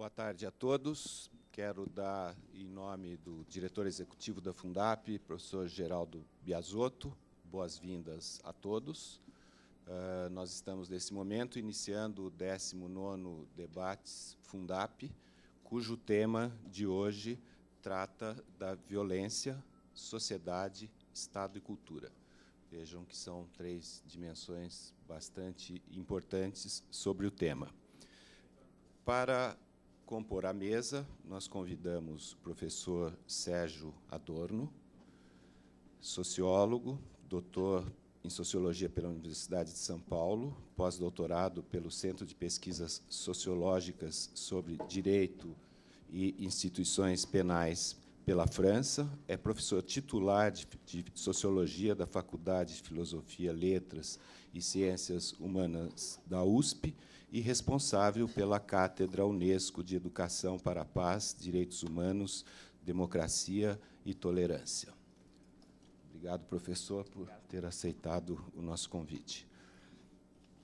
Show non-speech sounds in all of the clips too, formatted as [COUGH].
Boa tarde a todos. Quero dar, em nome do diretor executivo da Fundap, professor Geraldo Biasotto, boas-vindas a todos. Uh, nós estamos, nesse momento, iniciando o 19º Debates Fundap, cujo tema de hoje trata da violência, sociedade, Estado e cultura. Vejam que são três dimensões bastante importantes sobre o tema. Para compor a mesa, nós convidamos o professor Sérgio Adorno, sociólogo, doutor em Sociologia pela Universidade de São Paulo, pós-doutorado pelo Centro de Pesquisas Sociológicas sobre Direito e Instituições Penais pela França, é professor titular de, de Sociologia da Faculdade de Filosofia, Letras e Ciências Humanas da USP e responsável pela Cátedra Unesco de Educação para a Paz, Direitos Humanos, Democracia e Tolerância. Obrigado, professor, por ter aceitado o nosso convite.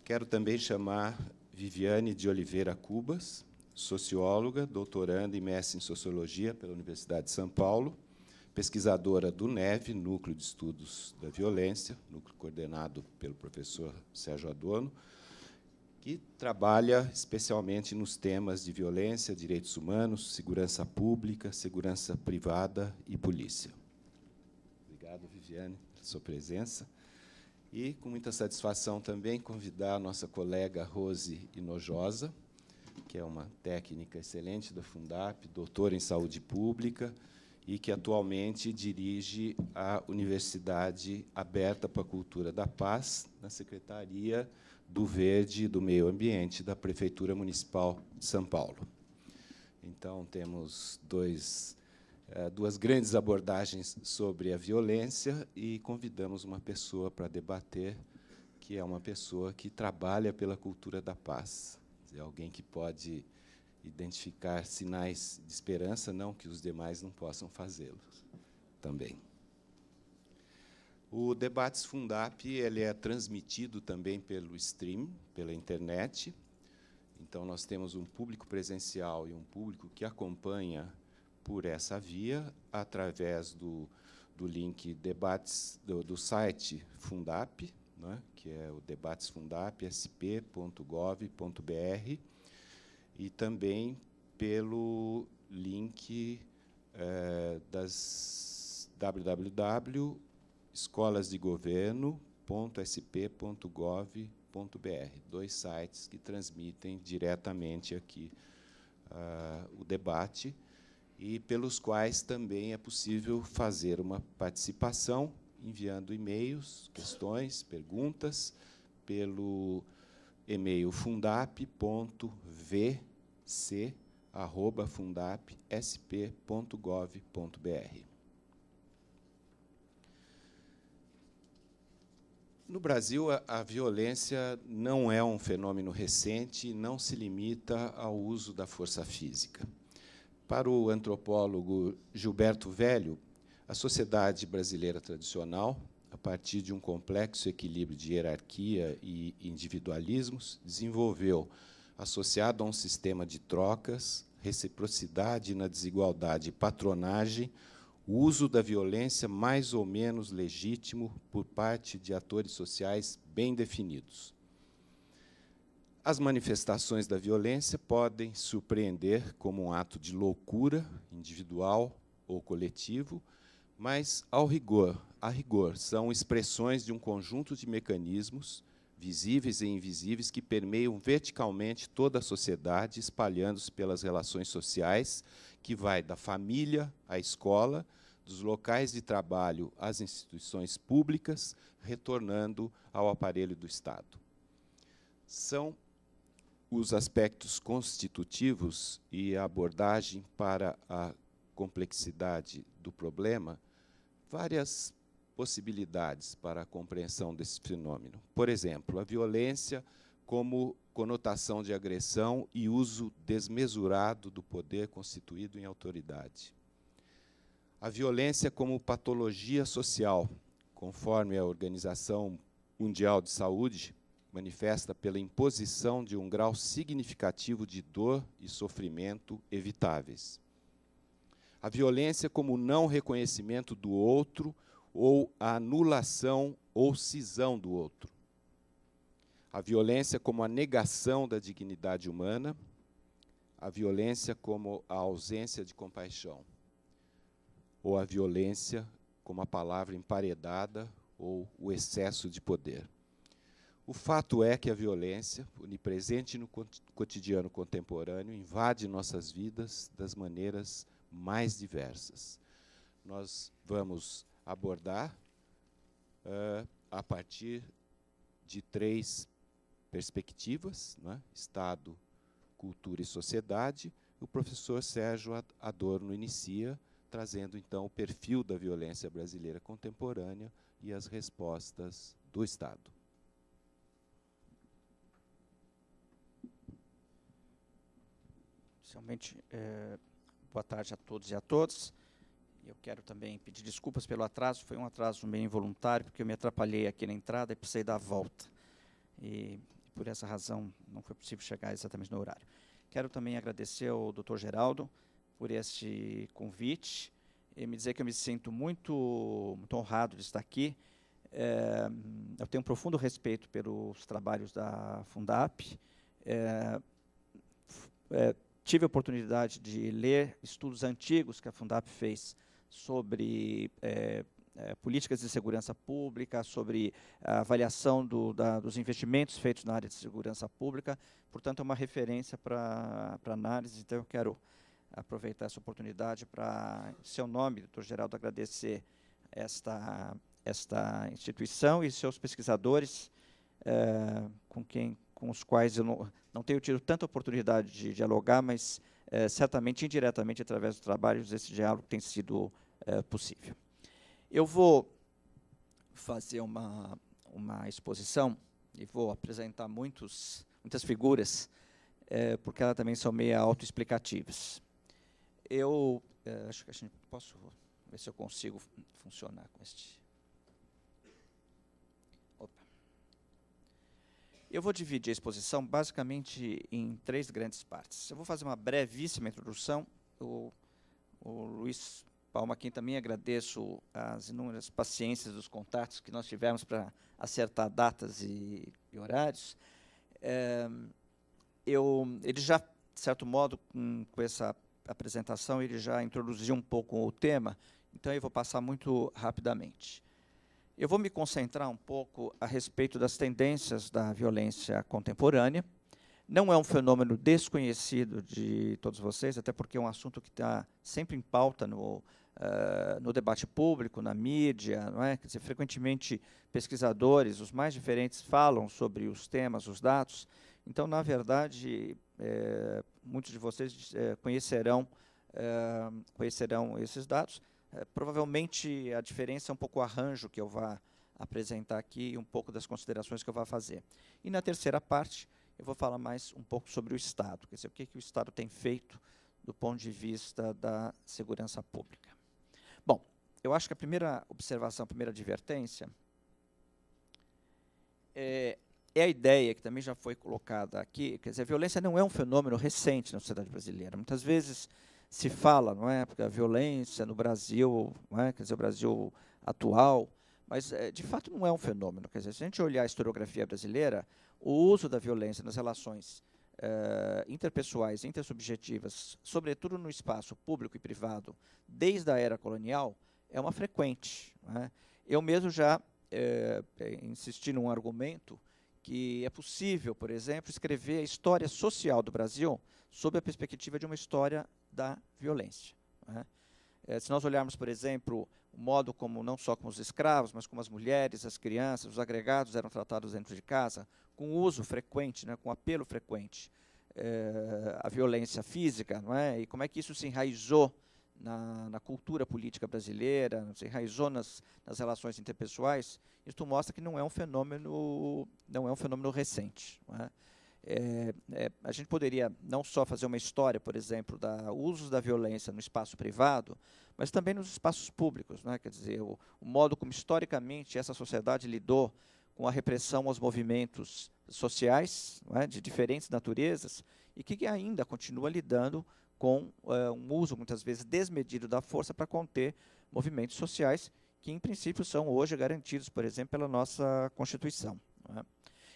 Quero também chamar Viviane de Oliveira Cubas, socióloga, doutoranda e mestre em Sociologia pela Universidade de São Paulo, pesquisadora do NEV, Núcleo de Estudos da Violência, núcleo coordenado pelo professor Sérgio Adorno, que trabalha especialmente nos temas de violência, direitos humanos, segurança pública, segurança privada e polícia. Obrigado, Viviane, pela sua presença. E, com muita satisfação também, convidar a nossa colega Rose Inojosa, que é uma técnica excelente da Fundap, doutora em saúde pública, e que atualmente dirige a Universidade Aberta para a Cultura da Paz, na Secretaria de do verde e do meio ambiente da Prefeitura Municipal de São Paulo. Então, temos dois, eh, duas grandes abordagens sobre a violência e convidamos uma pessoa para debater, que é uma pessoa que trabalha pela cultura da paz. É alguém que pode identificar sinais de esperança, não que os demais não possam fazê-los também. O Debates Fundap ele é transmitido também pelo stream, pela internet. Então, nós temos um público presencial e um público que acompanha por essa via, através do, do link debates do, do site Fundap, né, que é o debatesfundapsp.gov.br, e também pelo link é, das www escolasdegoverno.sp.gov.br, dois sites que transmitem diretamente aqui uh, o debate e pelos quais também é possível fazer uma participação enviando e-mails, questões, perguntas pelo e-mail fundap.vc@fundapsp.gov.br. No Brasil, a, a, violência não é um fenômeno recente, não se limita ao uso da força física. Para o antropólogo Gilberto Velho, a sociedade brasileira tradicional, a partir de um complexo equilíbrio de hierarquia e individualismos, desenvolveu, associado a um sistema de trocas, reciprocidade na desigualdade e patronagem, o uso da violência mais ou menos legítimo por parte de atores sociais bem definidos. As manifestações da violência podem surpreender como um ato de loucura individual ou coletivo, mas ao rigor, a rigor, são expressões de um conjunto de mecanismos visíveis e invisíveis que permeiam verticalmente toda a sociedade, espalhando-se pelas relações sociais que vai da família à escola, dos locais de trabalho às instituições públicas, retornando ao aparelho do Estado. São os aspectos constitutivos e a abordagem para a complexidade do problema várias possibilidades para a compreensão desse fenômeno. Por exemplo, a violência como conotação de agressão e uso desmesurado do poder constituído em autoridade. A violência como patologia social, conforme a Organização Mundial de Saúde, manifesta pela imposição de um grau significativo de dor e sofrimento evitáveis. A violência como não reconhecimento do outro ou a anulação ou cisão do outro a violência como a negação da dignidade humana, a violência como a ausência de compaixão, ou a violência como a palavra emparedada ou o excesso de poder. O fato é que a violência, onipresente no cotidiano contemporâneo, invade nossas vidas das maneiras mais diversas. Nós vamos abordar uh, a partir de três perspectivas, né? Estado, cultura e sociedade. O professor Sérgio Adorno inicia trazendo então o perfil da violência brasileira contemporânea e as respostas do Estado. Inicialmente, é, boa tarde a todos e a todas. Eu quero também pedir desculpas pelo atraso, foi um atraso meio involuntário, porque eu me atrapalhei aqui na entrada e precisei dar a volta. E por essa razão, não foi possível chegar exatamente no horário. Quero também agradecer ao Dr. Geraldo por este convite e me dizer que eu me sinto muito, muito honrado de estar aqui. É, eu tenho um profundo respeito pelos trabalhos da Fundap. É, é, tive a oportunidade de ler estudos antigos que a Fundap fez sobre é, políticas de segurança pública, sobre a avaliação do, da, dos investimentos feitos na área de segurança pública. Portanto, é uma referência para análise. Então, eu quero aproveitar essa oportunidade para, em seu nome, doutor Geraldo, agradecer esta, esta instituição e seus pesquisadores, é, com, quem, com os quais eu não, não tenho tido tanta oportunidade de dialogar, mas é, certamente, indiretamente, através do trabalho, esse diálogo tem sido é, possível. Eu vou fazer uma, uma exposição e vou apresentar muitos, muitas figuras, é, porque elas também são meio autoexplicativas. Eu é, acho que a gente posso ver se eu consigo funcionar com este. Opa. Eu vou dividir a exposição basicamente em três grandes partes. Eu vou fazer uma brevíssima introdução. O, o Luiz Palma, quem também agradeço as inúmeras paciências dos contatos que nós tivemos para acertar datas e, e horários. É, eu, ele já, de certo modo, com, com essa apresentação, ele já introduziu um pouco o tema, então eu vou passar muito rapidamente. Eu vou me concentrar um pouco a respeito das tendências da violência contemporânea. Não é um fenômeno desconhecido de todos vocês, até porque é um assunto que está sempre em pauta no uh, no debate público, na mídia, não é? Quer dizer, frequentemente pesquisadores, os mais diferentes, falam sobre os temas, os dados. Então, na verdade, é, muitos de vocês é, conhecerão, é, conhecerão esses dados. provavelmente a diferença é um pouco o arranjo que eu vá apresentar aqui e um pouco das considerações que eu vá fazer. E na terceira parte, eu vou falar mais um pouco sobre o Estado, quer dizer, o que, que o Estado tem feito do ponto de vista da segurança pública eu acho que a primeira observação, a primeira advertência é, é, a ideia que também já foi colocada aqui, quer dizer, a violência não é um fenômeno recente na sociedade brasileira. Muitas vezes se fala, não é, porque a violência no Brasil, não é, quer dizer, o Brasil atual, mas é, de fato não é um fenômeno. Quer dizer, se a gente olhar a historiografia brasileira, o uso da violência nas relações Uh, interpessoais, intersubjetivas, sobretudo no espaço público e privado, desde a era colonial, é uma frequente. Né? Eu mesmo já é, insisti num argumento que é possível, por exemplo, escrever a história social do Brasil sob a perspectiva de uma história da violência. Né? É, se nós olharmos, por exemplo, o modo como não só como os escravos, mas como as mulheres, as crianças, os agregados eram tratados dentro de casa, com uso frequente, né, com apelo frequente, é, eh, a violência física, não é? E como é que isso se enraizou na, na, cultura política brasileira, se enraizou nas, nas relações interpessoais, isso mostra que não é um fenômeno, não é um fenômeno recente. É? É, é, a gente poderia não só fazer uma história, por exemplo, da usos da violência no espaço privado, mas também nos espaços públicos, é? quer dizer, o, o modo como historicamente essa sociedade lidou com a repressão aos movimentos sociais é? de diferentes naturezas e que ainda continua lidando com é, um uso muitas vezes desmedido da força para conter movimentos sociais que, em princípio, são hoje garantidos, por exemplo, pela nossa Constituição. É?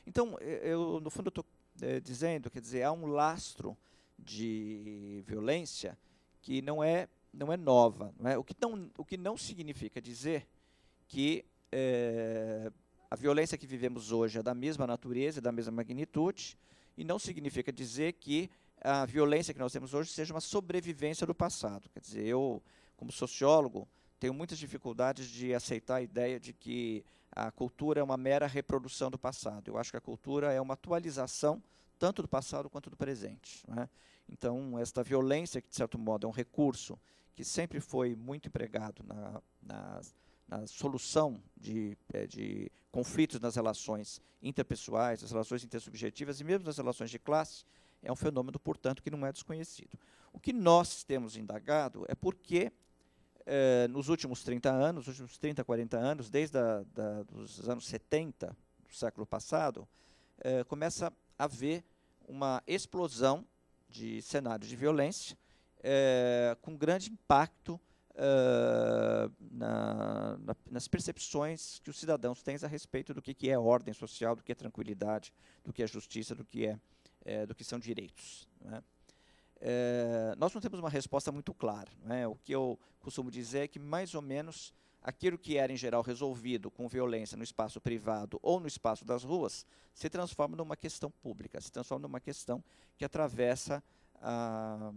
Então, eh, eu, no fundo, estou é, eh, dizendo, quer dizer, há um lastro de violência que não é, não é nova. Não é? O, que não, o que não significa dizer que a violência que vivemos hoje é da mesma natureza da mesma magnitude, e não significa dizer que a violência que nós temos hoje seja uma sobrevivência do passado. Quer dizer, eu, como sociólogo, tenho muitas dificuldades de aceitar a ideia de que a cultura é uma mera reprodução do passado. Eu acho que a cultura é uma atualização tanto do passado quanto do presente. Né? Então, esta violência, que de certo modo é um recurso que sempre foi muito empregado na, na, na solução de, eh, de conflitos nas relações interpessoais, nas relações intersubjetivas e mesmo nas relações de classe, é um fenômeno, portanto, que não é desconhecido. O que nós temos indagado é porque, eh, nos últimos 30 anos, nos últimos 30, 40 anos, desde a, da, os anos 70 do século passado, eh, começa a haver uma explosão de cenários de violência eh, com grande impacto eh, na, na, nas percepções que os cidadãos têm a respeito do que, que é ordem social, do que é tranquilidade, do que é justiça, do que é é, do que são direitos. Né? É, nós não temos uma resposta muito clara. Né? O que eu costumo dizer é que, mais ou menos, aquilo que era, em geral, resolvido com violência no espaço privado ou no espaço das ruas, se transforma numa questão pública, se transforma numa questão que atravessa a,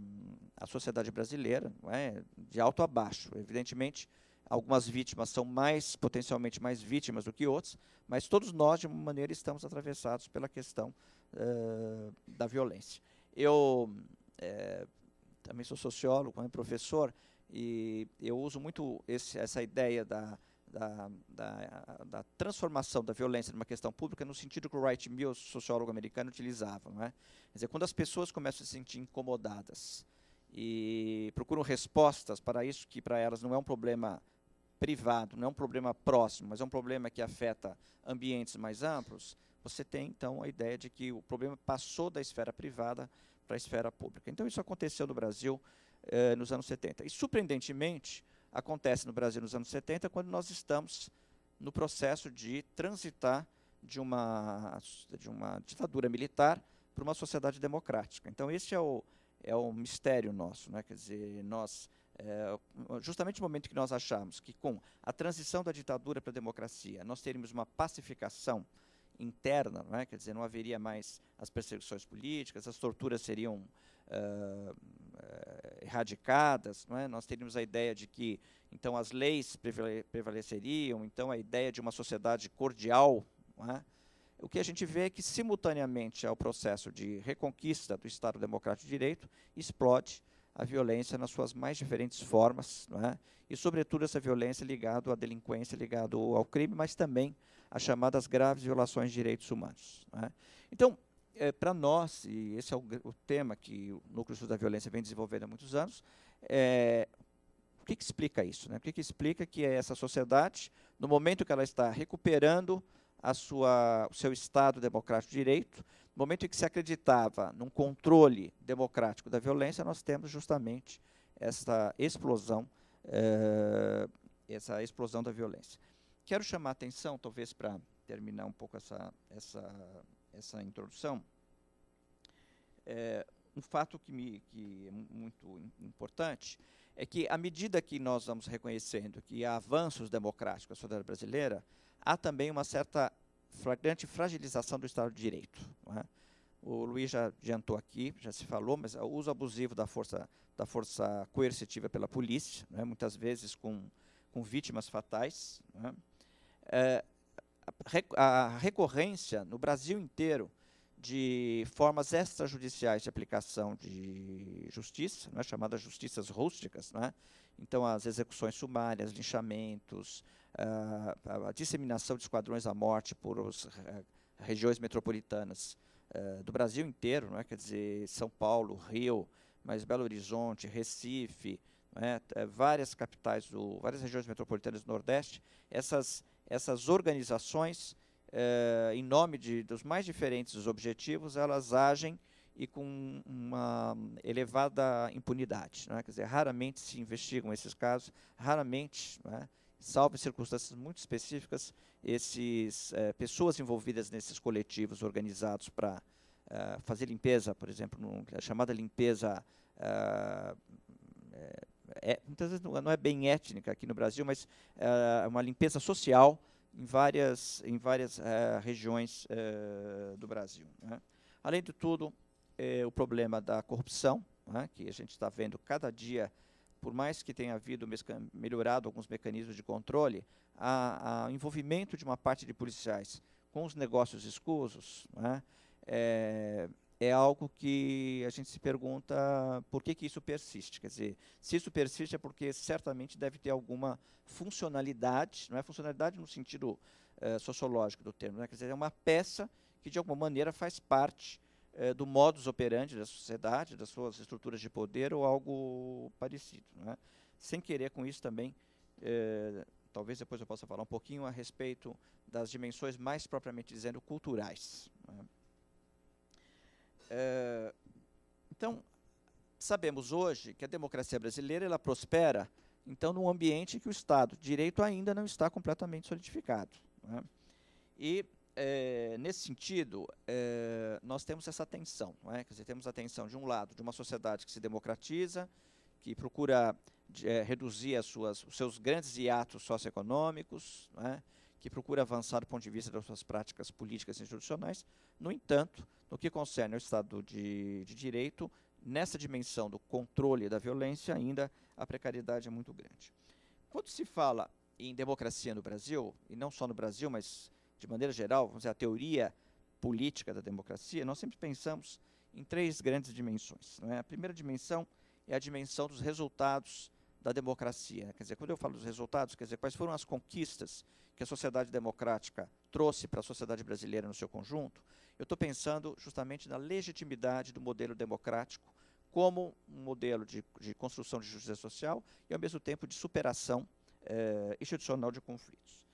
a sociedade brasileira, é? de alto a baixo. Evidentemente, algumas vítimas são mais potencialmente mais vítimas do que outras, mas todos nós, de uma maneira, estamos atravessados pela questão eh, da violência. Eu é, também sou sociólogo, né, professor, e eu uso muito esse, essa ideia da, da, da, da, transformação da violência numa questão pública no sentido que o Wright Mills, sociólogo americano, utilizava. Né? Quer dizer, quando as pessoas começam a se sentir incomodadas e procuram respostas para isso, que para elas não é um problema privado, não é um problema próximo, mas é um problema que afeta ambientes mais amplos, você tem então a ideia de que o problema passou da esfera privada para a esfera pública. Então isso aconteceu no Brasil eh, nos anos 70. E surpreendentemente acontece no Brasil nos anos 70 quando nós estamos no processo de transitar de uma, de uma ditadura militar para uma sociedade democrática. Então esse é o, é o mistério nosso, né? quer dizer, nós é, justamente no momento que nós achamos que com a transição da ditadura para a democracia nós teríamos uma pacificação interna, não é? quer dizer, não haveria mais as perseguições políticas, as torturas seriam uh, erradicadas, não é? nós teríamos a ideia de que então as leis prevaleceriam, então a ideia de uma sociedade cordial. Não é? O que a gente vê é que, simultaneamente ao processo de reconquista do Estado Democrático de Direito, explode a violência nas suas mais diferentes formas, não é? e, sobretudo, essa violência ligada à delinquência, ligada ao crime, mas também as chamadas graves violações de direitos humanos. Né? Então, é, eh, para nós, e esse é o, o, tema que o Núcleo Sul da Violência vem desenvolvendo há muitos anos, é, o que, que explica isso? Né? O que, que explica que essa sociedade, no momento que ela está recuperando a sua, o seu Estado democrático de direito, no momento em que se acreditava num controle democrático da violência, nós temos justamente essa explosão, é, essa explosão da violência. Quero chamar a atenção, talvez para terminar um pouco essa, essa, essa introdução, é, um fato que, me, que é muito importante é que, à medida que nós vamos reconhecendo que há avanços democráticos na sociedade brasileira, há também uma certa flagrante fragilização do Estado de Direito. É? O Luiz já adiantou aqui, já se falou, mas é o uso abusivo da força, da força coercitiva pela polícia, é? muitas vezes com, com vítimas fatais. É? É, a recorrência no Brasil inteiro de formas extrajudiciais de aplicação de justiça, né, chamadas justiças rústicas, né, então as execuções sumárias, linchamentos, a, ah, a disseminação de esquadrões à morte por os, a, eh, regiões metropolitanas a, eh, do Brasil inteiro, né, quer dizer, São Paulo, Rio, mas Belo Horizonte, Recife, eh, várias capitais, do, várias regiões metropolitanas do Nordeste, essas essas organizações, eh, em nome de, dos mais diferentes objetivos, elas agem e com uma elevada impunidade. Né? Quer dizer, raramente se investigam esses casos, raramente, né? salvo circunstâncias muito específicas, esses eh, pessoas envolvidas nesses coletivos organizados para eh, fazer limpeza, por exemplo, no, a é chamada limpeza eh, é, muitas vezes não é bem étnica aqui no Brasil, mas é uma limpeza social em várias, em várias é, regiões é, do Brasil. Né. Além de tudo, o problema da corrupção, né, que a gente está vendo cada dia, por mais que tenha havido melhorado alguns mecanismos de controle, o envolvimento de uma parte de policiais com os negócios escusos, né, é algo que a gente se pergunta por que, que isso persiste. Quer dizer, se isso persiste é porque certamente deve ter alguma funcionalidade, não é funcionalidade no sentido eh, sociológico do termo, né? quer dizer, é uma peça que de alguma maneira faz parte eh, do modus operandi da sociedade, das suas estruturas de poder ou algo parecido. Né? Sem querer com isso também, eh, talvez depois eu possa falar um pouquinho a respeito das dimensões mais propriamente dizendo culturais. Né? Eh, então, sabemos hoje que a democracia brasileira ela prospera, então, num ambiente que o Estado de Direito ainda não está completamente solidificado. Né? E, é, nesse sentido, é, nós temos essa tensão. Né? Quer dizer, temos a tensão, de um lado, de uma sociedade que se democratiza, que procura de, é, reduzir suas, os seus grandes hiatos socioeconômicos, né? que procura avançar do ponto de vista das suas práticas políticas e institucionais. No entanto, no que concerne ao Estado de, de Direito, nessa dimensão do controle da violência, ainda a precariedade é muito grande. Quando se fala em democracia no Brasil, e não só no Brasil, mas de maneira geral, vamos dizer, a teoria política da democracia, nós sempre pensamos em três grandes dimensões. É? A primeira dimensão é a dimensão dos resultados da democracia. Quer dizer, quando eu falo dos resultados, quer dizer, quais foram as conquistas que a sociedade democrática trouxe para a sociedade brasileira no seu conjunto, eu estou pensando justamente na legitimidade do modelo democrático como um modelo de, de construção de justiça social e, ao mesmo tempo, de superação eh, institucional de conflitos.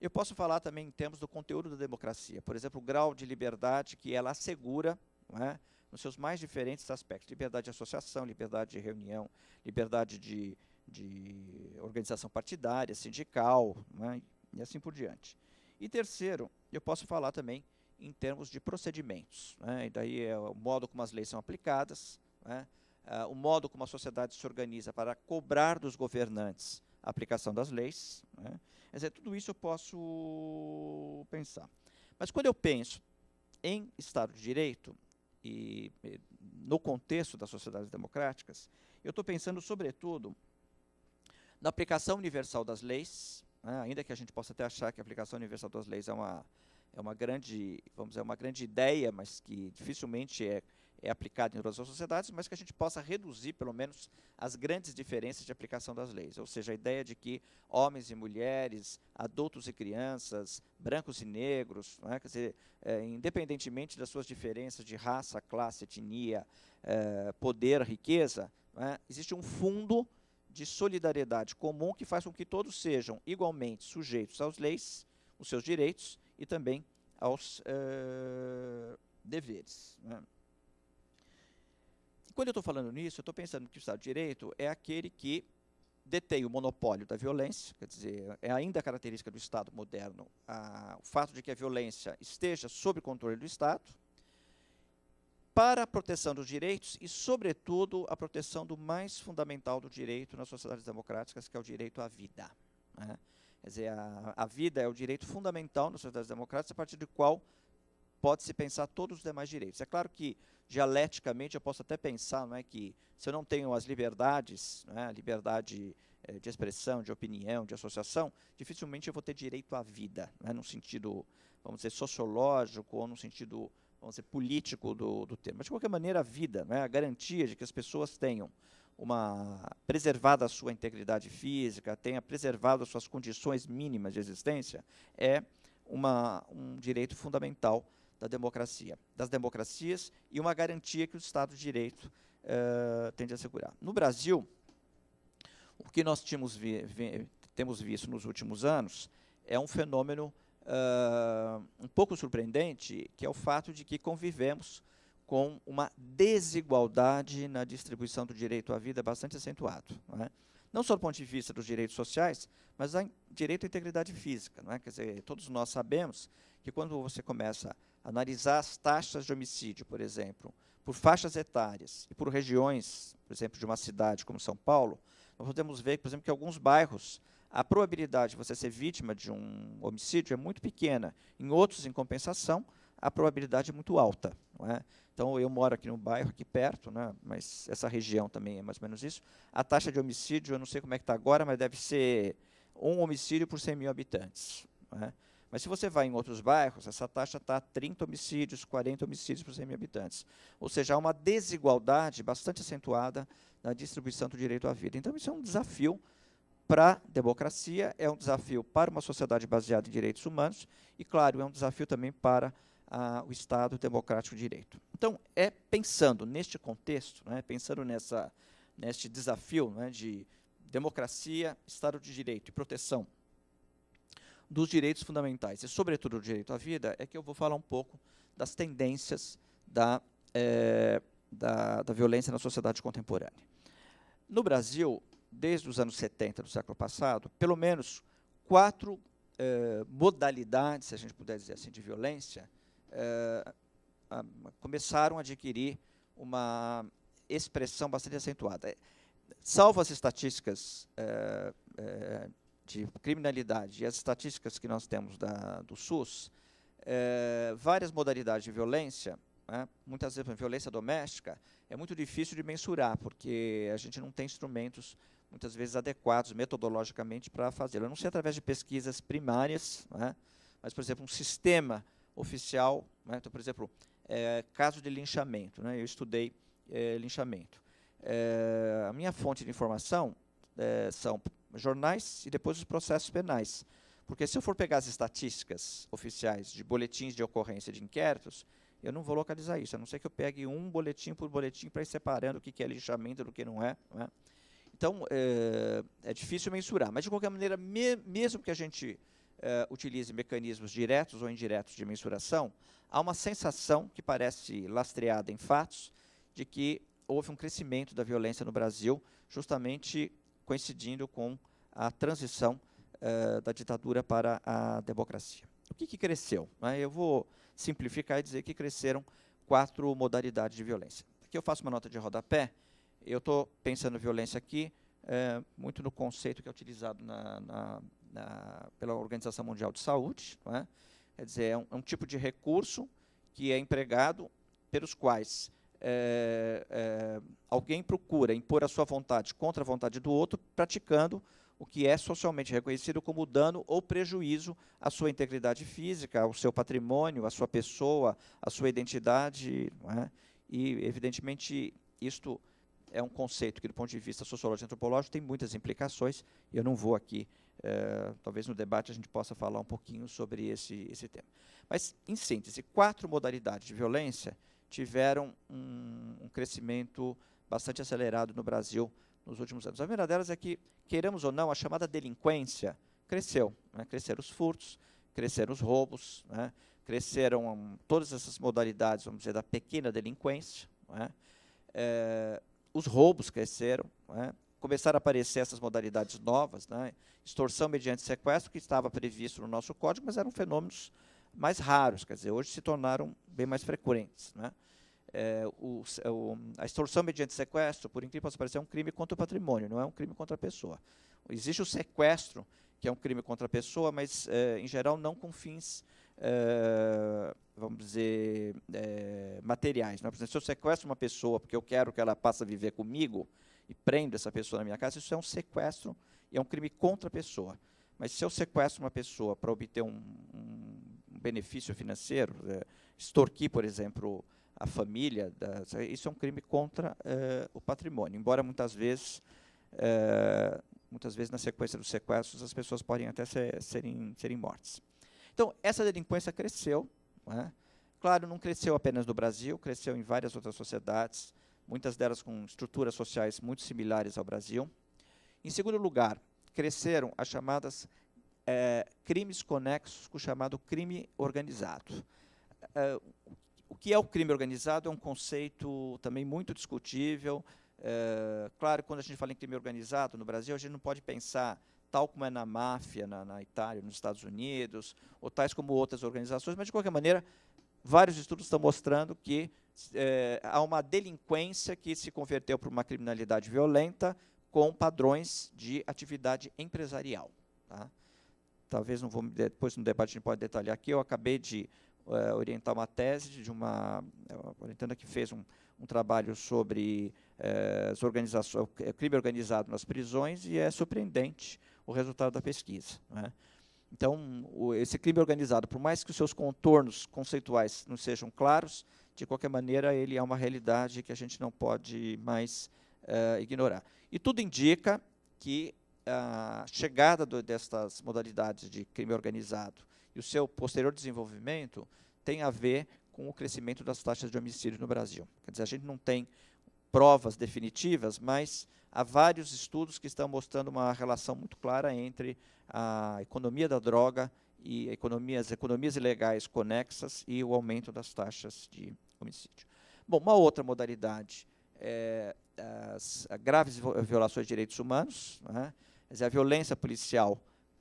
Eu posso falar também em termos do conteúdo da democracia, por exemplo, o grau de liberdade que ela assegura é, nos seus mais diferentes aspectos: liberdade de associação, liberdade de reunião, liberdade de, de organização partidária, sindical é, e assim por diante. E terceiro, eu posso falar também em termos de procedimentos. Né? E daí é o modo como as leis são aplicadas, né? É, o modo como a sociedade se organiza para cobrar dos governantes a aplicação das leis. Né? Quer dizer, tudo isso eu posso pensar. Mas quando eu penso em Estado de Direito, e no contexto das sociedades democráticas, eu estou pensando, sobretudo, na aplicação universal das leis, né? ainda que a gente possa até achar que a aplicação universal das leis é uma é uma grande, vamos dizer, uma grande ideia, mas que dificilmente é, é aplicada em todas as sociedades, mas que a gente possa reduzir, pelo menos, as grandes diferenças de aplicação das leis. Ou seja, a ideia de que homens e mulheres, adultos e crianças, brancos e negros, né, quer dizer, é, independentemente das suas diferenças de raça, classe, etnia, é, poder, riqueza, né, existe um fundo de solidariedade comum que faz com que todos sejam igualmente sujeitos às leis, os seus direitos e também aos uh, deveres. Né? E quando eu estou falando nisso, eu estou pensando que o Estado de Direito é aquele que detém o monopólio da violência, quer dizer, é ainda a característica do Estado moderno a, o fato de que a violência esteja sob controle do Estado, para a proteção dos direitos e, sobretudo, a proteção do mais fundamental do direito nas sociedades democráticas, que é o direito à vida. Né? Quer dizer, a, a vida é o direito fundamental nas sociedades democráticas, a partir do qual pode-se pensar todos os demais direitos. É claro que, dialeticamente, eu posso até pensar não é, que se eu não tenho as liberdades, não é, a liberdade é, de expressão, de opinião, de associação, dificilmente eu vou ter direito à vida, não é, num sentido, vamos dizer, sociológico ou num sentido, vamos dizer, político do, do termo. Mas, de qualquer maneira, a vida, não é, a garantia de que as pessoas tenham uma preservada a sua integridade física, tenha preservado as suas condições mínimas de existência, é uma, um direito fundamental da democracia, das democracias e uma garantia que o Estado de Direito uh, eh, tende a assegurar. No Brasil, o que nós tínhamos vi, vi, temos visto nos últimos anos é um fenômeno uh, um pouco surpreendente, que é o fato de que convivemos com uma desigualdade na distribuição do direito à vida bastante acentuado. Não, é? não só do ponto de vista dos direitos sociais, mas do direito à integridade física. Não é? Quer dizer, todos nós sabemos que quando você começa a analisar as taxas de homicídio, por exemplo, por faixas etárias e por regiões, por exemplo, de uma cidade como São Paulo, nós podemos ver, por exemplo, que alguns bairros a probabilidade de você ser vítima de um homicídio é muito pequena. Em outros, em compensação, a probabilidade é muito alta. É? Então, eu moro aqui no bairro, aqui perto, né? mas essa região também é mais ou menos isso. A taxa de homicídio, eu não sei como é que está agora, mas deve ser um homicídio por 100 mil habitantes. É? Mas se você vai em outros bairros, essa taxa está 30 homicídios, 40 homicídios por 100 mil habitantes. Ou seja, há uma desigualdade bastante acentuada na distribuição do direito à vida. Então, isso é um desafio para a democracia, é um desafio para uma sociedade baseada em direitos humanos e, claro, é um desafio também para a o Estado Democrático de Direito. Então, é pensando neste contexto, né, pensando nessa, neste desafio né, de democracia, Estado de Direito e proteção dos direitos fundamentais, e sobretudo o direito à vida, é que eu vou falar um pouco das tendências da, é, da, da violência na sociedade contemporânea. No Brasil, desde os anos 70 do século passado, pelo menos quatro eh, modalidades, se a gente puder dizer assim, de violência, eh, ah, começaram a adquirir uma expressão bastante acentuada. Eh, salvo as estatísticas eh, de criminalidade e as estatísticas que nós temos da, do SUS, várias modalidades de violência, né, muitas vezes violência doméstica, é muito difícil de mensurar, porque a gente não tem instrumentos muitas vezes adequados metodologicamente para fazê-lo. Eu não sei através de pesquisas primárias, né, mas, por exemplo, um sistema oficial. Né? Então, por exemplo, é, caso de linchamento. Né? Eu estudei é, linchamento. É, a minha fonte de informação é, são jornais e depois os processos penais. Porque se eu for pegar as estatísticas oficiais de boletins de ocorrência de inquéritos, eu não vou localizar isso, a não ser que eu pegue um boletim por boletim para ir separando o que, é linchamento do que não é. Não é? Então, é, é, difícil mensurar. Mas, de qualquer maneira, me, mesmo que a gente eh, utilize mecanismos diretos ou indiretos de mensuração, há uma sensação que parece lastreada em fatos de que houve um crescimento da violência no Brasil, justamente coincidindo com a transição eh, da ditadura para a democracia. O que, que cresceu? Né? Eu vou simplificar e dizer que cresceram quatro modalidades de violência. Aqui eu faço uma nota de rodapé. Eu estou pensando violência aqui é, muito no conceito que é utilizado na, na na, pela Organização Mundial de Saúde. É? Quer dizer, é um, é um, tipo de recurso que é empregado pelos quais é, alguém procura impor a sua vontade contra a vontade do outro, praticando o que é socialmente reconhecido como dano ou prejuízo à sua integridade física, ao seu patrimônio, à sua pessoa, à sua identidade. É? E, evidentemente, isto é um conceito que, do ponto de vista sociológico e antropológico, tem muitas implicações, e eu não vou aqui é, talvez no debate a gente possa falar um pouquinho sobre esse, esse tema. Mas, em síntese, quatro modalidades de violência tiveram um, um crescimento bastante acelerado no Brasil nos últimos anos. A primeira delas é que, queremos ou não, a chamada delinquência cresceu. Né? Cresceram os furtos, cresceram os roubos, né? cresceram um, todas essas modalidades, vamos dizer, da pequena delinquência. Né? É, os roubos cresceram. Né? começaram a aparecer essas modalidades novas, né? extorsão mediante sequestro, que estava previsto no nosso código, mas eram fenômenos mais raros, quer dizer, hoje se tornaram bem mais frequentes. Né? É, o, é, o, a extorsão mediante sequestro, por incrível que pareça, é um crime contra o patrimônio, não é um crime contra a pessoa. Existe o sequestro, que é um crime contra a pessoa, mas, é, em geral, não com fins, é, vamos dizer, é, materiais. Não é? Por exemplo, se eu sequestro uma pessoa porque eu quero que ela passe a viver comigo, e prendo essa pessoa na minha casa, isso é um sequestro e é um crime contra a pessoa. Mas se eu sequestro uma pessoa para obter um, um, benefício financeiro, é, extorquir, por exemplo, a família, da, isso é um crime contra é, o patrimônio. Embora muitas vezes, é, muitas vezes na sequência dos sequestros, as pessoas podem até ser, serem, serem mortas. Então, essa delinquência cresceu. Né? Claro, não cresceu apenas no Brasil, cresceu em várias outras sociedades muitas delas com estruturas sociais muito similares ao Brasil. Em segundo lugar, cresceram as chamadas é, crimes conexos com o chamado crime organizado. É, o que é o crime organizado é um conceito também muito discutível. É, claro, quando a gente fala em crime organizado no Brasil, a gente não pode pensar tal como é na máfia, na, na Itália, nos Estados Unidos, ou tais como outras organizações, mas, de qualquer maneira, vários estudos estão mostrando que é, uma delinquência que se converteu para uma criminalidade violenta com padrões de atividade empresarial. Tá? Talvez não vou depois no debate a gente pode detalhar aqui. Eu acabei de é, orientar uma tese de uma é, orientando que fez um, um trabalho sobre é, é, crime organizado nas prisões e é surpreendente o resultado da pesquisa. É? Então, o, esse crime organizado, por mais que os seus contornos conceituais não sejam claros, de qualquer maneira, ele é uma realidade que a gente não pode mais uh, ignorar. E tudo indica que a chegada do, destas modalidades de crime organizado e o seu posterior desenvolvimento tem a ver com o crescimento das taxas de homicídio no Brasil. Quer dizer, a gente não tem provas definitivas, mas há vários estudos que estão mostrando uma relação muito clara entre a economia da droga e economias, economias ilegais conexas e o aumento das taxas de homicídio. Bom, uma outra modalidade é as graves violações de direitos humanos, né? quer dizer, a violência policial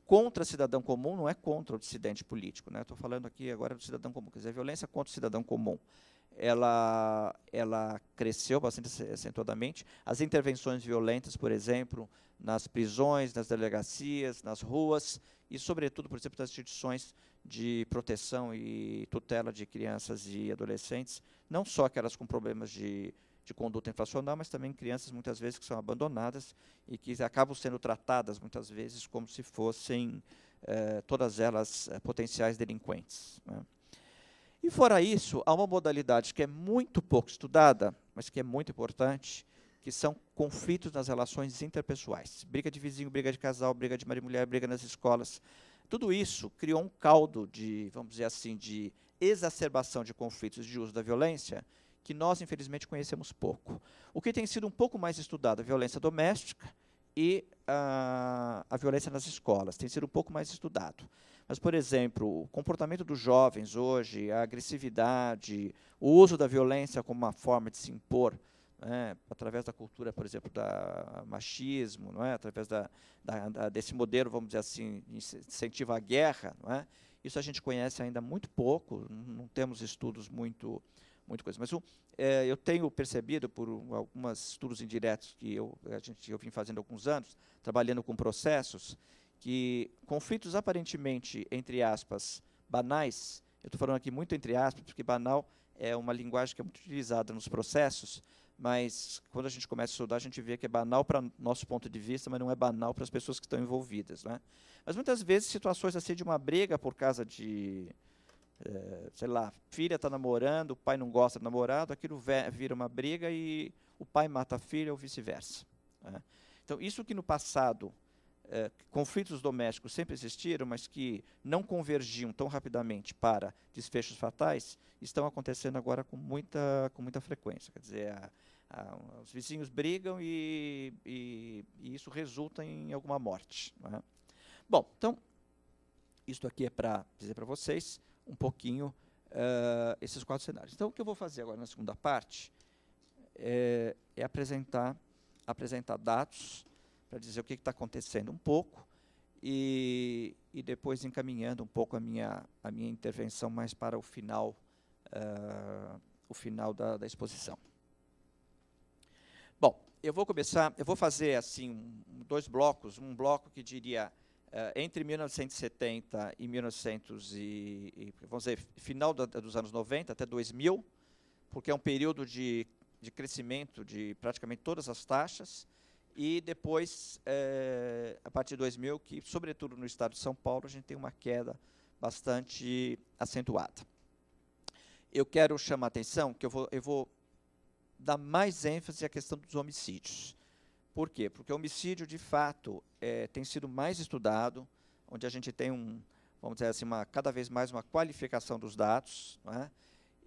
contra cidadão comum não é contra o dissidente político, né? Estou falando aqui agora do cidadão comum, quer dizer, a violência contra o cidadão comum, ela, ela cresceu bastante acentuadamente. As intervenções violentas, por exemplo, nas prisões, nas delegacias, nas ruas, e, sobretudo, por exemplo, das instituições de proteção e tutela de crianças e adolescentes, não só aquelas com problemas de, de conduta inflacional, mas também crianças, muitas vezes, que são abandonadas e que acabam sendo tratadas, muitas vezes, como se fossem eh, todas elas eh, potenciais delinquentes. Né? E, fora isso, há uma modalidade que é muito pouco estudada, mas que é muito importante, que são conflitos nas relações interpessoais. Briga de vizinho, briga de casal, briga de marido e mulher, briga nas escolas. Tudo isso criou um caldo de, vamos dizer assim, de exacerbação de conflitos de uso da violência que nós, infelizmente, conhecemos pouco. O que tem sido um pouco mais estudado, é a violência doméstica e ah, a violência nas escolas, tem sido um pouco mais estudado. Mas, por exemplo, o comportamento dos jovens hoje, a agressividade, o uso da violência como uma forma de se impor, né, através da cultura, por exemplo, da machismo, não é? através da, da, da, desse modelo, vamos dizer assim, incentiva a guerra, não é? isso a gente conhece ainda muito pouco, não temos estudos muito, muito coisa. Mas é, eu tenho percebido por alguns estudos indiretos que eu, a gente, eu vim fazendo há alguns anos, trabalhando com processos, que conflitos aparentemente, entre aspas, banais, eu estou falando aqui muito entre aspas, porque banal é uma linguagem que é muito utilizada nos processos, mas quando a gente começa a estudar, a gente vê que é banal para nosso ponto de vista, mas não é banal para as pessoas que estão envolvidas. Né? Mas muitas vezes, situações assim de uma briga por causa de, é, sei lá, filha está namorando, o pai não gosta do namorado, aquilo vira uma briga e o pai mata a filha ou vice-versa. Né? Então, isso que no passado é, conflitos domésticos sempre existiram, mas que não convergiam tão rapidamente para desfechos fatais, estão acontecendo agora com muita, com muita frequência. Quer dizer, a, ah, os vizinhos brigam e, e, e, isso resulta em alguma morte. É? Bom, então, isto aqui é para dizer para vocês um pouquinho uh, esses quatro cenários. Então, o que eu vou fazer agora na segunda parte é, é apresentar, apresentar dados para dizer o que está acontecendo um pouco e, e, depois encaminhando um pouco a minha, a minha intervenção mais para o final, uh, o final da, da exposição eu vou começar, eu vou fazer assim dois blocos, um bloco que diria uh, entre 1970 e 1900 e, e vamos dizer final da, dos anos 90 até 2000, porque é um período de, de crescimento de praticamente todas as taxas e depois uh, a partir de 2000 que sobretudo no estado de São Paulo a gente tem uma queda bastante acentuada. Eu quero chamar a atenção que eu vou, eu vou dá mais ênfase à questão dos homicídios. Por quê? Porque o homicídio, de fato, é, tem sido mais estudado, onde a gente tem um, vamos dizer assim, uma, cada vez mais uma qualificação dos dados, é?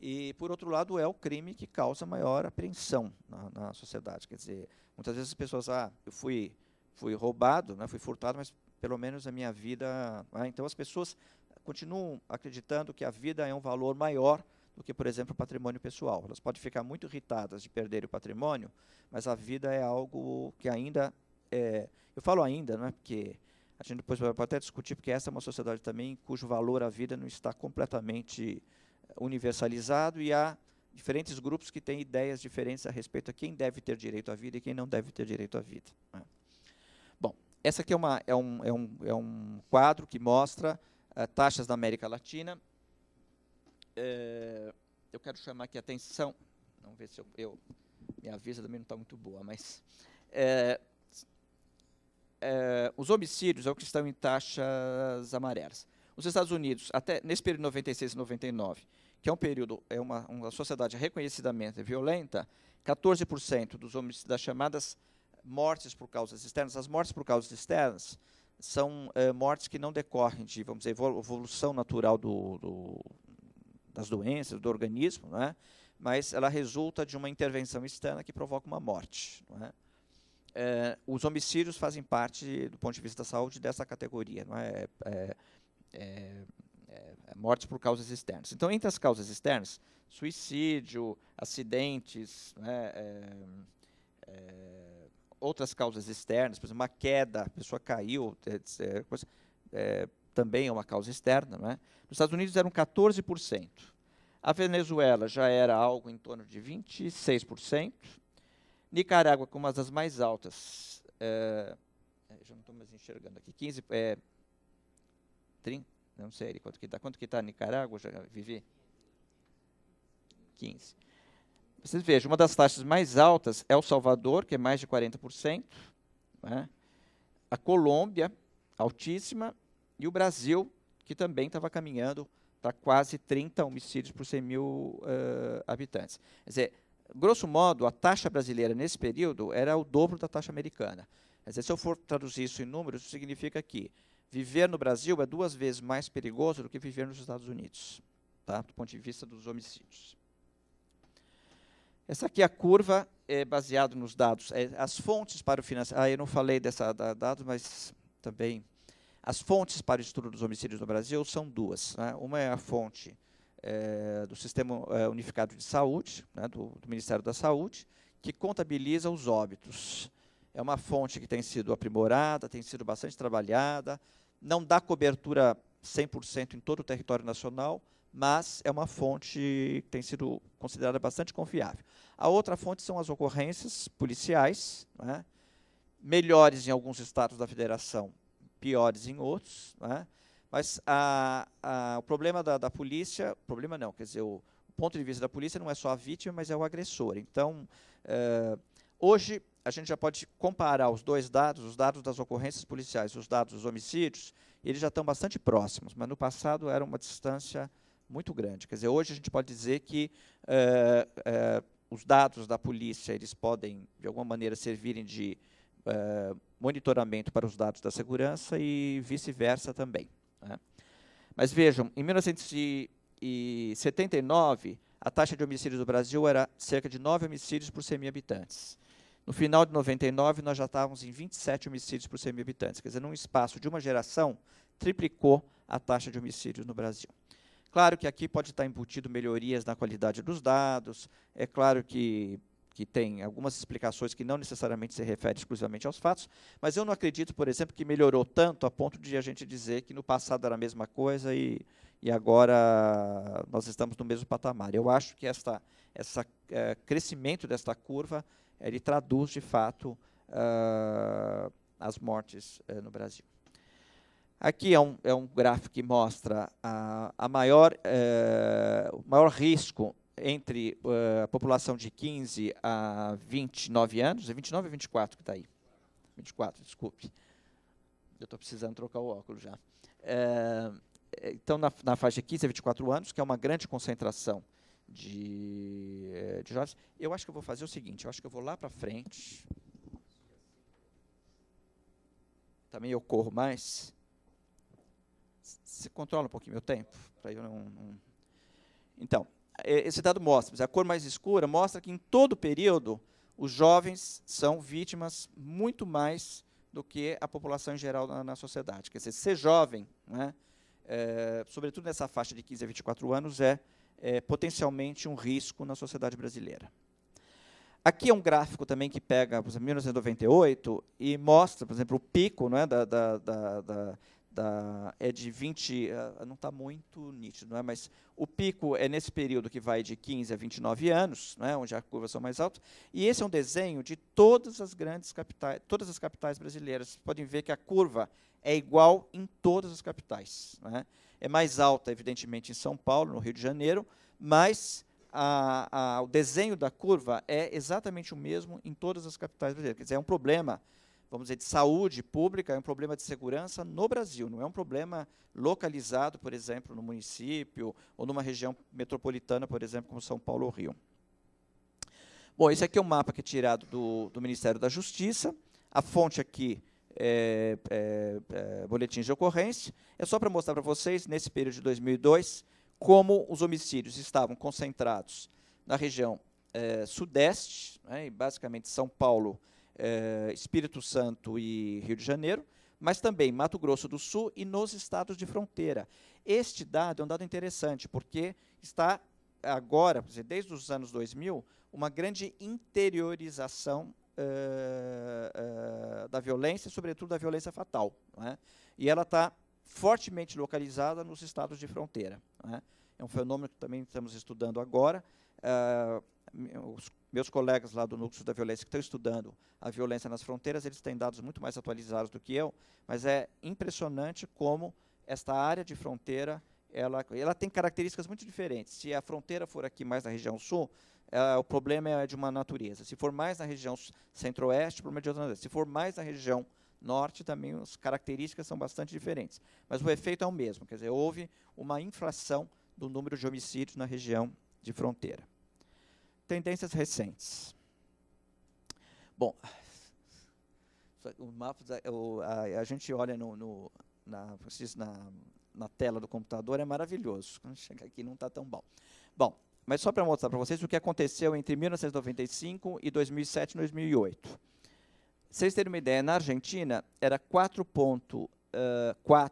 e, por outro lado, é o crime que causa maior apreensão na, na sociedade. Quer dizer, muitas vezes as pessoas, ah, eu fui, fui roubado, né, fui furtado, mas pelo menos a minha vida... É? Então, as pessoas continuam acreditando que a vida é um valor maior do que, por exemplo, o patrimônio pessoal. Elas podem ficar muito irritadas de perder o patrimônio, mas a vida é algo que ainda é, eu falo ainda, não é porque a gente depois pode até discutir, porque essa é uma sociedade também cujo valor à vida não está completamente eh, universalizado e há diferentes grupos que têm ideias diferentes a respeito a quem deve ter direito à vida e quem não deve ter direito à vida. É? Bom, essa aqui é, uma, é, um, é, um, é um quadro que mostra uh, taxas da América Latina é, eu quero chamar aqui a atenção, vamos ver se eu, eu minha vista também não está muito boa, mas é, é, os homicídios é o que estão em taxas amarelas. Os Estados Unidos, até nesse período de 96 e 99, que é um período, é uma, uma sociedade reconhecidamente violenta, 14% dos homicídios, das chamadas mortes por causas externas, as mortes por causas externas são é, mortes que não decorrem de, vamos dizer, evolução natural do, do, das doenças, do organismo, não é? mas ela resulta de uma intervenção externa que provoca uma morte. Não é? É, os homicídios fazem parte, do ponto de vista da saúde, dessa categoria, não é? é, é, é, é mortes por causas externas. Então, entre as causas externas, suicídio, acidentes, outras causas externas, por exemplo, uma queda, a pessoa caiu, coisa, também é uma causa externa. é? Nos Estados Unidos eram 14%. A Venezuela já era algo em torno de 26%. Nicarágua, com uma das mais altas, é, é já não estou mais enxergando aqui, 15, é, 30, não sei quanto que está. Quanto que está Nicarágua, já vivi? 15. Vocês vejam, uma das taxas mais altas é o Salvador, que é mais de 40%. Né? A Colômbia, altíssima, e o Brasil, que também estava caminhando para quase 30 homicídios por 100 mil uh, habitantes. Quer dizer, grosso modo, a taxa brasileira nesse período era o dobro da taxa americana. Quer dizer, se eu for traduzir isso em números, isso significa que viver no Brasil é duas vezes mais perigoso do que viver nos Estados Unidos, tá? do ponto de vista dos homicídios. Essa aqui é a curva, é baseada nos dados. É, as fontes para o financiamento... Ah, eu não falei dessa da, dados, mas também as fontes para o estudo dos homicídios no Brasil são duas. Né? Uma é a fonte é, do Sistema é, Unificado de Saúde, né, do, do, Ministério da Saúde, que contabiliza os óbitos. É uma fonte que tem sido aprimorada, tem sido bastante trabalhada, não dá cobertura 100% em todo o território nacional, mas é uma fonte que tem sido considerada bastante confiável. A outra fonte são as ocorrências policiais, né, melhores em alguns estados da federação piores em outros, né? mas a, a, o problema da, da, polícia, problema não, quer dizer, o, o, ponto de vista da polícia não é só a vítima, mas é o agressor. Então, eh, hoje a gente já pode comparar os dois dados, os dados das ocorrências policiais, os dados dos homicídios, eles já estão bastante próximos, mas no passado era uma distância muito grande. Quer dizer, hoje a gente pode dizer que eh, eh, os dados da polícia eles podem de alguma maneira servirem de monitoramento para os dados da segurança e vice-versa também. Né? Mas vejam, em 1979, a taxa de homicídios do Brasil era cerca de 9 homicídios por 100 mil habitantes. No final de 99, nós já estávamos em 27 homicídios por 100 mil habitantes. Quer dizer, num espaço de uma geração, triplicou a taxa de homicídios no Brasil. Claro que aqui pode estar embutido melhorias na qualidade dos dados, é claro que que tem algumas explicações que não necessariamente se refere exclusivamente aos fatos, mas eu não acredito, por exemplo, que melhorou tanto a ponto de a gente dizer que no passado era a mesma coisa e, e agora nós estamos no mesmo patamar. Eu acho que esta, essa é, crescimento desta curva ele traduz de fato uh, as mortes uh, no Brasil. Aqui é um, é um gráfico que mostra a, a maior, uh, o maior risco entre uh, a população de 15 a 29 anos, é 29 ou 24 que está aí? 24, desculpe. Eu estou precisando trocar o óculos já. Eh, eh, então, na, na, faixa de 15 a 24 anos, que é uma grande concentração de, de jovens, eu acho que eu vou fazer o seguinte, eu acho que eu vou lá para frente, também eu corro mais, você controla um pouquinho meu tempo, para eu não, não... Então, é, esse dado mostra, a cor mais escura mostra que em todo período os jovens são vítimas muito mais do que a população em geral na, na sociedade. Quer dizer, ser jovem, né, é, sobretudo nessa faixa de 15 a 24 anos, é, é potencialmente um risco na sociedade brasileira. Aqui é um gráfico também que pega, por exemplo, 1998 e mostra, por exemplo, o pico né, da, da, da, da, é de 20, eh, não está muito nítido, não é? mas o pico é nesse período que vai de 15 a 29 anos, não é? onde as curvas são mais altas, e esse é um desenho de todas as grandes capitais, todas as capitais brasileiras. Vocês podem ver que a curva é igual em todas as capitais. É? é? mais alta, evidentemente, em São Paulo, no Rio de Janeiro, mas a, a, o desenho da curva é exatamente o mesmo em todas as capitais brasileiras. Quer dizer, é um problema vamos dizer, de saúde pública, é um problema de segurança no Brasil, não é um problema localizado, por exemplo, no município ou numa região metropolitana, por exemplo, como São Paulo ou Rio. Bom, esse aqui é um mapa que é tirado do, do Ministério da Justiça. A fonte aqui é, é, é boletins de ocorrência. É só para mostrar para vocês, nesse período de 2002, como os homicídios estavam concentrados na região é, sudeste, né, basicamente São Paulo, eh, Espírito Santo e Rio de Janeiro, mas também Mato Grosso do Sul e nos estados de fronteira. Este dado é um dado interessante, porque está agora, desde os anos 2000, uma grande interiorização uh, uh, da violência, sobretudo da violência fatal. Né? E ela está fortemente localizada nos estados de fronteira. É? é? um fenômeno que também estamos estudando agora. Uh, os meus colegas lá do Núcleo da Violência que estão estudando a violência nas fronteiras, eles têm dados muito mais atualizados do que eu, mas é impressionante como esta área de fronteira ela, ela tem características muito diferentes. Se a fronteira for aqui mais na região sul, é, o problema é de uma natureza. Se for mais na região centro-oeste, o problema é de outra natureza. Se for mais na região norte também as características são bastante diferentes. Mas o efeito é o mesmo, quer dizer, houve uma inflação do número de homicídios na região de fronteira tendências recentes. Bom, o mapa, o, a, a, gente olha no, no na, na, na, tela do computador, é maravilhoso. Quando chega aqui não está tão bom. Bom, mas só para mostrar para vocês o que aconteceu entre 1995 e 2007, 2008. Vocês terem uma ideia, na Argentina era 4.4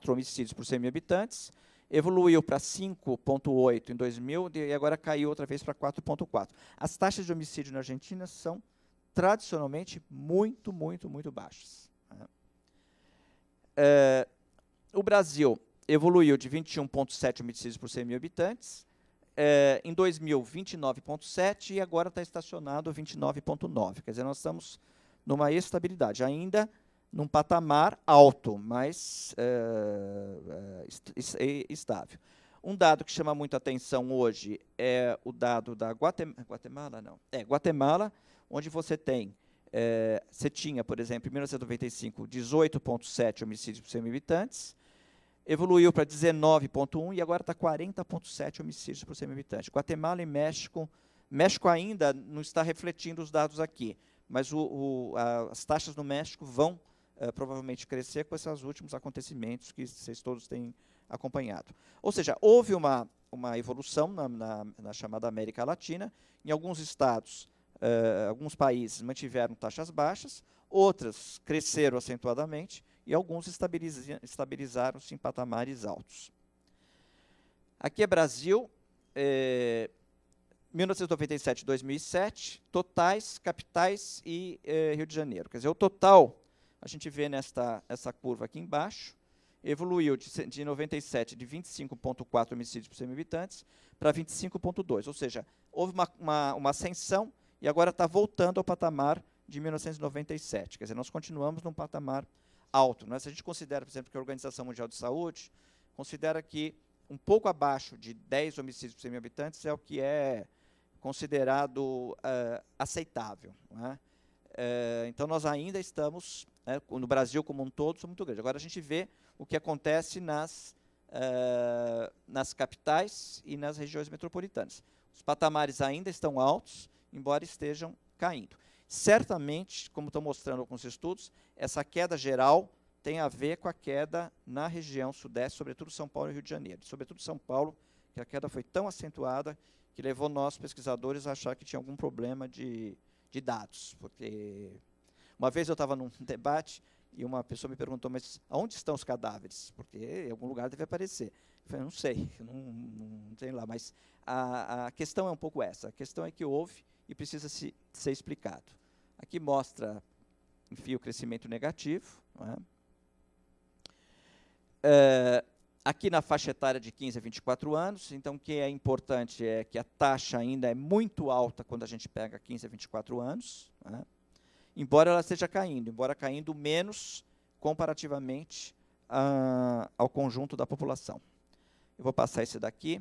uh, homicídios por 100 mil habitantes, evoluiu para 5,8 em 2000 e agora caiu outra vez para 4,4. As taxas de homicídio na Argentina são tradicionalmente muito, muito, muito baixas. Né? É, o Brasil evoluiu de 21,7 homicídios por 100 mil habitantes, é, em 2000, 29,7 e agora está estacionado 29,9. Quer dizer, nós estamos numa estabilidade. Ainda num patamar alto, mas é, é, estável. Um dado que chama muito atenção hoje é o dado da Guatemala, Guatemala não, é Guatemala, onde você tem, é, você tinha, por exemplo, em 1995, 18,7 homicídios por 100 mil habitantes, evoluiu para 19,1 e agora está 40,7 homicídios por 100 mil habitantes. Guatemala e México, México ainda não está refletindo os dados aqui, mas o, o, a, as taxas no México vão eh, provavelmente crescer com esses últimos acontecimentos que vocês todos têm acompanhado. Ou seja, houve uma, uma evolução na, na, na chamada América Latina. Em alguns estados, uh, alguns países mantiveram taxas baixas, outras cresceram acentuadamente e alguns estabilizaram-se em patamares altos. Aqui é Brasil. Eh, 1997, 2007, totais, capitais e eh, Rio de Janeiro. Quer dizer, o total a gente vê nesta essa curva aqui embaixo, evoluiu de, de 97 de 25,4 homicídios por 100 mil habitantes para 25,2. Ou seja, houve uma, uma, uma ascensão e agora está voltando ao patamar de 1997. Quer dizer, nós continuamos num patamar alto. Né? Se a gente considera, por exemplo, que a Organização Mundial de Saúde considera que um pouco abaixo de 10 homicídios por 100 mil habitantes é o que é considerado uh, aceitável. Né? Uh, então, nós ainda estamos né, no Brasil como um todo, são muito grandes. Agora a gente vê o que acontece nas, uh, nas capitais e nas regiões metropolitanas. Os patamares ainda estão altos, embora estejam caindo. Certamente, como estão mostrando alguns estudos, essa queda geral tem a ver com a queda na região sudeste, sobretudo São Paulo e Rio de Janeiro. Sobretudo São Paulo, que a queda foi tão acentuada que levou nós, pesquisadores, a achar que tinha algum problema de, de dados, porque uma vez eu estava num [LAUGHS] debate e uma pessoa me perguntou, mas onde estão os cadáveres? Porque em algum lugar deve aparecer. Eu falei, não sei, [LAUGHS] não, não lá. Mas a, a, questão é um pouco essa. A questão é que houve e precisa se, ser explicado. Aqui mostra, enfim, o crescimento negativo. É? É, aqui na faixa etária de 15 a 24 anos, então o que é importante é que a taxa ainda é muito alta quando a gente pega 15 a 24 anos. É? embora ela esteja caindo, embora caindo menos comparativamente ah, ao conjunto da população. Eu vou passar esse daqui.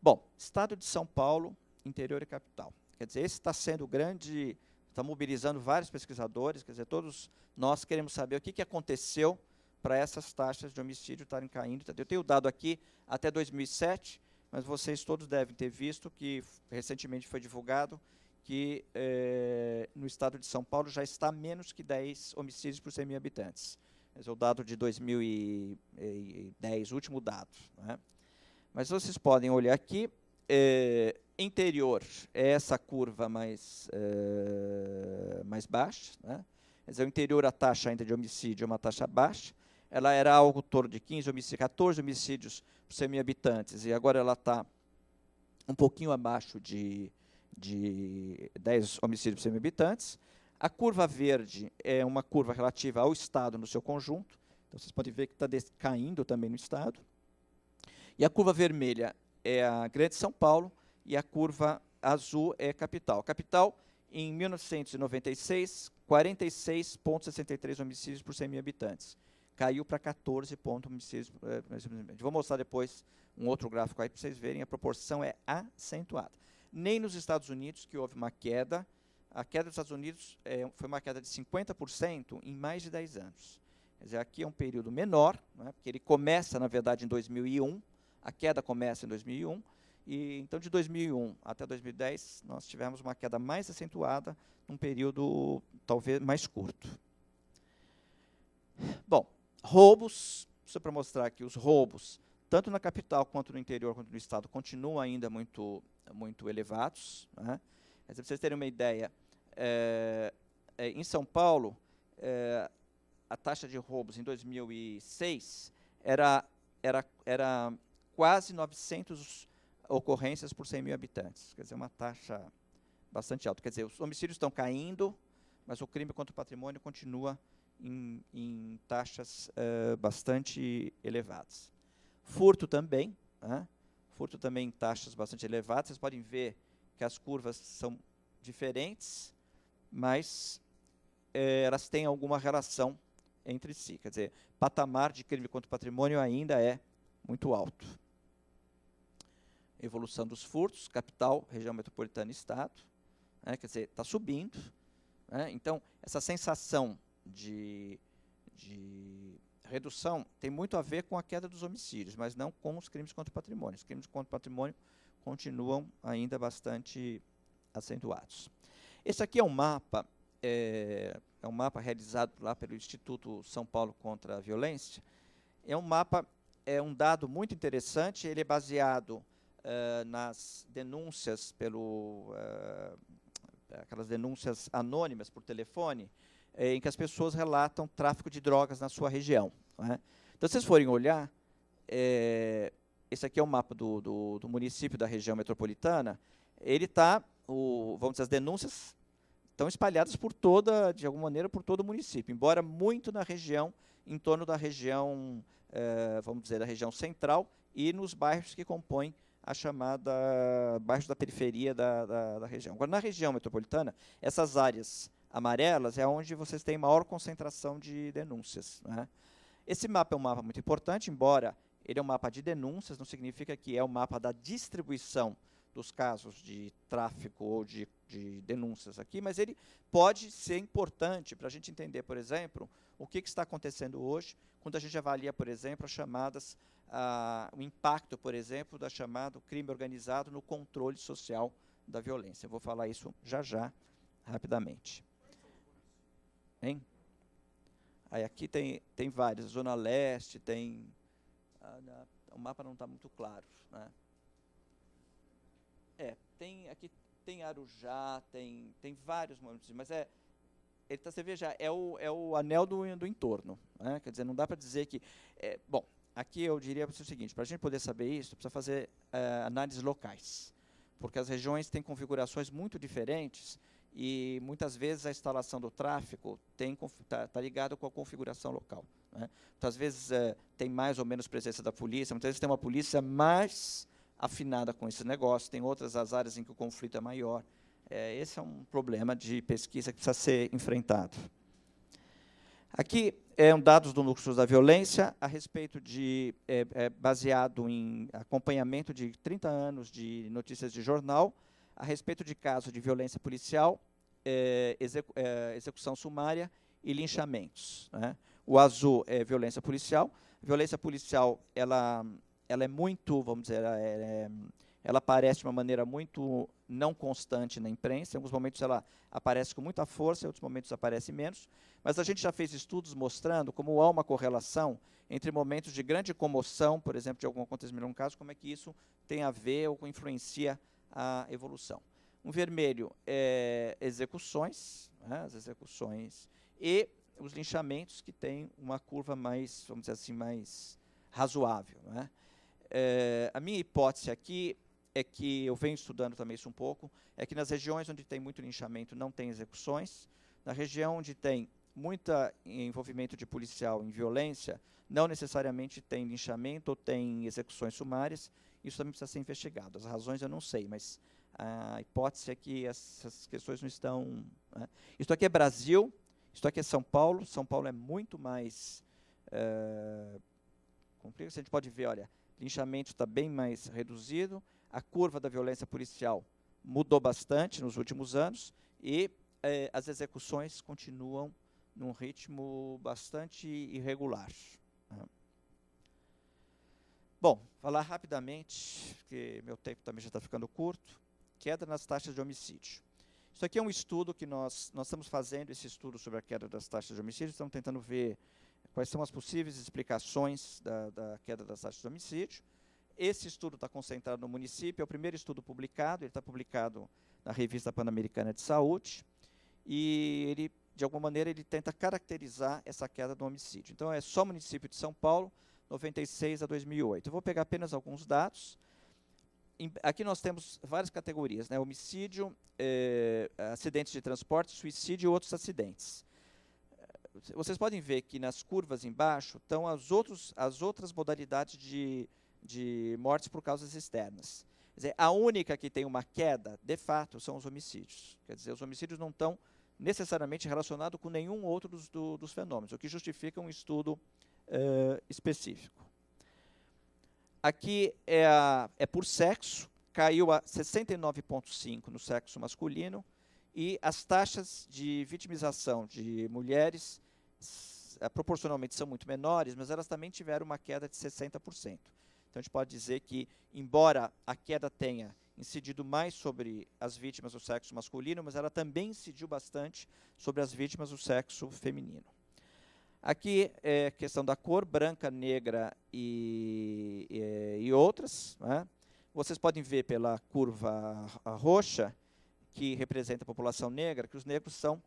Bom, estado de São Paulo, interior e capital. Quer dizer, esse está sendo grande, está mobilizando vários pesquisadores, quer dizer, todos nós queremos saber o que, que aconteceu para essas taxas de homicídio estarem caindo. Eu tenho o dado aqui até 2007, mas vocês todos devem ter visto que recentemente foi divulgado que eh, no estado de São Paulo já está menos que 10 homicídios por 100 mil habitantes. Esse é o dado de 2010, último dado. Né? Mas vocês podem olhar aqui, eh, interior é essa curva mais, eh, mais baixa. Né? Quer dizer, o interior, a taxa ainda de homicídio é uma taxa baixa. Ela era algo torno de 15, homicídios, 14 homicídios por 100 mil habitantes, e agora ela está um pouquinho abaixo de de 10 homicídios por 100 mil habitantes. A curva verde é uma curva relativa ao Estado no seu conjunto. Então, vocês podem ver que está caindo também no Estado. E a curva vermelha é a Grande São Paulo e a curva azul é a capital. Capital, em 1996, 46,63 homicídios por 100 mil habitantes. Caiu para 14 pontos homicídios. habitantes. Eh, vou mostrar depois um outro gráfico aí para vocês verem, a proporção é acentuada nem nos Estados Unidos, que houve uma queda. A queda dos Estados Unidos é, foi uma queda de 50% em mais de 10 anos. Quer dizer, aqui é um período menor, né, porque ele começa, na verdade, em 2001, a queda começa em 2001, e então de 2001 até 2010 nós tivemos uma queda mais acentuada, num período talvez mais curto. Bom, roubos, só para mostrar que os roubos, tanto na capital quanto no interior, quanto no estado, continuam ainda muito muito elevados. Né? Mas para vocês terem uma ideia, é, é, em São Paulo, é, a taxa de roubos em 2006 era, era, era quase 900 ocorrências por 100 mil habitantes. Quer dizer, uma taxa bastante alta. Quer dizer, os homicídios estão caindo, mas o crime contra o patrimônio continua em, em taxas uh, bastante elevadas. Furto também. Né? furto também em taxas bastante elevadas. Vocês podem ver que as curvas são diferentes, mas eh, elas têm alguma relação entre si. Quer dizer, patamar de crime contra o patrimônio ainda é muito alto. Evolução dos furtos, capital, região metropolitana e Estado. Né, quer dizer, está subindo. Né, então, essa sensação de, de redução tem muito a ver com a queda dos homicídios, mas não com os crimes contra o patrimônio. Os crimes contra o patrimônio continuam ainda bastante acentuados. Esse aqui é um mapa, é, é um mapa realizado lá pelo Instituto São Paulo contra a Violência. É um mapa, é um dado muito interessante. Ele é baseado Uh, nas denúncias pelo uh, aquelas denúncias anônimas por telefone eh, em que as pessoas relatam tráfico de drogas na sua região. Né? Então, se vocês forem olhar, é, esse aqui é o um mapa do, do, do, município da região metropolitana. Ele está, vamos dizer, as denúncias estão espalhadas por toda, de alguma maneira, por todo o município, embora muito na região, em torno da região, é, vamos dizer, da região central e nos bairros que compõem a chamada bairros da periferia da, da, da região. Agora, na região metropolitana, essas áreas amarelas é onde vocês têm maior concentração de denúncias. Né? Esse mapa é um mapa muito importante, embora ele é um mapa de denúncias, não significa que é o um mapa da distribuição dos casos de tráfico ou de, de denúncias aqui, mas ele pode ser importante para a gente entender, por exemplo, o que, que, está acontecendo hoje, quando a gente avalia, por exemplo, as chamadas, ah, o impacto, por exemplo, da chamada crime organizado no controle social da violência. Eu vou falar isso já já, rapidamente. Hein? Aí aqui tem, tem várias, Zona Leste, tem. Ah, o mapa não está muito claro. Né? É, tem aqui tem Arujá, tem, tem vários municípios, mas é. Ele tá, você veja, é o, é o anel do, do entorno. Né? Quer dizer, não dá para dizer que. É, bom, aqui eu diria o seguinte: para a gente poder saber isso, precisa fazer é, análises locais. Porque as regiões têm configurações muito diferentes e muitas vezes a instalação do tráfego está tá, tá ligada com a configuração local. Né? Muitas vezes é, tem mais ou menos presença da polícia, muitas vezes tem uma polícia mais afinada com esse negócio, tem outras as áreas em que o conflito é maior. É, esse é um problema de pesquisa que precisa ser enfrentado. Aqui é um dados do núcleo da violência a respeito de é, é, baseado em acompanhamento de 30 anos de notícias de jornal a respeito de casos de violência policial, é, execu é, execução sumária e linchamentos. Né? O azul é violência policial. A violência policial, ela, ela é muito, vamos dizer, ela, é, ela aparece de uma maneira muito não constante na imprensa. Em alguns momentos ela aparece com muita força, em outros momentos aparece menos. Mas a gente já fez estudos mostrando como há uma correlação entre momentos de grande comoção, por exemplo, de algum acontecimento, um caso, como é que isso tem a ver ou influencia a evolução. Um vermelho é execuções, né, as execuções e os linchamentos que têm uma curva mais, vamos dizer assim, mais razoável. Né. É, a minha hipótese aqui é que eu venho estudando também isso um pouco, é que nas regiões onde tem muito linchamento não tem execuções, na região onde tem muito envolvimento de policial em violência, não necessariamente tem linchamento ou tem execuções sumárias, isso também precisa ser investigado. As razões eu não sei, mas a hipótese é que essas questões não estão. Né? Isso aqui é Brasil, isso aqui é São Paulo. São Paulo é muito mais. É, eh, complicado. A gente pode ver, olha, linchamento está bem mais reduzido, a curva da violência policial mudou bastante nos últimos anos e é, as execuções continuam num ritmo bastante irregular. Né? Bom, falar rapidamente, porque meu tempo também já está ficando curto, queda nas taxas de homicídio. Isso aqui é um estudo que nós, nós estamos fazendo, esse estudo sobre a queda das taxas de homicídio, estamos tentando ver quais são as possíveis explicações da, da queda das taxas de homicídio. Esse estudo está concentrado no município, é o primeiro estudo publicado, ele está publicado na Revista Pan-Americana de Saúde, e ele, de alguma maneira, ele tenta caracterizar essa queda do homicídio. Então, é só o município de São Paulo, 96 a 2008. Eu vou pegar apenas alguns dados. aqui nós temos várias categorias, né? homicídio, eh, acidentes de transporte, suicídio e outros acidentes. Eh, vocês podem ver que nas curvas embaixo estão as, outros, as outras modalidades de, de mortes por causas externas. Quer dizer, a única que tem uma queda, de fato, são os homicídios. Quer dizer, os homicídios não estão necessariamente relacionados com nenhum outro dos, do, dos fenômenos, o que justifica um estudo uh, específico. Aqui é, a, é por sexo, caiu a 69,5% no sexo masculino, e as taxas de vitimização de mulheres é, proporcionalmente são muito menores, mas elas também tiveram uma queda de 60%. Então a gente pode dizer que, embora a queda tenha incidido mais sobre as vítimas do sexo masculino, mas ela também incidiu bastante sobre as vítimas do sexo feminino. Aqui é questão da cor, branca, negra e, e, e outras. Né? Vocês podem ver pela curva roxa, que representa a população negra, que os negros são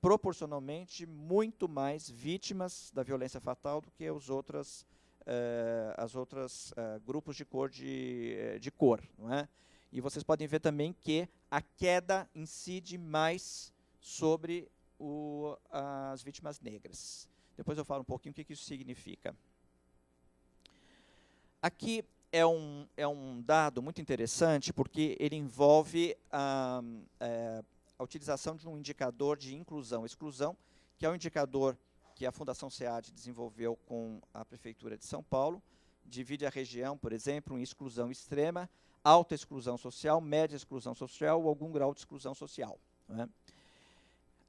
proporcionalmente muito mais vítimas da violência fatal do que os outros uh, eh, as outras uh, grupos de cor de, eh, de cor, não é? E vocês podem ver também que a queda incide mais sobre o, as vítimas negras. Depois eu falo um pouquinho o que, isso significa. Aqui é um, é um dado muito interessante, porque ele envolve a, é, a utilização de um indicador de inclusão-exclusão, que é um indicador que a Fundação SEAD desenvolveu com a Prefeitura de São Paulo, divide a região, por exemplo, em exclusão extrema, alta exclusão social, média exclusão social ou algum grau de exclusão social. Né?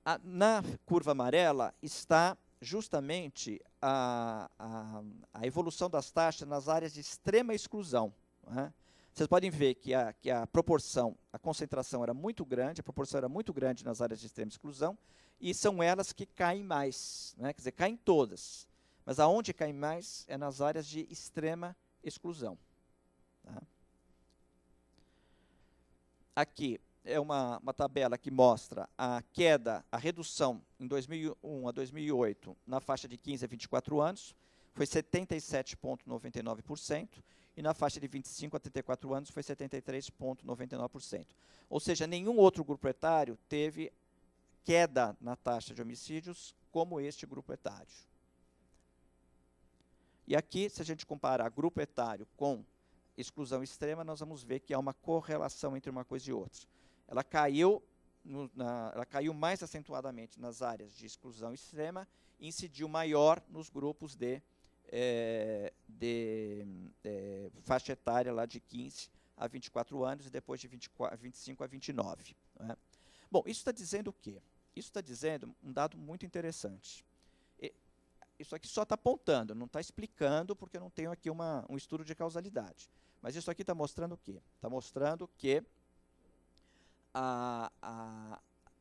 A, na curva amarela está justamente a, a, a evolução das taxas nas áreas de extrema exclusão. Né? Vocês podem ver que a, que a proporção, a concentração era muito grande, a proporção era muito grande nas áreas de extrema exclusão, e são elas que caem mais, né? quer dizer, caem todas. Mas aonde caem mais é nas áreas de extrema exclusão. Tá? Aqui, é uma, uma tabela que mostra a queda, a redução em 2001 a 2008 na faixa de 15 a 24 anos, foi 77,99%, e na faixa de 25 a 34 anos foi 73,99%. Ou seja, nenhum outro grupo etário teve queda na taxa de homicídios como este grupo etário. E aqui, se a gente comparar grupo etário com exclusão extrema, nós vamos ver que há uma correlação entre uma coisa e outra ela caiu, no, na, ela caiu mais acentuadamente nas áreas de exclusão extrema e incidiu maior nos grupos de, é, de é, faixa etária lá de 15 a 24 anos e depois de 24, 25 a 29. Né? Bom, isso está dizendo o quê? Isso está dizendo um dado muito interessante. Isso aqui só está apontando, não está explicando, porque eu não tenho aqui uma, um estudo de causalidade. Mas isso aqui está mostrando o quê? Está mostrando que há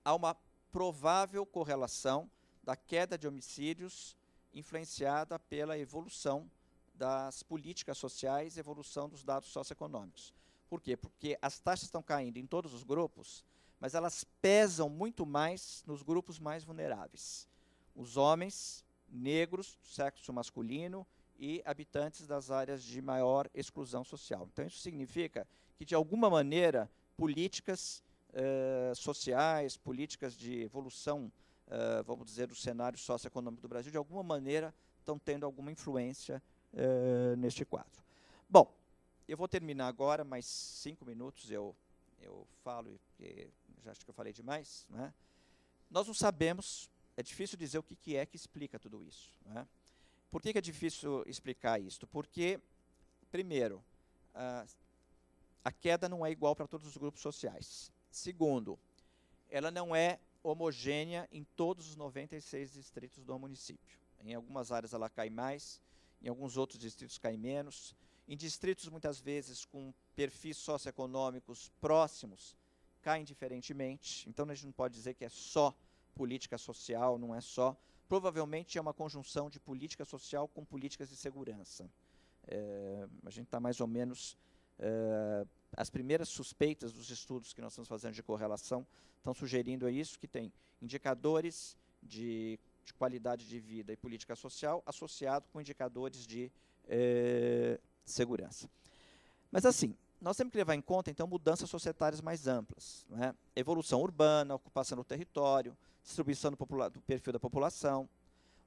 há uma provável correlação da queda de homicídios influenciada pela evolução das políticas sociais, evolução dos dados socioeconômicos. Por quê? Porque as taxas estão caindo em todos os grupos, mas elas pesam muito mais nos grupos mais vulneráveis. Os homens, negros, sexo masculino e habitantes das áreas de maior exclusão social. Então, isso significa que, de alguma maneira, políticas eh, sociais, políticas de evolução, uh, vamos dizer, do cenário socioeconômico do Brasil, de alguma maneira estão tendo alguma influência uh, neste quadro. Bom, eu vou terminar agora, mais cinco minutos eu, eu falo, porque já acho que eu falei demais. Né? Nós não sabemos, é difícil dizer o que, que é que explica tudo isso. Né? Por que, que, é difícil explicar isto? Porque, primeiro, a queda não é igual para todos os grupos sociais. Segundo, ela não é homogênea em todos os 96 distritos do município. Em algumas áreas ela cai mais, em alguns outros distritos cai menos. Em distritos, muitas vezes, com perfis socioeconômicos próximos, caem diferentemente. Então, a gente não pode dizer que é só política social, não é só. Provavelmente é uma conjunção de política social com políticas de segurança. É, a gente está mais ou menos é, as primeiras suspeitas dos estudos que nós estamos fazendo de correlação estão sugerindo é isso, que tem indicadores de, de qualidade de vida e política social associado com indicadores de eh, segurança. Mas assim, nós temos que levar em conta, então, mudanças societárias mais amplas. Né? Evolução urbana, ocupação do território, distribuição do, do, perfil da população,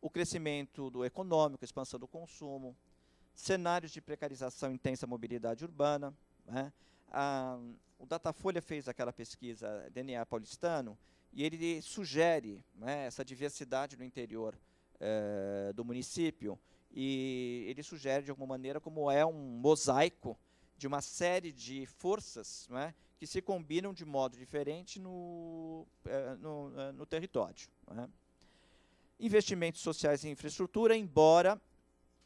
o crescimento do econômico, expansão do consumo, cenários de precarização intensa mobilidade urbana, né? a, o Datafolha fez aquela pesquisa DNA paulistano e ele sugere né, essa diversidade no interior eh, do município e ele sugere de alguma maneira como é um mosaico de uma série de forças né, que se combinam de modo diferente no, eh, no, eh, no território. Né. Investimentos sociais em infraestrutura, embora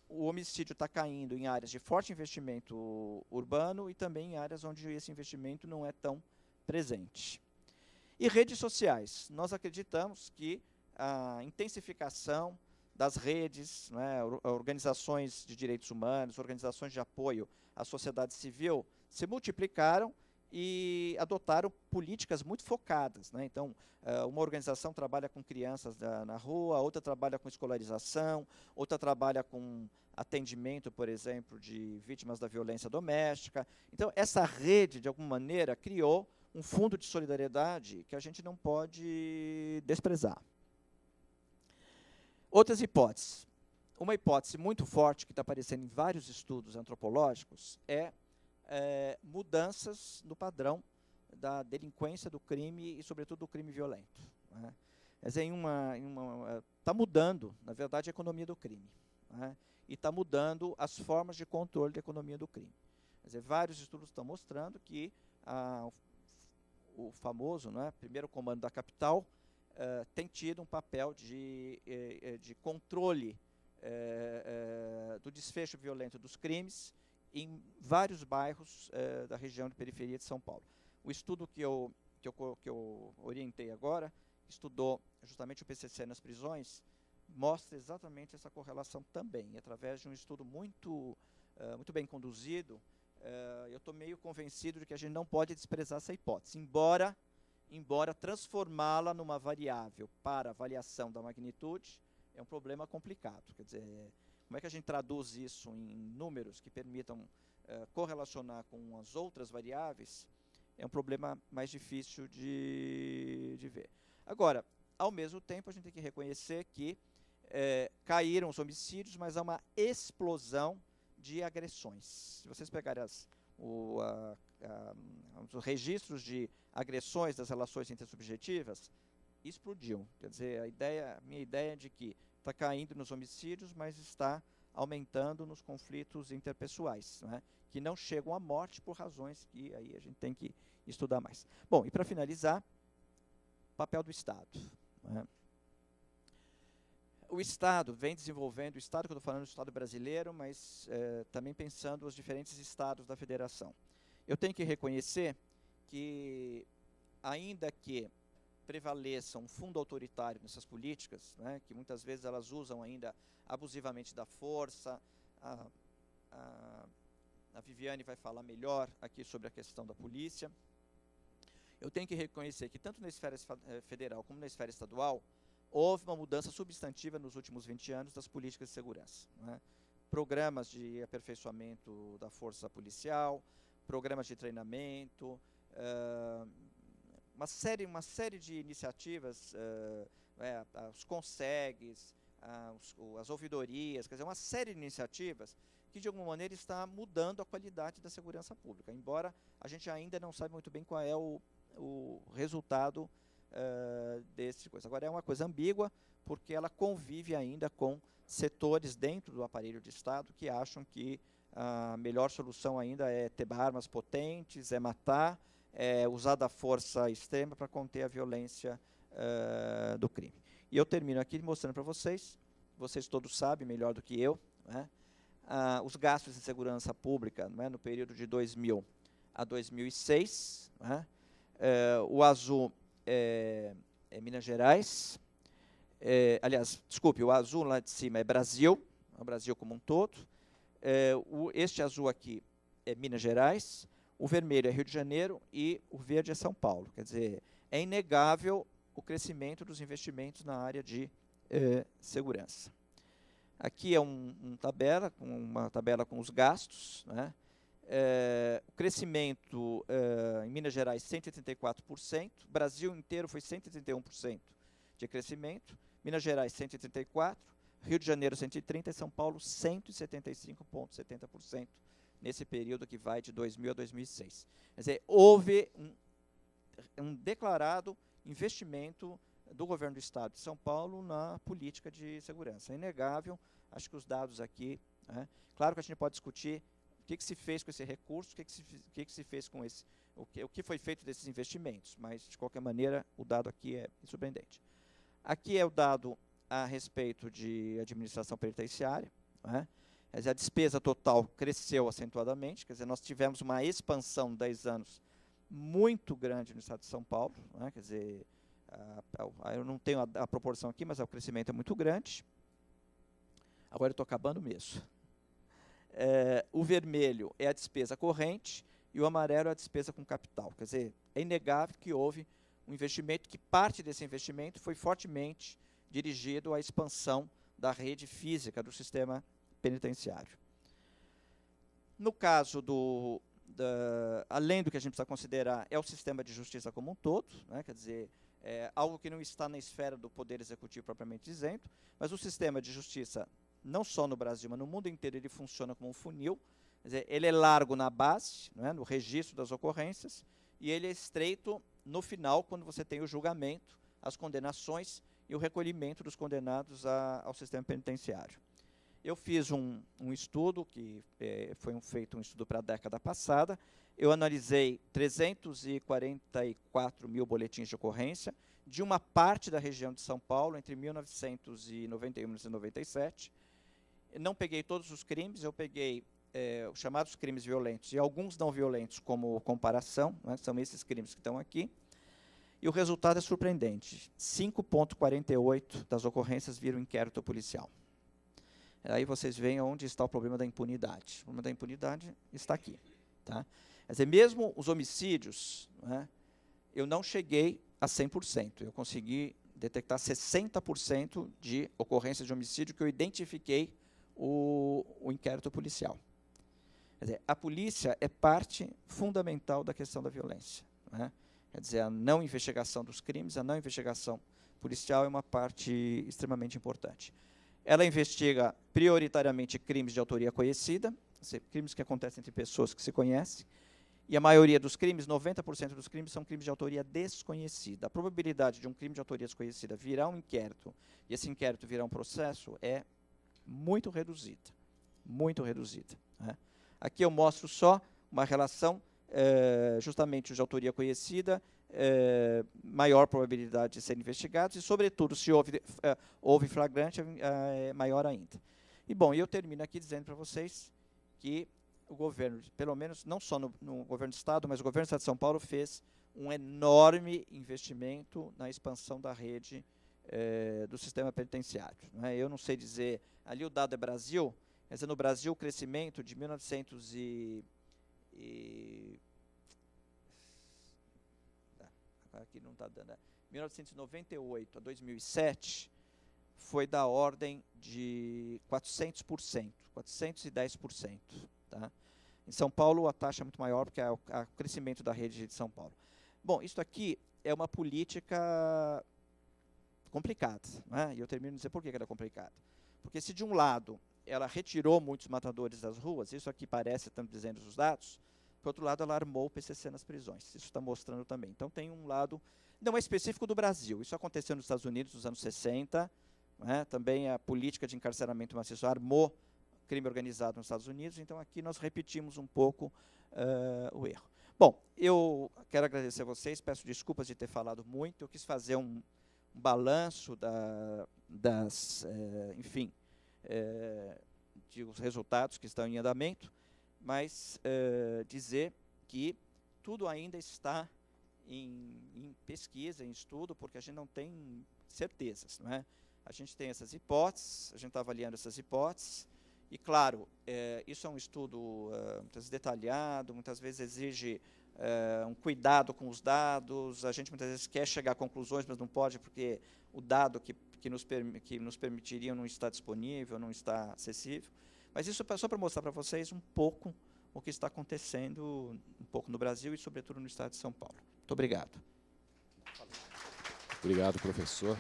o homicídio está caindo em áreas de forte investimento urbano e também em áreas onde esse investimento não é tão presente. E redes sociais. Nós acreditamos que a intensificação das redes, né, organizações de direitos humanos, organizações de apoio à sociedade civil se multiplicaram e adotaram políticas muito focadas. Né? Então, eh, uma organização trabalha com crianças na rua, outra trabalha com escolarização, outra trabalha com atendimento, por exemplo, de vítimas da violência doméstica. Então, essa rede, de alguma maneira, criou um fundo de solidariedade que a gente não pode desprezar. Outras hipóteses. Uma hipótese muito forte que está aparecendo em vários estudos antropológicos é é, mudanças no padrão da delinquência, do crime e, sobretudo, do crime violento. Né? Mas em uma, uma está é, mudando, na verdade, a economia do crime. Né? E está mudando as formas de controle da economia do crime. Quer dizer, vários estudos estão mostrando que ah, o famoso né, primeiro comando da capital eh, tem tido um papel de, é, de controle eh, do desfecho violento dos crimes em vários bairros eh, da região de periferia de São Paulo. O estudo que eu, que eu, que eu orientei agora estudou justamente o PCC nas prisões, mostra exatamente essa correlação também, através de um estudo muito, uh, muito bem conduzido, uh, eu estou meio convencido de que a gente não pode desprezar essa hipótese, embora, embora transformá-la numa variável para avaliação da magnitude é um problema complicado. Quer dizer, como é que a gente traduz isso em números que permitam uh, correlacionar com as outras variáveis? É um problema mais difícil de, de ver. Agora, ao mesmo tempo, a gente tem que reconhecer que eh, caíram os homicídios, mas há uma explosão de agressões. Se vocês pegarem as, o, a, a, os registros de agressões das relações intersubjetivas, explodiu. Quer dizer, a ideia, minha ideia é de que está caindo nos homicídios, mas está aumentando nos conflitos interpessoais, né, que não chegam à morte por razões que aí a gente tem que estudar mais. Bom, e para finalizar, papel do Estado. Né. O Estado vem desenvolvendo, o Estado, que eu estou falando do Estado brasileiro, mas eh, também pensando os diferentes estados da federação. Eu tenho que reconhecer que, ainda que prevaleça um fundo autoritário nessas políticas, né, que muitas vezes elas usam ainda abusivamente da força, a, a, a Viviane vai falar melhor aqui sobre a questão da polícia. Eu tenho que reconhecer que tanto na esfera eh, federal como na esfera estadual, houve uma mudança substantiva nos últimos 20 anos das políticas de segurança. Né? Programas de aperfeiçoamento da força policial, programas de treinamento, uh, uma série, uma série de iniciativas, uh, é, os consegues, uh, os, as ouvidorias, quer dizer, uma série de iniciativas que de alguma maneira está mudando a qualidade da segurança pública, embora a gente ainda não saiba muito bem qual é o, o resultado uh, desse coisa. Agora é uma coisa ambígua, porque ela convive ainda com setores dentro do aparelho de Estado que acham que a melhor solução ainda é ter armas potentes, é matar, é, da força extrema para conter a violência eh, do crime. E eu termino aqui mostrando para vocês, vocês todos sabem melhor do que eu, né, os gastos de segurança pública né, no período de 2000 a 2006. Né, eh, o azul é, é Minas Gerais, é, aliás, desculpe, o azul lá de cima é Brasil, é o Brasil como um todo. É, o, este azul aqui é Minas Gerais o vermelho é Rio de Janeiro e o verde é São Paulo. Quer dizer, é inegável o crescimento dos investimentos na área de eh, segurança. Aqui é um, um tabela, uma tabela com os gastos. Né? É, o crescimento é, em Minas Gerais, 134%, Brasil inteiro foi 131% de crescimento, Minas Gerais, 134%, Rio de Janeiro, 130% e São Paulo, 175,70% nesse período que vai de 2000 a 2006. Quer dizer, houve um, um declarado investimento do governo do Estado de São Paulo na política de segurança. É inegável, acho que os dados aqui. Né, claro que a gente pode discutir o que, que se fez com esse recurso, o que, que, se, que, que se fez com esse. O que, o que foi feito desses investimentos, mas, de qualquer maneira, o dado aqui é surpreendente. Aqui é o dado a respeito de administração penitenciária. Né, Quer dizer, a despesa total cresceu acentuadamente, quer dizer, nós tivemos uma expansão de 10 anos muito grande no estado de São Paulo, né? quer dizer, a, a, eu não tenho a, a, proporção aqui, mas o crescimento é muito grande. Agora eu estou acabando mesmo. É, o vermelho é a despesa corrente e o amarelo é a despesa com capital. Quer dizer, é inegável que houve um investimento, que parte desse investimento foi fortemente dirigido à expansão da rede física do sistema penitenciário. No caso do. Da, além do que a gente precisa considerar é o sistema de justiça como um todo, né, quer dizer, é algo que não está na esfera do poder executivo propriamente dizendo, mas o sistema de justiça, não só no Brasil, mas no mundo inteiro, ele funciona como um funil, quer dizer, ele é largo na base, né, no registro das ocorrências, e ele é estreito no final, quando você tem o julgamento, as condenações e o recolhimento dos condenados a, ao sistema penitenciário. Eu fiz um, um estudo, que é, foi um, feito um estudo para a década passada. Eu analisei 344 mil boletins de ocorrência de uma parte da região de São Paulo entre 1991 e 1997. não peguei todos os crimes, eu peguei é, os chamados crimes violentos e alguns não violentos como comparação, né, são esses crimes que estão aqui. E o resultado é surpreendente: 5,48 das ocorrências viram inquérito policial. Aí vocês veem onde está o problema da impunidade. O problema da impunidade está aqui. Tá? Quer dizer, mesmo os homicídios, né, eu não cheguei a 100%. Eu consegui detectar 60% de ocorrências de homicídio que eu identifiquei o, o inquérito policial. Quer dizer, a polícia é parte fundamental da questão da violência. Né? Quer dizer, a não investigação dos crimes, a não investigação policial é uma parte extremamente importante. Ela investiga prioritariamente crimes de autoria conhecida, crimes que acontecem entre pessoas que se conhecem, e a maioria dos crimes, 90% dos crimes, são crimes de autoria desconhecida. A probabilidade de um crime de autoria desconhecida virar um inquérito e esse inquérito virar um processo é muito reduzida. Muito reduzida. Né? Aqui eu mostro só uma relação é, justamente de autoria conhecida é, maior probabilidade de serem investigados e, sobretudo, se houve, é, houve flagrante, é, maior ainda. E, bom, eu termino aqui dizendo para vocês que o governo, pelo menos não só no, no governo do Estado, mas o governo do Estado de São Paulo fez um enorme investimento na expansão da rede é, do sistema penitenciário. É? Eu não sei dizer, ali o dado é Brasil, mas no Brasil o crescimento de 1900 e, e aqui não está dando. 1998 é, a 2007 foi da ordem de 400%, 410%. Tá? Em São Paulo a taxa é muito maior porque é o, é o crescimento da rede de São Paulo. Bom, isso aqui é uma política complicada, né? e eu termino de dizer por que ela é complicada. Porque se de um lado ela retirou muitos matadores das ruas, isso aqui parece, estamos dizendo os dados, por outro lado, ela armou o PCC nas prisões. Isso está mostrando também. Então, tem um lado, não é específico do Brasil. Isso aconteceu nos Estados Unidos nos anos 60. Né? Também a política de encarceramento maciço armou crime organizado nos Estados Unidos. Então, aqui nós repetimos um pouco uh, o erro. Bom, eu quero agradecer a vocês. Peço desculpas de ter falado muito. Eu quis fazer um, um balanço da, das, eh, enfim, eh, de os resultados que estão em andamento mas uh, dizer que tudo ainda está em, em, pesquisa, em estudo, porque a gente não tem certezas. Não é? A gente tem essas hipóteses, a gente está avaliando essas hipóteses, e, claro, é, isso é um estudo uh, muitas detalhado, muitas vezes exige uh, um cuidado com os dados, a gente muitas vezes quer chegar a conclusões, mas não pode, porque o dado que, que, nos, que nos permitiria não está disponível, não está acessível. Mas isso é só para mostrar para vocês um pouco o que está acontecendo um pouco no Brasil e, sobretudo, no estado de São Paulo. Muito obrigado. Obrigado, professor.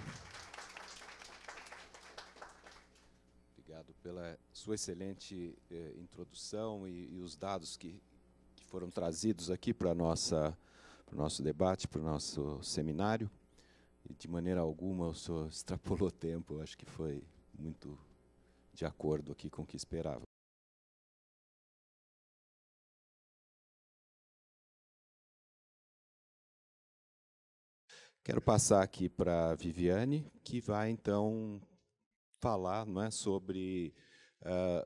Obrigado pela sua excelente eh, introdução e, e, os dados que, que foram trazidos aqui para o nosso debate, para o nosso seminário. E de maneira alguma o senhor [LAUGHS] extrapolou tempo, eu acho que foi muito de acordo aqui com o que esperava. Quero passar aqui para a Viviane, que vai então falar não é, sobre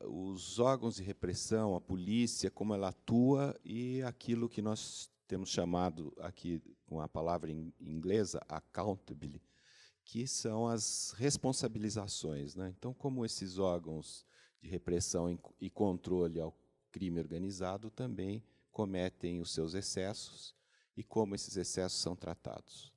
uh, os órgãos de repressão, a polícia, como ela atua e aquilo que nós temos chamado aqui com a palavra em inglesa accountability, que são as responsabilizações. Né? Então, como esses órgãos de repressão e controle ao crime organizado também cometem os seus excessos e como esses excessos são tratados.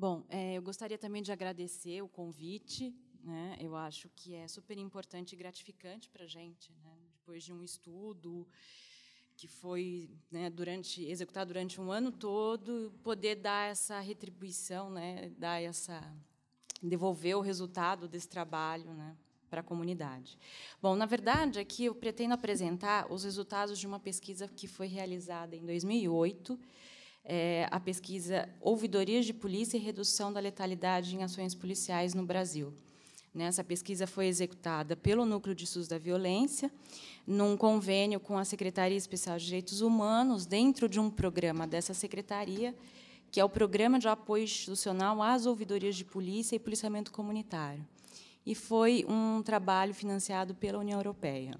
Bom, é, eu gostaria também de agradecer o convite. Né? Eu acho que é super importante e gratificante para a gente, né? depois de um estudo que foi né, durante executado durante um ano todo, poder dar essa retribuição, né, dar essa devolver o resultado desse trabalho, né, para a comunidade. Bom, na verdade, aqui eu pretendo apresentar os resultados de uma pesquisa que foi realizada em 2008 é, a pesquisa Ouvidorias de Polícia e Redução da Letalidade em Ações Policiais no Brasil. Né, essa pesquisa foi executada pelo Núcleo de SUS da Violência, num convênio com a Secretaria Especial de Direitos Humanos, dentro de um programa dessa secretaria, que é o Programa de Apoio Institucional às Ouvidorias de Polícia e Policiamento Comunitário. E foi um trabalho financiado pela União Europeia.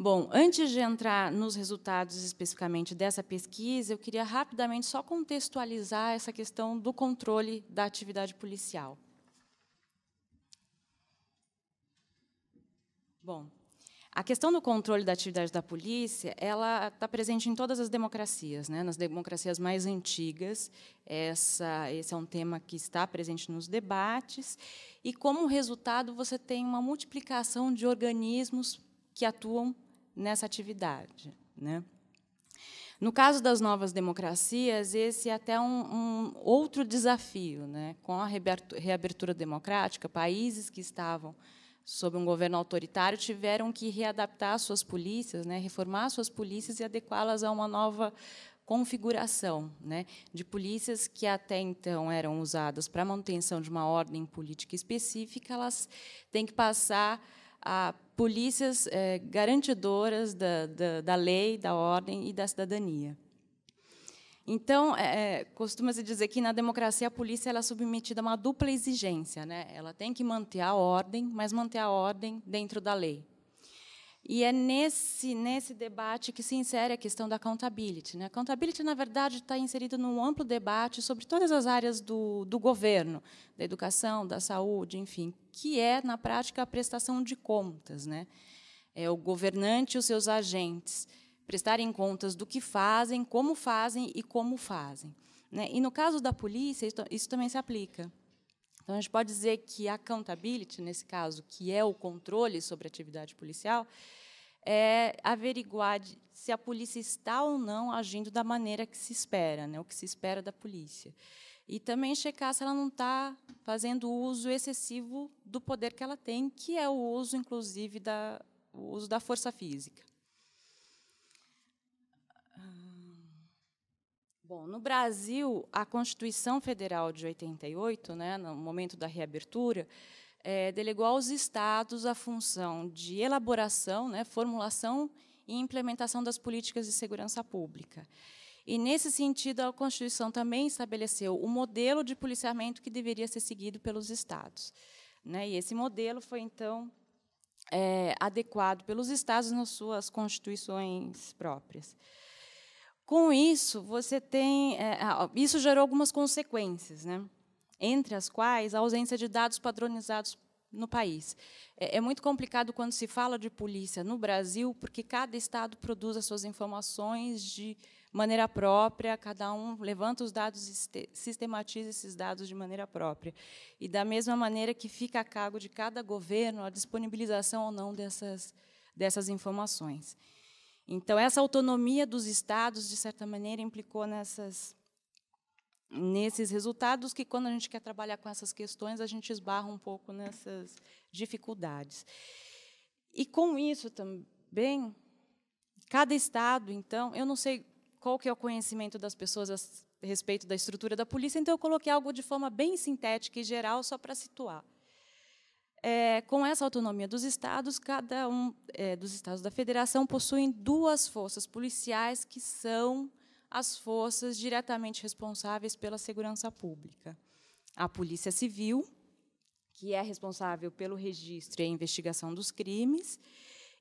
Bom, antes de entrar nos resultados especificamente dessa pesquisa, eu queria rapidamente só contextualizar essa questão do controle da atividade policial. Bom, a questão do controle da atividade da polícia, ela está presente em todas as democracias, né? Nas democracias mais antigas, essa, esse é um tema que está presente nos debates e como resultado você tem uma multiplicação de organismos que atuam nessa atividade. Né? No caso das novas democracias, esse é até um, um outro desafio. Né? Com a reabertura democrática, países que estavam sob um governo autoritário tiveram que readaptar suas polícias, né? reformar suas polícias e adequá-las a uma nova configuração né, de polícias que até então eram usadas para a manutenção de uma ordem política específica, elas têm que passar a polícias é, garantidoras da, da, da, lei, da ordem e da cidadania. Então, é, costuma-se dizer que na democracia a polícia ela é submetida a uma dupla exigência, né? Ela tem que manter a ordem, mas manter a ordem dentro da lei. E é nesse nesse debate que se insere a questão da accountability. Né? Accountability, na verdade, está inserida num amplo debate sobre todas as áreas do, do governo, da educação, da saúde, enfim, que é, na prática, a prestação de contas. Né? É o governante e os seus agentes prestarem contas do que fazem, como fazem e como fazem. Né? E, no caso da polícia, isso também se aplica. Então, a gente pode dizer que a accountability, nesse caso, que é o controle sobre a atividade policial, é averiguar se a polícia está ou não agindo da maneira que se espera, né, o que se espera da polícia. E também checar se ela não está fazendo uso excessivo do poder que ela tem, que é o uso, inclusive, da, o uso da força física. Bom, no Brasil, a Constituição Federal de 88, né, no momento da reabertura, é, delegou aos estados a função de elaboração, né, formulação e implementação das políticas de segurança pública. E, nesse sentido, a Constituição também estabeleceu o modelo de policiamento que deveria ser seguido pelos Estados. Né? E esse modelo foi, então, é, adequado pelos Estados nas suas constituições próprias. Com isso, você tem. É, isso gerou algumas consequências, né? entre as quais a ausência de dados padronizados no país. É, é, muito complicado quando se fala de polícia no Brasil, porque cada estado produz as suas informações de maneira própria, cada um levanta os dados, sistematiza esses dados de maneira própria. E da mesma maneira que fica a cargo de cada governo a disponibilização ou não dessas, dessas informações. Então, essa autonomia dos estados, de certa maneira, implicou nessas, nesses resultados que, quando a gente quer trabalhar com essas questões, a gente esbarra um pouco nessas dificuldades. E, com isso também, cada estado, então, eu não sei qual que é o conhecimento das pessoas a respeito da estrutura da polícia, então eu coloquei algo de forma bem sintética e geral, só para situar. É, com essa autonomia dos estados, cada um é, dos estados da federação possuem duas forças policiais que são as forças diretamente responsáveis pela segurança pública. A Polícia Civil, que é responsável pelo registro e a investigação dos crimes,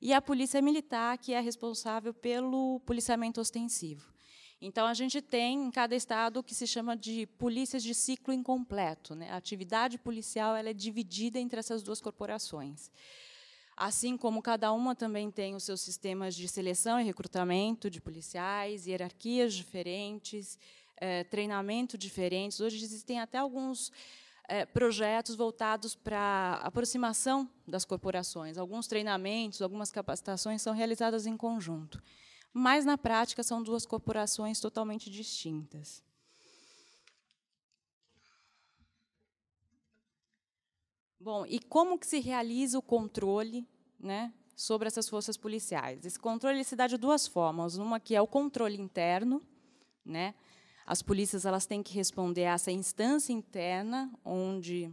e a Polícia Militar, que é responsável pelo policiamento ostensivo. Então, a gente tem em cada estado o que se chama de polícias de ciclo incompleto. Né? A atividade policial ela é dividida entre essas duas corporações. Assim como cada uma também tem os seus sistemas de seleção e recrutamento de policiais, hierarquias diferentes, eh, treinamento diferentes. Hoje existem até alguns é, projetos voltados para aproximação das corporações. Alguns treinamentos, algumas capacitações são realizadas em conjunto. Mas, na prática, são duas corporações totalmente distintas. Bom, e como que se realiza o controle né, sobre essas forças policiais? Esse controle se dá de duas formas. Uma que é o controle interno, né, as polícias elas têm que responder a essa instância interna, onde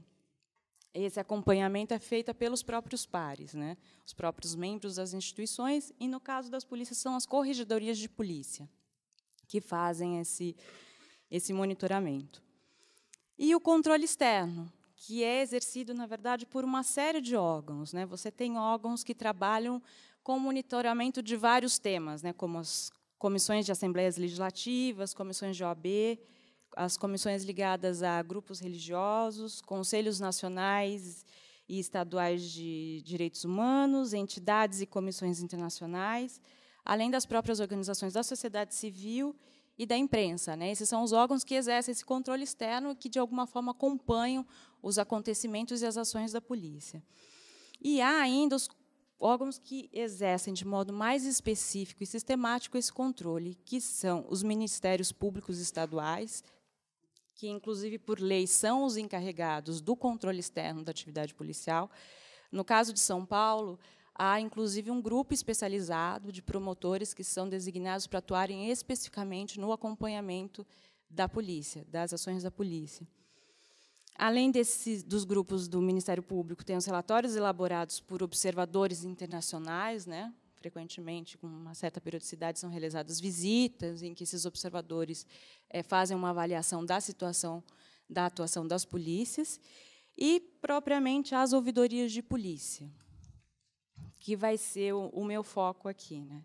esse acompanhamento é feito pelos próprios pares, né? os próprios membros das instituições, e, no caso das polícias, são as corregedorias de polícia que fazem esse, esse monitoramento. E o controle externo, que é exercido, na verdade, por uma série de órgãos. Né? Você tem órgãos que trabalham com monitoramento de vários temas, né? como as comissões de assembleias legislativas, comissões de OAB, as comissões ligadas a grupos religiosos, conselhos nacionais e estaduais de direitos humanos, entidades e comissões internacionais, além das próprias organizações da sociedade civil e da imprensa. Né? Esses são os órgãos que exercem esse controle externo e que, de alguma forma, acompanham os acontecimentos e as ações da polícia. E há ainda os órgãos que exercem de modo mais específico e sistemático esse controle, que são os ministérios públicos estaduais, que inclusive por lei são os encarregados do controle externo da atividade policial. No caso de São Paulo, há inclusive um grupo especializado de promotores que são designados para atuarem especificamente no acompanhamento da polícia, das ações da polícia. Além desses dos grupos do Ministério Público, tem os relatórios elaborados por observadores internacionais, né? frequentemente, com uma certa periodicidade, são realizadas visitas em que esses observadores é, fazem uma avaliação da situação da atuação das polícias e, propriamente, as ouvidorias de polícia, que vai ser o, o meu foco aqui. Né?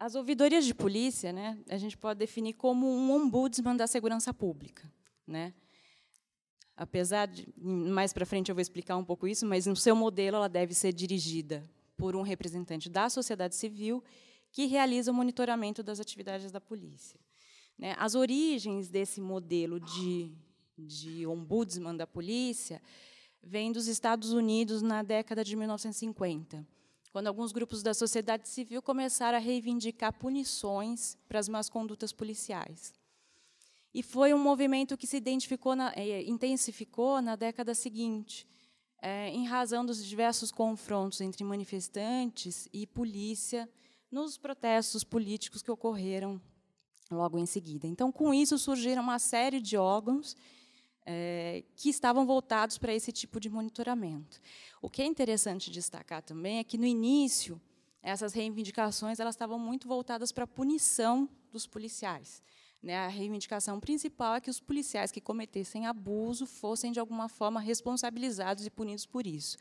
As ouvidorias de polícia, né, a gente pode definir como um ombudsman da segurança pública, né? Apesar de mais para frente eu vou explicar um pouco isso, mas no seu modelo ela deve ser dirigida por um representante da sociedade civil que realiza o monitoramento das atividades da polícia. Né. As origens desse modelo de, de ombudsman da polícia vêm dos Estados Unidos na década de 1950 quando alguns grupos da sociedade civil começaram a reivindicar punições para as más condutas policiais. E foi um movimento que se na, eh, intensificou na década seguinte, eh, em razão dos diversos confrontos entre manifestantes e polícia nos protestos políticos que ocorreram logo em seguida. Então, com isso surgiram uma série de órgãos é, que estavam voltados para esse tipo de monitoramento. O que é interessante destacar também é que, no início, essas reivindicações elas estavam muito voltadas para a punição dos policiais. Né, a reivindicação principal é que os policiais que cometessem abuso fossem, de alguma forma, responsabilizados e punidos por isso.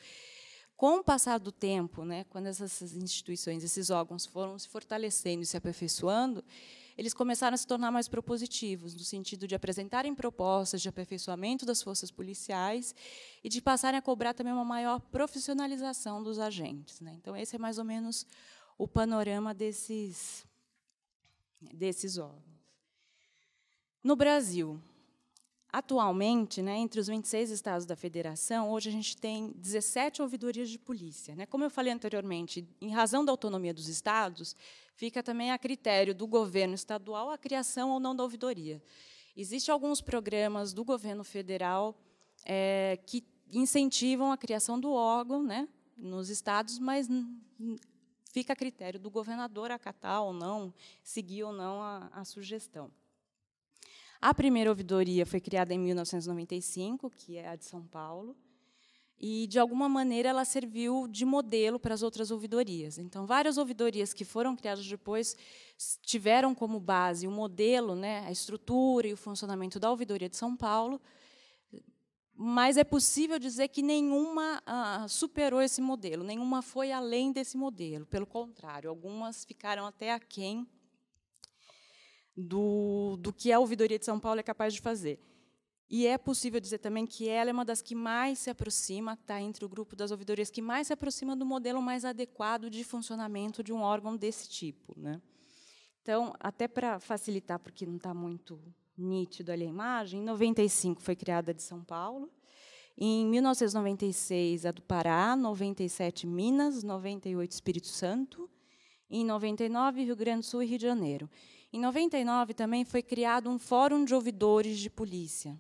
Com o passar do tempo, né, quando essas instituições, esses órgãos foram se fortalecendo e se aperfeiçoando, eles começaram a se tornar mais propositivos, no sentido de apresentarem propostas de aperfeiçoamento das forças policiais e de passarem a cobrar também uma maior profissionalização dos agentes. Né? Então, esse é mais ou menos o panorama desses, desses órgãos. No Brasil, Atualmente, né, entre os 26 estados da federação, hoje a gente tem 17 ouvidorias de polícia. Né? Como eu falei anteriormente, em razão da autonomia dos estados, fica também a critério do governo estadual a criação ou não da ouvidoria. Existem alguns programas do governo federal é, que incentivam a criação do órgão né, nos estados, mas fica a critério do governador acatar ou não, seguir ou não a, a sugestão. A primeira ouvidoria foi criada em 1995, que é a de São Paulo, e, de alguma maneira, ela serviu de modelo para as outras ouvidorias. Então, várias ouvidorias que foram criadas depois tiveram como base o modelo, né, a estrutura e o funcionamento da ouvidoria de São Paulo, mas é possível dizer que nenhuma ah, superou esse modelo, nenhuma foi além desse modelo. Pelo contrário, algumas ficaram até aquém do, do que a ouvidoria de São Paulo é capaz de fazer. E é possível dizer também que ela é uma das que mais se aproxima, está entre o grupo das ouvidorias que mais se aproxima do modelo mais adequado de funcionamento de um órgão desse tipo. Né? Então, até para facilitar, porque não está muito nítido ali a imagem, em 95 foi criada a de São Paulo, em 1996 a do Pará, 97 Minas, 98 Espírito Santo, em 99 Rio Grande do Sul e Rio de Janeiro. Em 99 também foi criado um fórum de ouvidores de polícia,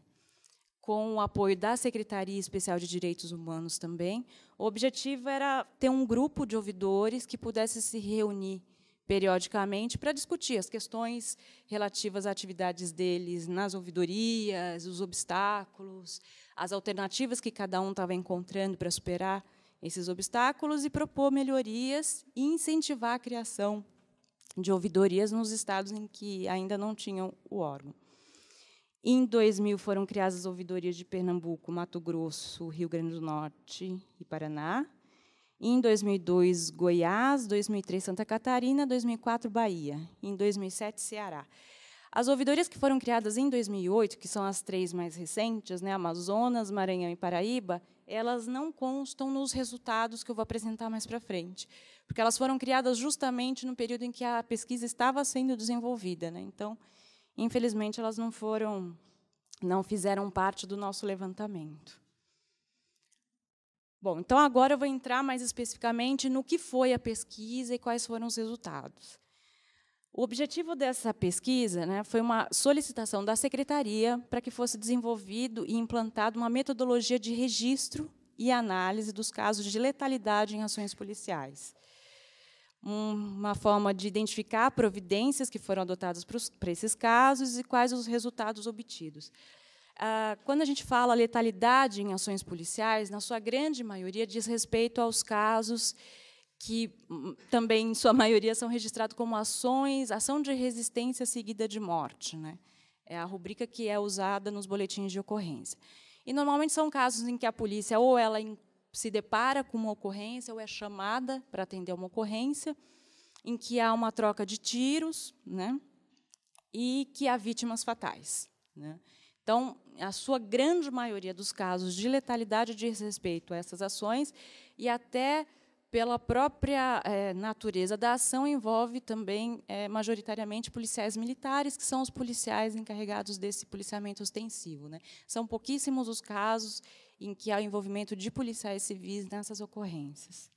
com o apoio da Secretaria Especial de Direitos Humanos também. O objetivo era ter um grupo de ouvidores que pudesse se reunir periodicamente para discutir as questões relativas às atividades deles nas ouvidorias, os obstáculos, as alternativas que cada um estava encontrando para superar esses obstáculos e propor melhorias e incentivar a criação de ouvidorias nos estados em que ainda não tinham o órgão. Em 2000 foram criadas as ouvidorias de Pernambuco, Mato Grosso, Rio Grande do Norte e Paraná. Em 2002, Goiás, 2003, Santa Catarina, 2004, Bahia, em 2007, Ceará. As ouvidorias que foram criadas em 2008, que são as três mais recentes, né, Amazonas, Maranhão e Paraíba, elas não constam nos resultados que eu vou apresentar mais para frente, porque elas foram criadas justamente no período em que a pesquisa estava sendo desenvolvida. Né? Então, Infelizmente, elas não foram, não fizeram parte do nosso levantamento. Bom, então agora eu vou entrar mais especificamente no que foi a pesquisa e quais foram os resultados. O objetivo dessa pesquisa né, foi uma solicitação da secretaria para que fosse desenvolvido e implantado uma metodologia de registro e análise dos casos de letalidade em ações policiais uma forma de identificar providências que foram adotadas para esses casos e quais os resultados obtidos. Ah, quando a gente fala letalidade em ações policiais, na sua grande maioria diz respeito aos casos que hum, também, em sua maioria, são registrados como ações, ação de resistência seguida de morte. Né? É a rubrica que é usada nos boletins de ocorrência. E, normalmente, são casos em que a polícia ou ela se depara com uma ocorrência ou é chamada para atender uma ocorrência em que há uma troca de tiros né, e que há vítimas fatais. Né. Então, a sua grande maioria dos casos de letalidade diz respeito a essas ações e até pela própria é, natureza da ação envolve também é, majoritariamente policiais militares que são os policiais encarregados desse policiamento ostensivo, né. São pouquíssimos os casos em que há o envolvimento de policiais civis nessas ocorrências.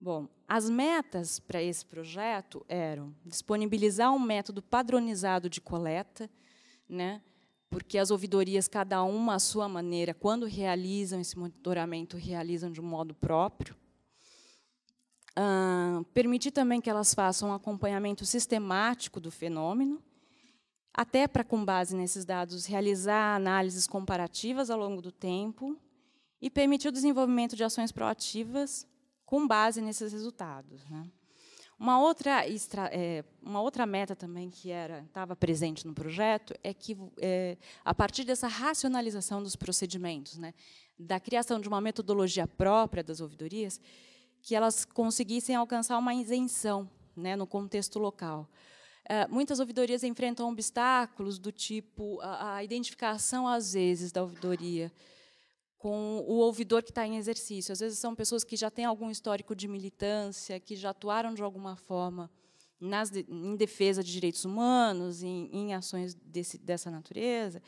Bom, as metas para esse projeto eram disponibilizar um método padronizado de coleta, né, porque as ouvidorias, cada uma à sua maneira, quando realizam esse monitoramento, realizam de um modo próprio. permitir também que elas façam um acompanhamento sistemático do fenômeno, até para, com base nesses dados, realizar análises comparativas ao longo do tempo e permitir o desenvolvimento de ações proativas com base nesses resultados. Né? Uma outra, extra, é, uma outra meta também que era estava presente no projeto é que, é, a partir dessa racionalização dos procedimentos, né, da criação de uma metodologia própria das ouvidorias, que elas conseguissem alcançar uma isenção né, no contexto local. Eh, muitas ouvidorias enfrentam obstáculos do tipo a, a identificação, às vezes, da ouvidoria com o ouvidor que está em exercício. Às vezes são pessoas que já têm algum histórico de militância, que já atuaram de alguma forma nas, em defesa de direitos humanos, em, em ações desse, dessa natureza,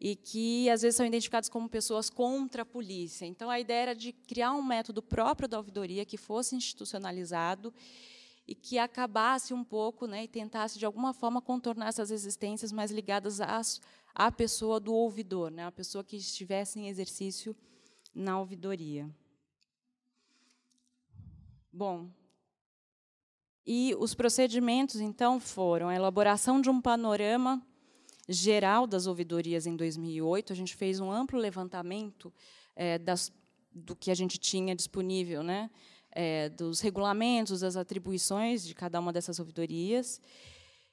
e que às vezes são identificados como pessoas contra a polícia. Então a ideia era de criar um método próprio da ouvidoria que fosse institucionalizado e que acabasse um pouco né, e tentasse, de alguma forma, contornar essas existências mais ligadas à, à pessoa do ouvidor, né, a pessoa que estivesse em exercício na ouvidoria. Bom, e os procedimentos, então, foram a elaboração de um panorama geral das ouvidorias em 2008. A gente fez um amplo levantamento é, das, do que a gente tinha disponível, né? é, dos regulamentos, das atribuições de cada uma dessas ouvidorias.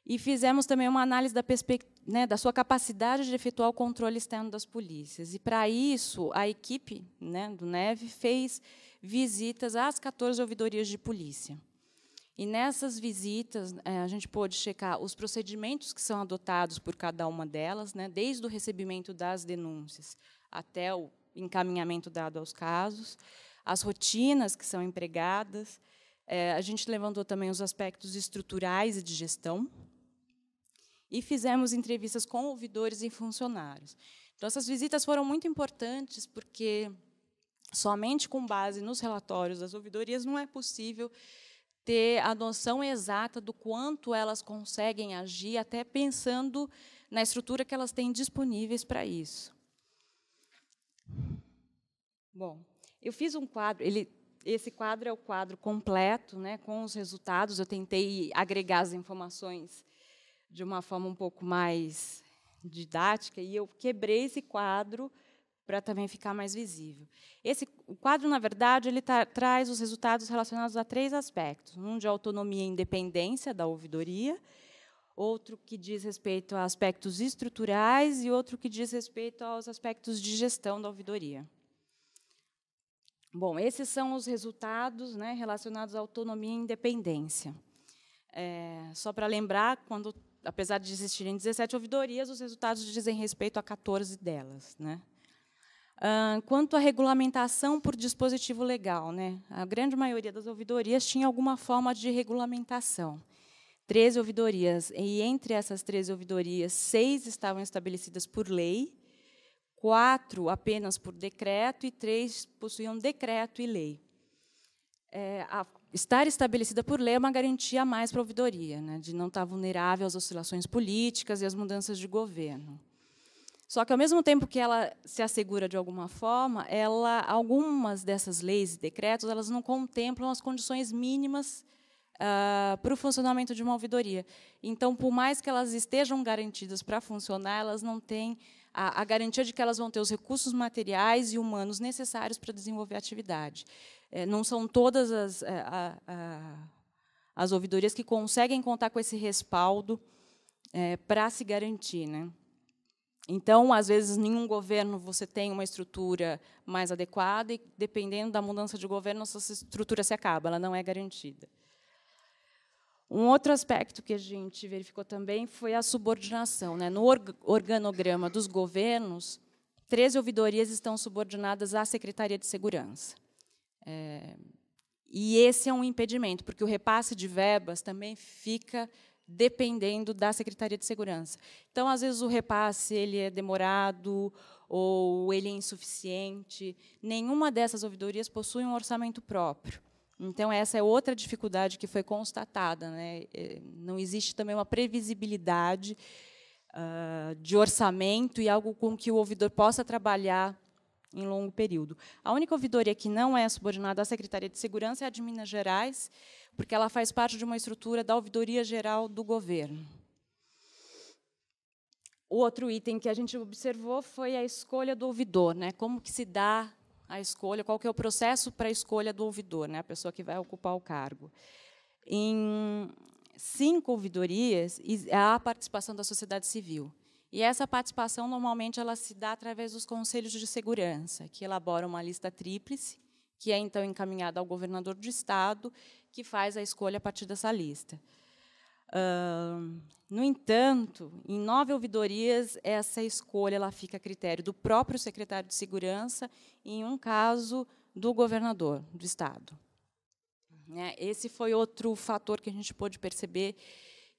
E fizemos também uma análise da, né, da sua capacidade de efetuar o controle externo das polícias. E, para isso, a equipe né, do NEVE fez visitas às 14 ouvidorias de polícia. E nessas visitas, é, a gente pôde checar os procedimentos que são adotados por cada uma delas, né, desde o recebimento das denúncias até o encaminhamento dado aos casos, as rotinas que são empregadas. É, a gente levantou também os aspectos estruturais e de gestão. E fizemos entrevistas com ouvidores e funcionários. Então, essas visitas foram muito importantes, porque somente com base nos relatórios das ouvidorias não é possível ter a noção exata do quanto elas conseguem agir, até pensando na estrutura que elas têm disponíveis para isso. Bom, eu fiz um quadro, ele, esse quadro é o quadro completo, né, com os resultados. Eu tentei agregar as informações de uma forma um pouco mais didática e eu quebrei esse quadro para também ficar mais visível. Esse o quadro, na verdade, ele tá, traz os resultados relacionados a três aspectos: um de autonomia e independência da ouvidoria, outro que diz respeito a aspectos estruturais e outro que diz respeito aos aspectos de gestão da ouvidoria. Bom, esses são os resultados né, relacionados à autonomia e independência. É, só para lembrar, quando, apesar de existirem 17 ouvidorias, os resultados dizem respeito a 14 delas. Né? quanto à regulamentação por dispositivo legal, né, a grande maioria das ouvidorias tinha alguma forma de regulamentação. 13 ouvidorias, e entre essas 13 ouvidorias, seis estavam estabelecidas por lei, quatro apenas por decreto e três possuíam decreto e lei. É, a, estar estabelecida por lei é uma garantia a mais para a ouvidoria, né, de não estar vulnerável às oscilações políticas e às mudanças de governo. Só que, ao mesmo tempo que ela se assegura de alguma forma, ela, algumas dessas leis e decretos elas não contemplam as condições mínimas uh, para o funcionamento de uma ouvidoria. Então, por mais que elas estejam garantidas para funcionar, elas não têm a, a garantia de que elas vão ter os recursos materiais e humanos necessários para desenvolver a atividade. É, não são todas as, é, a, a, as ouvidorias que conseguem contar com esse respaldo é, para se garantir. Né? Então, às vezes, nenhum governo você tem uma estrutura mais adequada e, dependendo da mudança de governo, essa estrutura se acaba, ela não é garantida. Um outro aspecto que a gente verificou também foi a subordinação. Né? No organograma dos governos, 13 ouvidorias estão subordinadas à Secretaria de Segurança. É, e esse é um impedimento, porque o repasse de verbas também fica dependendo da Secretaria de Segurança. Então, às vezes, o repasse ele é demorado ou ele é insuficiente. Nenhuma dessas ouvidorias possui um orçamento próprio. Então, essa é outra dificuldade que foi constatada. Né? É, não existe também uma previsibilidade uh, de orçamento e algo com que o ouvidor possa trabalhar em longo período. A única ouvidoria que não é subordinada à Secretaria de Segurança é a de Minas Gerais, porque ela faz parte de uma estrutura da Ouvidoria Geral do Governo. O outro item que a gente observou foi a escolha do ouvidor, né? Como que se dá a escolha, qual que é o processo para a escolha do ouvidor, né, a pessoa que vai ocupar o cargo. Em cinco ouvidorias há a participação da sociedade civil. E essa participação normalmente ela se dá através dos conselhos de segurança, que elaboram uma lista tríplice, que é então encaminhada ao governador do estado, que faz a escolha a partir dessa lista. Uh, no entanto, em nove ouvidorias, essa escolha ela fica a critério do próprio secretário de Segurança e, em um caso, do governador do Estado. Né, esse foi outro fator que a gente pôde perceber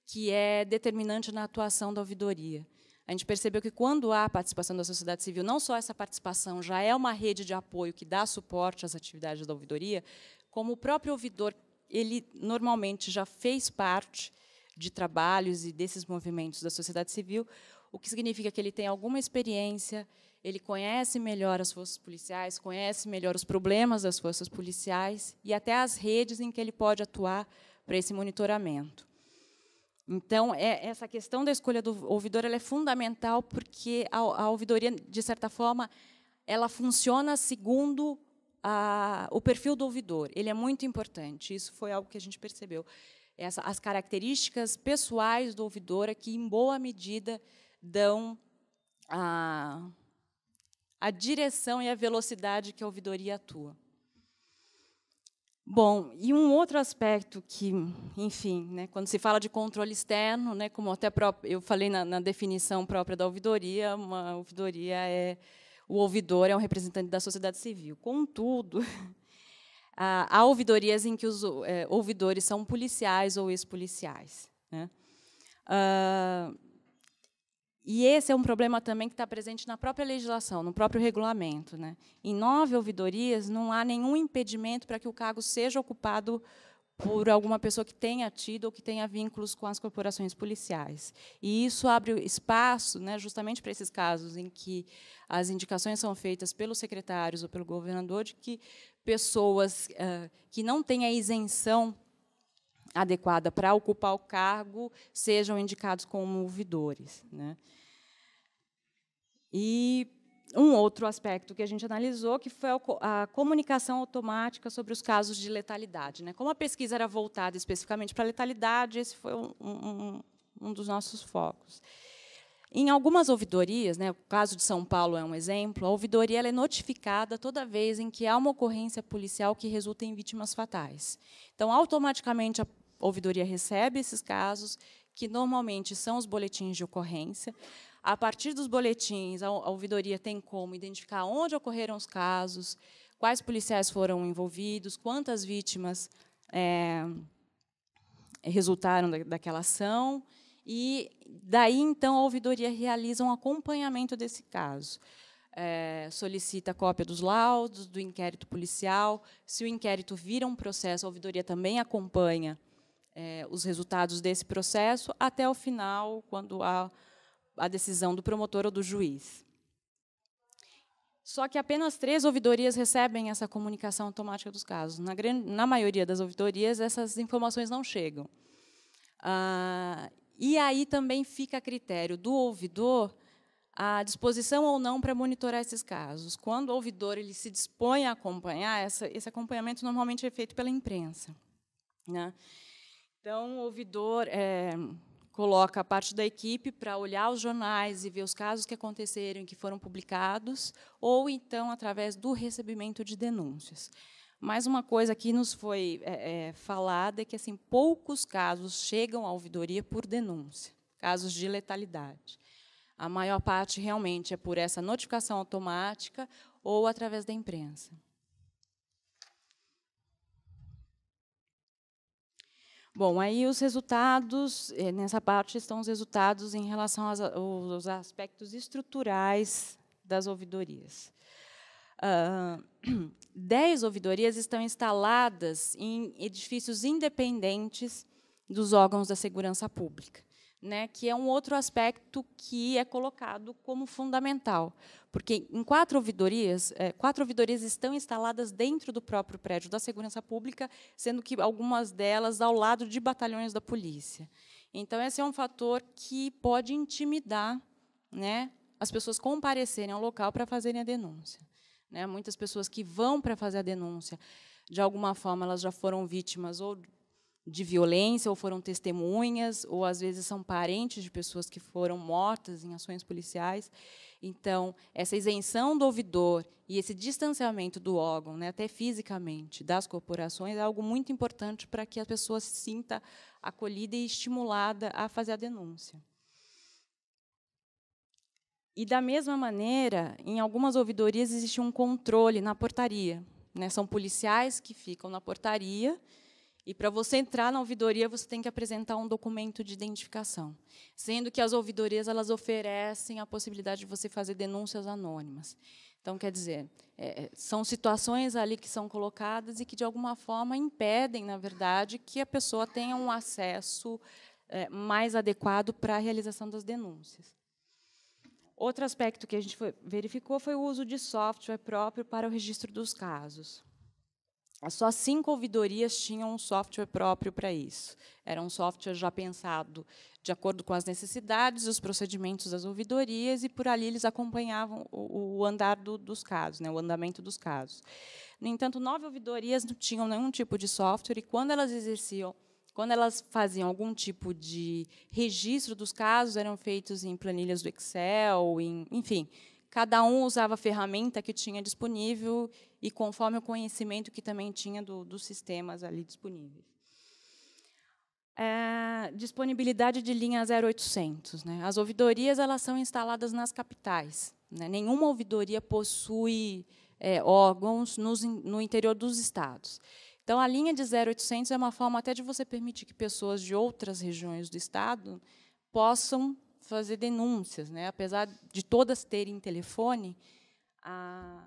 que é determinante na atuação da ouvidoria. A gente percebeu que, quando há participação da sociedade civil, não só essa participação já é uma rede de apoio que dá suporte às atividades da ouvidoria, como o próprio ouvidor, ele normalmente já fez parte de trabalhos e desses movimentos da sociedade civil, o que significa que ele tem alguma experiência, ele conhece melhor as forças policiais, conhece melhor os problemas das forças policiais e até as redes em que ele pode atuar para esse monitoramento. Então, é, essa questão da escolha do ouvidor é fundamental porque a, a, ouvidoria, de certa forma, ela funciona segundo a, o perfil do ouvidor. Ele é muito importante. Isso foi algo que a gente percebeu essa, as características pessoais do ouvidor que, em boa medida, dão a, a direção e a velocidade que a ouvidoria atua. Bom, e um outro aspecto que, enfim, né, quando se fala de controle externo, né, como até eu falei na, na definição própria da ouvidoria, uma ouvidoria é o ouvidor é um representante da sociedade civil. Contudo, [LAUGHS] Ah, há ouvidorias em que os é, ouvidores são policiais ou ex-policiais. Né? Ah, e esse é um problema também que está presente na própria legislação, no próprio regulamento. Né? Em nove ouvidorias, não há nenhum impedimento para que o cargo seja ocupado por alguma pessoa que tenha tido ou que tenha vínculos com as corporações policiais. E isso abre espaço né, justamente para esses casos em que as indicações são feitas pelos secretários ou pelo governador de que pessoas uh, que não têm a isenção adequada para ocupar o cargo sejam indicados como ouvidores. Né? E um outro aspecto que a gente analisou que foi a comunicação automática sobre os casos de letalidade. Né? Como a pesquisa era voltada especificamente para a letalidade, esse foi um, um, um dos nossos focos. Em algumas ouvidorias, né, o caso de São Paulo é um exemplo, a ouvidoria é notificada toda vez em que há uma ocorrência policial que resulta em vítimas fatais. Então, automaticamente, a ouvidoria recebe esses casos, que normalmente são os boletins de ocorrência. A partir dos boletins, a ouvidoria tem como identificar onde ocorreram os casos, quais policiais foram envolvidos, quantas vítimas é, resultaram daquela ação e daí, então, a ouvidoria realiza um acompanhamento desse caso. É, solicita cópia dos laudos, do inquérito policial. Se o inquérito vira um processo, a ouvidoria também acompanha é, os resultados desse processo até o final, quando há a decisão do promotor ou do juiz. Só que apenas três ouvidorias recebem essa comunicação automática dos casos. Na, grande, na maioria das ouvidorias, essas informações não chegam. Ah, e aí também fica a critério do ouvidor a disposição ou não para monitorar esses casos. Quando o ouvidor ele se dispõe a acompanhar, essa, esse acompanhamento normalmente é feito pela imprensa. Né? Então, o ouvidor é, coloca a parte da equipe para olhar os jornais e ver os casos que aconteceram e que foram publicados, ou então através do recebimento de denúncias. Mais uma coisa que nos foi é, é, falada é que assim poucos casos chegam à ouvidoria por denúncia, casos de letalidade. A maior parte realmente é por essa notificação automática ou através da imprensa. Bom, aí os resultados, é, nessa parte estão os resultados em relação aos, aspectos estruturais das ouvidorias. [CLEARS THROAT] dez ouvidorias estão instaladas em edifícios independentes dos órgãos da segurança pública. Né, que é um outro aspecto que é colocado como fundamental, porque em quatro ouvidorias, é, quatro ouvidorias estão instaladas dentro do próprio prédio da segurança pública, sendo que algumas delas ao lado de batalhões da polícia. Então esse é um fator que pode intimidar, né, as pessoas comparecerem ao local para fazerem a denúncia. Né? Muitas pessoas que vão para fazer a denúncia, de alguma forma, elas já foram vítimas ou de violência, ou foram testemunhas, ou às vezes são parentes de pessoas que foram mortas em ações policiais. Então, essa isenção do ouvidor e esse distanciamento do órgão, né, até fisicamente, das corporações, é algo muito importante para que a pessoa se sinta acolhida e estimulada a fazer a denúncia. E, da mesma maneira, em algumas ouvidorias existe um controle na portaria. Né? São policiais que ficam na portaria e para você entrar na ouvidoria, você tem que apresentar um documento de identificação, sendo que as ouvidorias elas oferecem a possibilidade de você fazer denúncias anônimas. Então, quer dizer, é, é são situações ali que são colocadas e que de alguma forma impedem, na verdade, que a pessoa tenha um acesso é, mais adequado para a realização das denúncias. Outro aspecto que a gente foi, verificou foi o uso de software próprio para o registro dos casos. Só cinco ouvidorias tinham um software próprio para isso. Era um software já pensado de acordo com as necessidades, os procedimentos das ouvidorias, e por ali eles acompanhavam o, o andar do, dos casos, né, o andamento dos casos. No entanto, nove ouvidorias não tinham nenhum tipo de software, e quando elas exerciam quando elas faziam algum tipo de registro dos casos, eram feitos em planilhas do Excel, em, enfim. Cada um usava a ferramenta que tinha disponível e conforme o conhecimento que também tinha do, dos sistemas ali disponíveis. É, disponibilidade de linha 0800. Né? As ouvidorias elas são instaladas nas capitais. Né? Nenhuma ouvidoria possui é, órgãos nos, no interior dos estados. Então, a linha de 0800 é uma forma até de você permitir que pessoas de outras regiões do Estado possam fazer denúncias. Né? Apesar de todas terem telefone, a,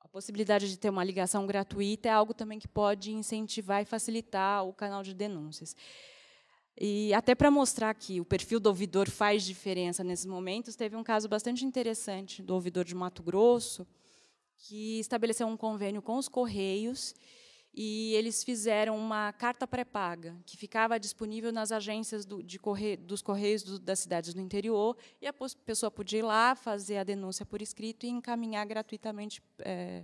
a possibilidade de ter uma ligação gratuita é algo também que pode incentivar e facilitar o canal de denúncias. E até para mostrar que o perfil do ouvidor faz diferença nesses momentos, teve um caso bastante interessante do ouvidor de Mato Grosso, que estabeleceu um convênio com os Correios e eles fizeram uma carta pré-paga que ficava disponível nas agências do, de dos correios do, das cidades do interior e a pessoa podia ir lá fazer a denúncia por escrito e encaminhar gratuitamente é,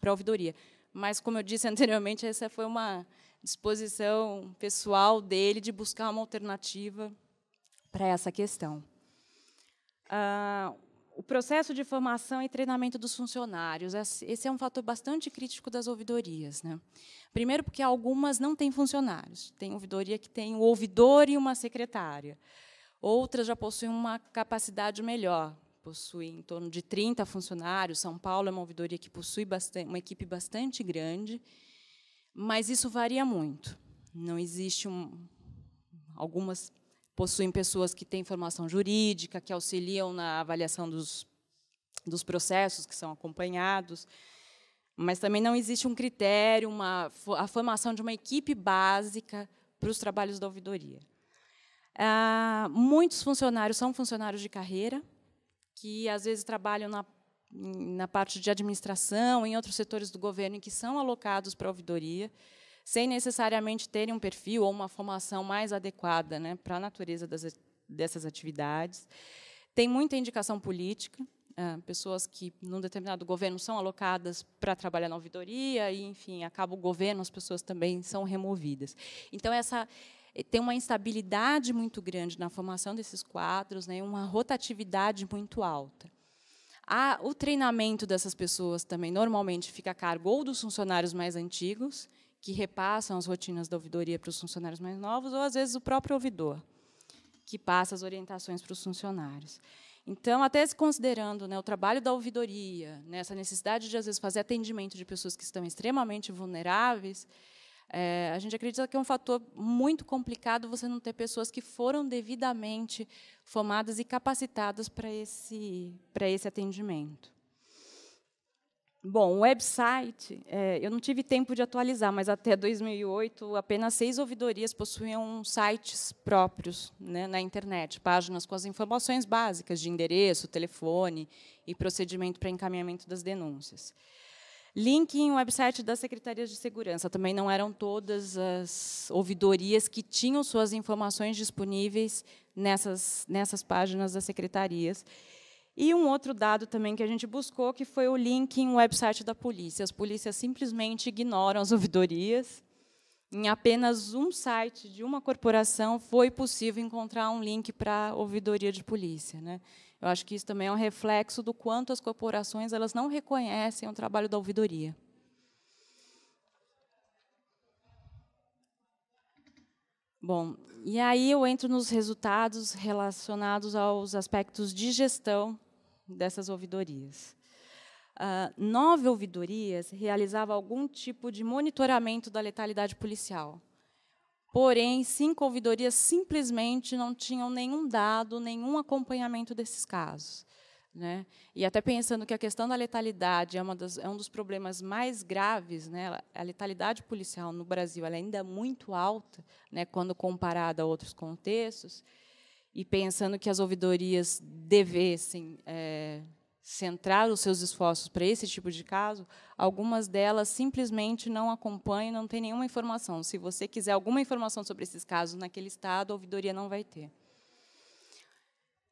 para a ouvidoria. Mas, como eu disse [LAUGHS] anteriormente, essa foi uma disposição pessoal dele de buscar uma alternativa para essa questão. Ah, o processo de formação e treinamento dos funcionários. Esse é um fator bastante crítico das ouvidorias. Né? Primeiro, porque algumas não têm funcionários. Tem ouvidoria que tem um ouvidor e uma secretária. Outras já possuem uma capacidade melhor, possui em torno de 30 funcionários. São Paulo é uma ouvidoria que possui bastante, uma equipe bastante grande, mas isso varia muito. Não existe um, algumas possuem pessoas que têm formação jurídica, que auxiliam na avaliação dos, dos processos que são acompanhados. Mas também não existe um critério, uma, a formação de uma equipe básica para os trabalhos da ouvidoria. Ah, muitos funcionários são funcionários de carreira, que às vezes trabalham na, na parte de administração, em outros setores do governo, em que são alocados para a ouvidoria sem necessariamente terem um perfil ou uma formação mais adequada né, para a natureza das, dessas atividades. Tem muita indicação política, é, pessoas que, num determinado governo, são alocadas para trabalhar na ouvidoria, e, enfim, acaba o governo, as pessoas também são removidas. Então, essa eh, tem uma instabilidade muito grande na formação desses quadros, né, uma rotatividade muito alta. A, o treinamento dessas pessoas também normalmente fica a cargo ou dos funcionários mais antigos, que repassam as rotinas da ouvidoria para os funcionários mais novos, ou às vezes o próprio ouvidor, que passa as orientações para os funcionários. Então, até se considerando né, o trabalho da ouvidoria, né, essa necessidade de, às vezes, fazer atendimento de pessoas que estão extremamente vulneráveis, é, a gente acredita que é um fator muito complicado você não ter pessoas que foram devidamente formadas e capacitadas para esse, para esse atendimento. Bom, o website, é, eu não tive tempo de atualizar, mas até 2008 apenas seis ouvidorias possuíam sites próprios né, na internet, páginas com as informações básicas de endereço, telefone e procedimento para encaminhamento das denúncias. Link em website das secretarias de segurança. Também não eram todas as ouvidorias que tinham suas informações disponíveis nessas, nessas páginas das secretarias. E um outro dado também que a gente buscou, que foi o link em website da polícia. As polícias simplesmente ignoram as ouvidorias. Em apenas um site de uma corporação foi possível encontrar um link para ouvidoria de polícia, né? Eu acho que isso também é um reflexo do quanto as corporações elas não reconhecem o trabalho da ouvidoria. Bom, e aí eu entro nos resultados relacionados aos aspectos de gestão dessas ouvidorias. Uh, nove ouvidorias realizavam algum tipo de monitoramento da letalidade policial. Porém, cinco ouvidorias simplesmente não tinham nenhum dado, nenhum acompanhamento desses casos. Né? E até pensando que a questão da letalidade é, das, é um dos problemas mais graves, né? a letalidade policial no Brasil é ainda muito alta, né, quando comparada a outros contextos, e pensando que as ouvidorias devessem é, centrar os seus esforços para esse tipo de caso, algumas delas simplesmente não acompanham, não têm nenhuma informação. Se você quiser alguma informação sobre esses casos naquele estado, a ouvidoria não vai ter.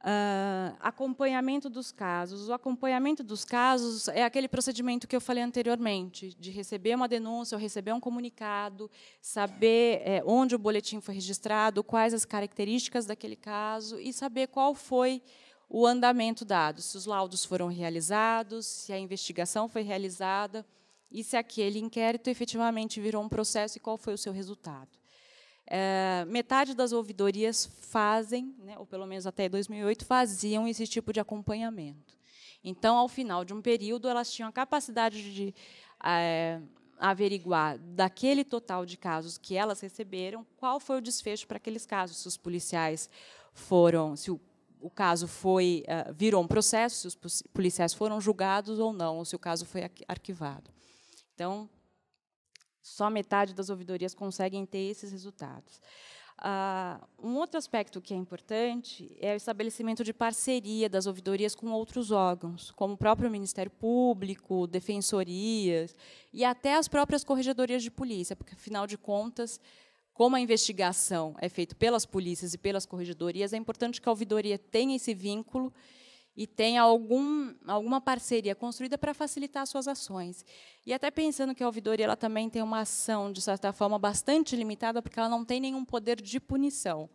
Uh, acompanhamento dos casos. O acompanhamento dos casos é aquele procedimento que eu falei anteriormente, de receber uma denúncia ou receber um comunicado, saber é, onde o boletim foi registrado, quais as características daquele caso e saber qual foi o andamento dado, se os laudos foram realizados, se a investigação foi realizada e se aquele inquérito efetivamente virou um processo e qual foi o seu resultado. É, metade das ouvidorias fazem, né, ou pelo menos até 2008, faziam esse tipo de acompanhamento. Então, ao final de um período, elas tinham a capacidade de é, averiguar daquele total de casos que elas receberam qual foi o desfecho para aqueles casos, se os policiais foram, se o, o caso foi eh, virou um processo, se os policiais foram julgados ou não, ou se o caso foi arquivado. Então, só metade das ouvidorias conseguem ter esses resultados. Uh, um outro aspecto que é importante é o estabelecimento de parceria das ouvidorias com outros órgãos, como o próprio Ministério Público, defensorias e até as próprias corregedorias de polícia, porque, afinal de contas, como a investigação é feita pelas polícias e pelas corregedorias, é importante que a ouvidoria tenha esse vínculo e tem algum, alguma parceria construída para facilitar suas ações. E até pensando que a ouvidoria ela também tem uma ação, de certa forma, bastante limitada, porque ela não tem nenhum poder de punição.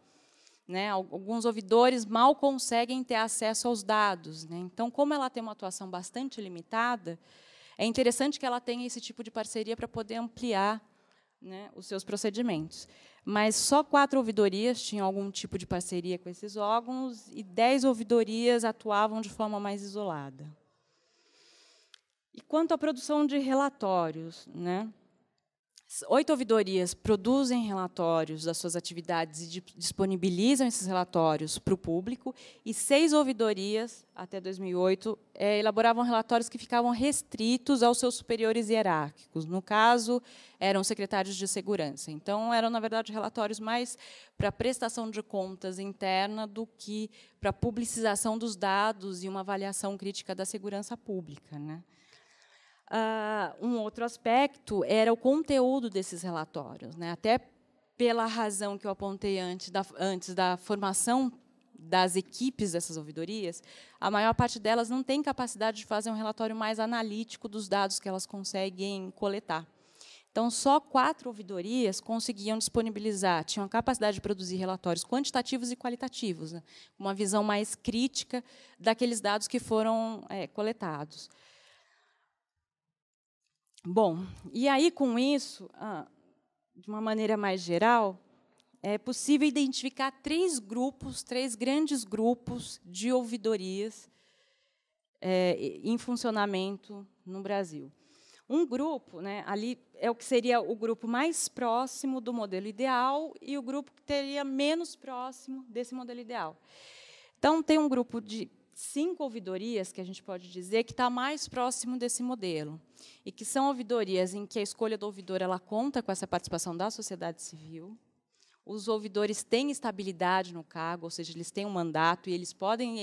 Né? Alguns ouvidores mal conseguem ter acesso aos dados. Né? Então, como ela tem uma atuação bastante limitada, é interessante que ela tenha esse tipo de parceria para poder ampliar né, os seus procedimentos mas só quatro ouvidorias tinham algum tipo de parceria com esses órgãos e dez ouvidorias atuavam de forma mais isolada. E quanto à produção de relatórios, né? Oito ouvidorias produzem relatórios das suas atividades e disponibilizam esses relatórios para o público, e seis ouvidorias, até 2008, eh, elaboravam relatórios que ficavam restritos aos seus superiores hierárquicos. No caso, eram secretários de segurança. Então, eram, na verdade, relatórios mais para prestação de contas interna do que para publicização dos dados e uma avaliação crítica da segurança pública. Né? Uh, um outro aspecto era o conteúdo desses relatórios, né? até pela razão que eu apontei antes da, antes da formação das equipes dessas ouvidorias, a maior parte delas não tem capacidade de fazer um relatório mais analítico dos dados que elas conseguem coletar. Então, só quatro ouvidorias conseguiam disponibilizar, tinham a capacidade de produzir relatórios quantitativos e qualitativos, né? uma visão mais crítica daqueles dados que foram é, coletados. Bom, e aí com isso, ah, de uma maneira mais geral, é possível identificar três grupos, três grandes grupos de ouvidorias é, em funcionamento no Brasil. Um grupo, né, ali é o que seria o grupo mais próximo do modelo ideal e o grupo que teria menos próximo desse modelo ideal. Então, tem um grupo de cinco ouvidorias, que a gente pode dizer, que está mais próximo desse modelo. E que são ouvidorias em que a escolha do ouvidor ela conta com essa participação da sociedade civil. Os ouvidores têm estabilidade no cargo, ou seja, eles têm um mandato e eles podem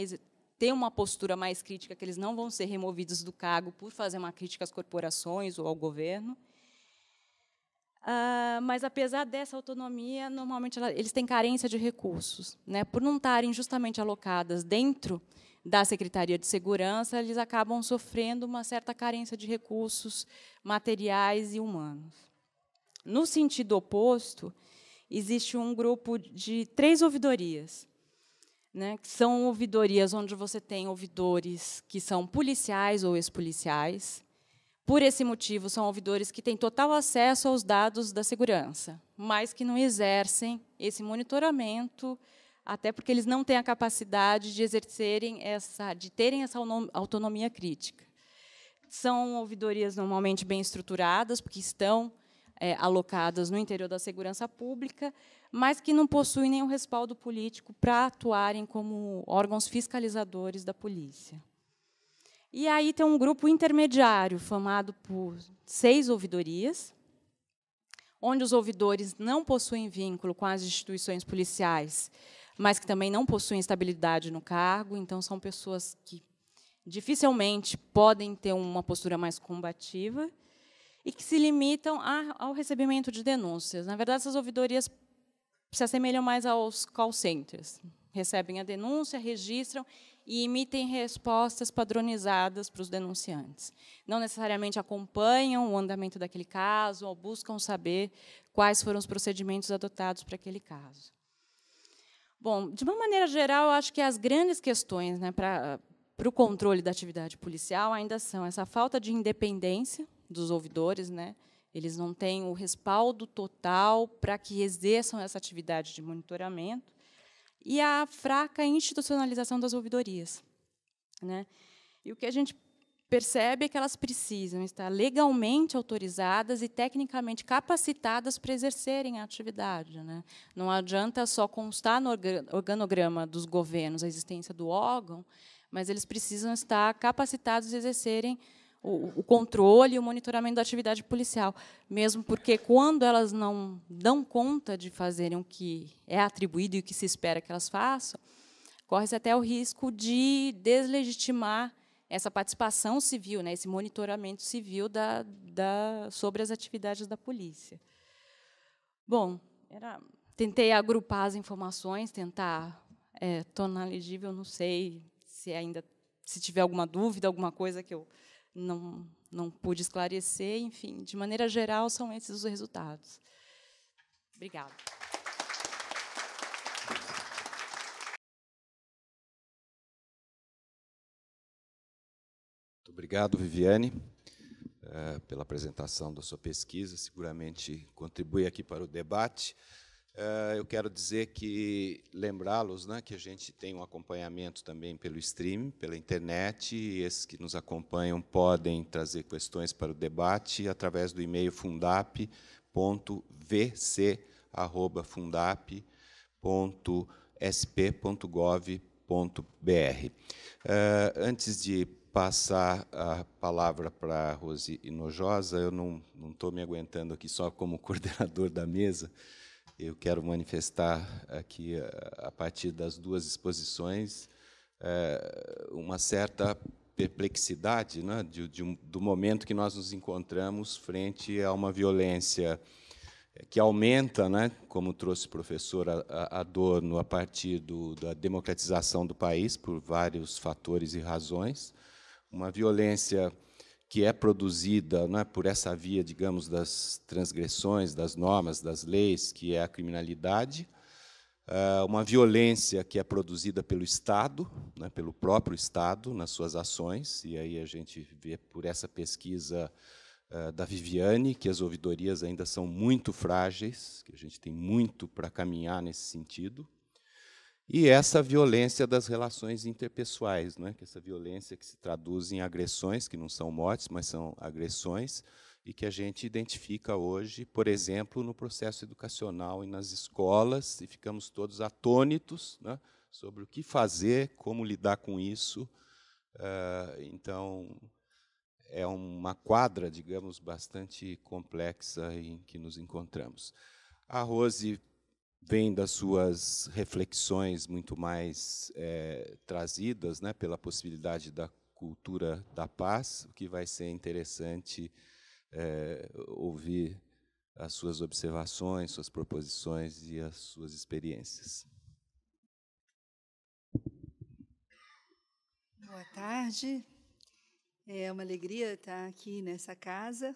ter uma postura mais crítica, que eles não vão ser removidos do cargo por fazer uma crítica às corporações ou ao governo. Uh, mas apesar dessa autonomia, normalmente ela, eles têm carência de recursos, né? Por não estarem justamente alocadas dentro da Secretaria de Segurança, eles acabam sofrendo uma certa carência de recursos materiais e humanos. No sentido oposto, existe um grupo de três ouvidorias, né, que são ouvidorias onde você tem ouvidores que são policiais ou ex-policiais. Por esse motivo, são ouvidores que têm total acesso aos dados da segurança, mas que não exercem esse monitoramento até porque eles não têm a capacidade de exercerem essa, de terem essa autonomia crítica. São ouvidorias normalmente bem estruturadas, porque estão é, alocadas no interior da segurança pública, mas que não possuem nenhum respaldo político para atuarem como órgãos fiscalizadores da polícia. E aí tem um grupo intermediário formado por seis ouvidorias, onde os ouvidores não possuem vínculo com as instituições policiais, mas que também não possuem estabilidade no cargo, então são pessoas que dificilmente podem ter uma postura mais combativa e que se limitam a, ao recebimento de denúncias. Na verdade, essas ouvidorias se assemelham mais aos call centers. Recebem a denúncia, registram e emitem respostas padronizadas para os denunciantes. Não necessariamente acompanham o andamento daquele caso ou buscam saber quais foram os procedimentos adotados para aquele caso. Bom, de uma maneira geral, acho que as grandes questões né, para o controle da atividade policial ainda são essa falta de independência dos ouvidores, né? eles não têm o respaldo total para que exerçam essa atividade de monitoramento, e a fraca institucionalização das ouvidorias. Né? E o que a gente percebe é que elas precisam estar legalmente autorizadas e tecnicamente capacitadas para exercerem a atividade. Né? Não adianta só constar no organograma dos governos a existência do órgão, mas eles precisam estar capacitados e exercerem o, o controle e o monitoramento da atividade policial, mesmo porque, quando elas não dão conta de fazerem o que é atribuído e o que se espera que elas façam, corre-se até o risco de deslegitimar essa participação civil, né, esse monitoramento civil da, da, sobre as atividades da polícia. Bom, era, tentei agrupar as informações, tentar é, tornar legível, não sei se ainda se tiver alguma dúvida, alguma coisa que eu não, não pude esclarecer, enfim, de maneira geral, são esses os resultados. Obrigada. obrigado, Viviane, eh, pela apresentação da sua pesquisa. Seguramente contribui aqui para o debate. Eh, eu quero dizer que lembrá-los né, que a gente tem um acompanhamento também pelo stream, pela internet, e esses que nos acompanham podem trazer questões para o debate através do e-mail fundap.vc@fundap.sp.gov.br. Eh, antes de passar a palavra para a Rose Inojosa. Eu não estou me aguentando aqui só como [LAUGHS] coordenador da mesa. Eu quero manifestar aqui, eh, a partir das duas exposições, eh, uma certa perplexidade né, de, de, do momento que nós nos encontramos frente a uma violência que aumenta, né, como trouxe o professor Adorno, a partir do, da democratização do país, por vários fatores e razões, uma violência que é produzida não é, por essa via, digamos, das transgressões, das normas, das leis, que é a criminalidade, eh, uma violência que é produzida pelo Estado, né, pelo próprio Estado, nas suas ações, e aí a gente vê por essa pesquisa eh, da Viviane que as ouvidorias ainda são muito frágeis, que a gente tem muito para caminhar nesse sentido, e essa violência das relações interpessoais, né? que essa violência que se traduz em agressões, que não são mortes, mas são agressões, e que a gente identifica hoje, por exemplo, no processo educacional e nas escolas, e ficamos todos atônitos né, sobre o que fazer, como lidar com isso. Ah, então, é uma quadra, digamos, bastante complexa em que nos encontramos. A Rose vem das suas reflexões muito mais é, trazidas né, pela possibilidade da cultura da paz, o que vai ser interessante é, ouvir as suas observações, suas proposições e as suas experiências. Boa tarde. É uma alegria estar aqui nessa casa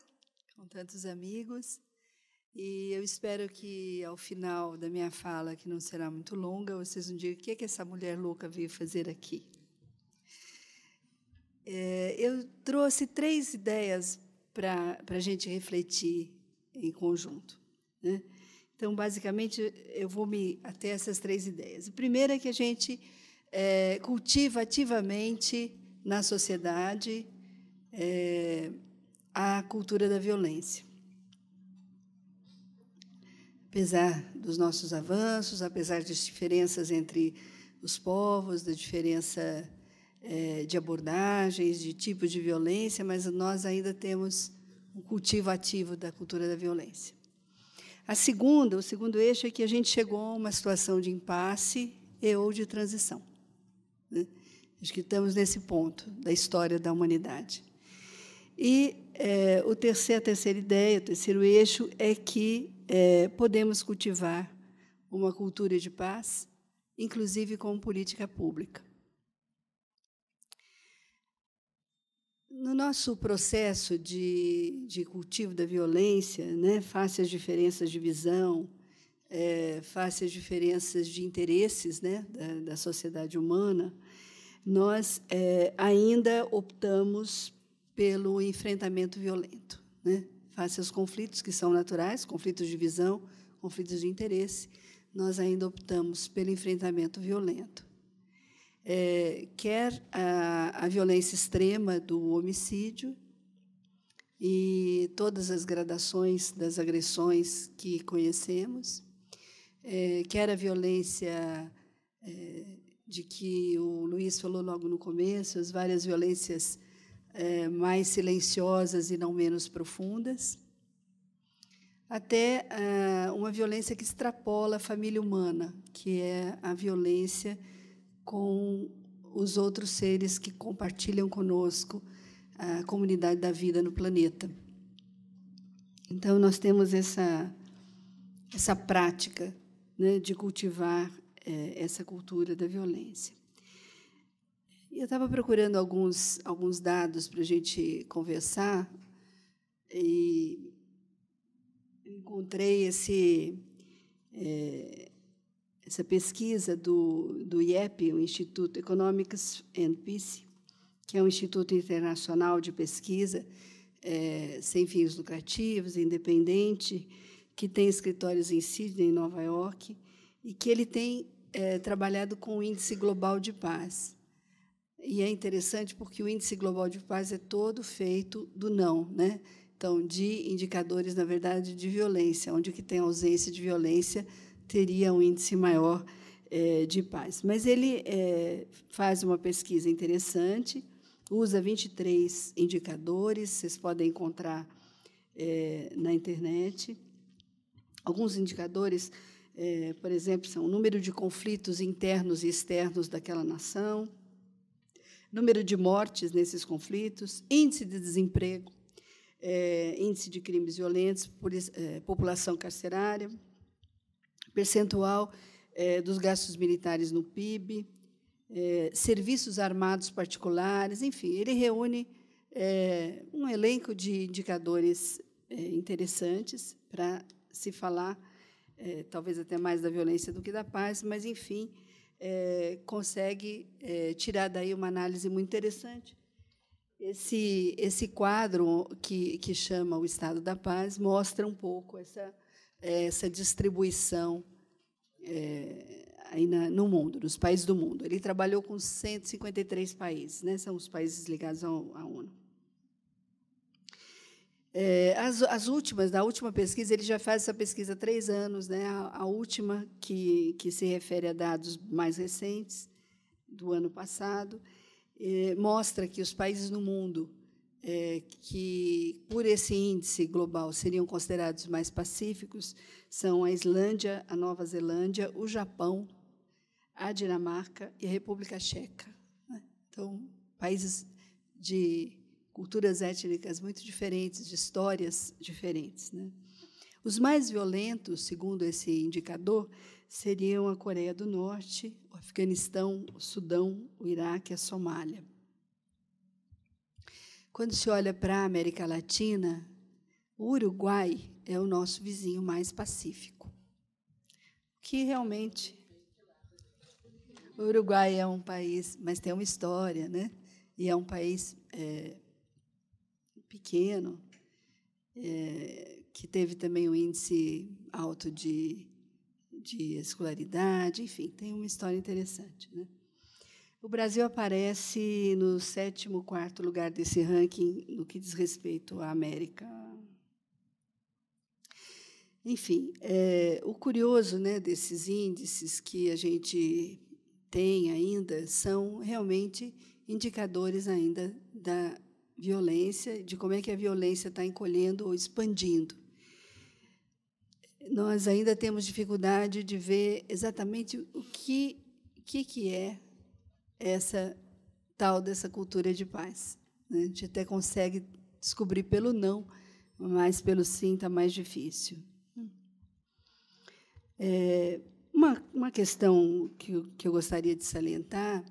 com tantos amigos. E eu espero que, ao final da minha fala, que não será muito longa, vocês não digam o que, é que essa mulher louca veio fazer aqui. É, eu trouxe três ideias para a gente refletir em conjunto. Né? Então, basicamente, eu vou me até essas três ideias. A primeira é que a gente é, cultiva ativamente na sociedade é, a cultura da violência apesar dos nossos avanços, apesar das diferenças entre os povos, da diferença é, de abordagens, de tipo de violência, mas nós ainda temos um cultivo ativo da cultura da violência. A segunda, o segundo eixo é que a gente chegou a uma situação de impasse e ou de transição. Né? Acho que estamos nesse ponto da história da humanidade. E é, o terceiro, a terceira ideia, o terceiro eixo é que é, podemos cultivar uma cultura de paz, inclusive com política pública. No nosso processo de, de cultivo da violência, né, face às diferenças de visão, é, face às diferenças de interesses né, da, da sociedade humana, nós é, ainda optamos pelo enfrentamento violento. Né? face aos conflitos, que são naturais, conflitos de visão, conflitos de interesse, nós ainda optamos pelo enfrentamento violento. É, quer a, a violência extrema do homicídio e todas as gradações das agressões que conhecemos, é, quer a violência é, de que o Luiz falou logo no começo, as várias violências é, mais silenciosas e não menos profundas, até é, uma violência que extrapola a família humana, que é a violência com os outros seres que compartilham conosco a comunidade da vida no planeta. Então, nós temos essa, essa prática né, de cultivar é, essa cultura da violência eu estava procurando alguns, alguns dados para a gente conversar e encontrei esse, é, essa pesquisa do, do IEP, o Instituto Economics and Peace, que é um instituto internacional de pesquisa é, sem fins lucrativos, independente, que tem escritórios em Sydney, em Nova York, e que ele tem é, trabalhado com o Índice Global de Paz. E é interessante porque o índice global de paz é todo feito do não, né? Então, de indicadores, na verdade, de violência, onde o que tem ausência de violência teria um índice maior é, de paz. Mas ele é, faz uma pesquisa interessante, usa 23 indicadores, vocês podem encontrar é, na internet. Alguns indicadores, é, por exemplo, são o número de conflitos internos e externos daquela nação, número de mortes nesses conflitos, índice de desemprego, é, índice de crimes violentos, é, população carcerária, percentual é, dos gastos militares no PIB, é, serviços armados particulares, enfim, ele reúne é, um elenco de indicadores é, interessantes para se falar, talvez até mais da violência do que da paz, mas, enfim, é, consegue é, tirar daí uma análise muito interessante. Esse, esse quadro que, que chama O Estado da Paz mostra um pouco essa, eh, essa distribuição é, aí na, no mundo, nos países do mundo. Ele trabalhou com 153 países, né? são os países ligados à ONU. É, as, as, últimas, na última pesquisa, ele já faz essa pesquisa há três anos, né? a, a última, que, que se refere a dados mais recentes, do ano passado, é, mostra que os países no mundo é, que, por esse índice global, seriam considerados mais pacíficos são a Islândia, a Nova Zelândia, o Japão, a Dinamarca e a República Checa. Né? Então, países de culturas étnicas muito diferentes, de histórias diferentes. Né? Os mais violentos, segundo esse indicador, seriam a Coreia do Norte, o Afeganistão, o Sudão, o Iraque e a Somália. Quando se olha para a América Latina, o Uruguai é o nosso vizinho mais pacífico. Que realmente. O Uruguai é um país, mas tem uma história, né? E é um país é, pequeno, é, que teve também um índice alto de, de escolaridade, enfim, tem uma história interessante. Né? O Brasil aparece no sétimo, quarto lugar desse ranking no que diz respeito à América. Enfim, é, o curioso né, desses índices que a gente tem ainda são realmente indicadores ainda da violência, de como é que a violência está encolhendo ou expandindo. Nós ainda temos dificuldade de ver exatamente o que, que, que é essa tal dessa cultura de paz. Né? A gente até consegue descobrir pelo não, mas pelo sim está mais difícil. É, uma, uma questão que, eu, que eu gostaria de salientar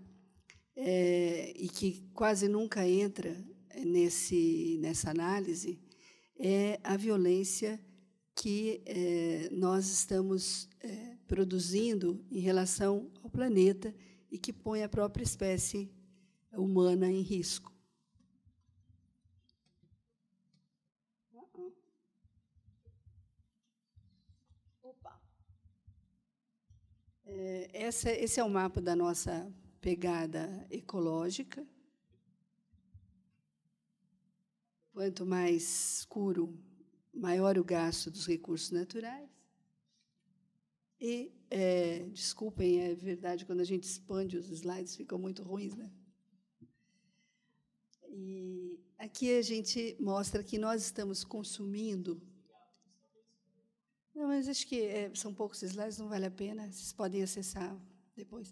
é, e que quase nunca entra nesse, nessa análise é a violência que é, nós estamos é, produzindo em relação ao planeta e que põe a própria espécie humana em risco. Opa. É, essa, esse é o mapa da nossa pegada ecológica. Quanto mais escuro, maior o gasto dos recursos naturais. E, é, desculpem, é verdade, quando a gente expande os slides ficam muito ruins, né? E aqui a gente mostra que nós estamos consumindo. Não, mas acho que é, são poucos slides, não vale a pena, vocês podem acessar depois.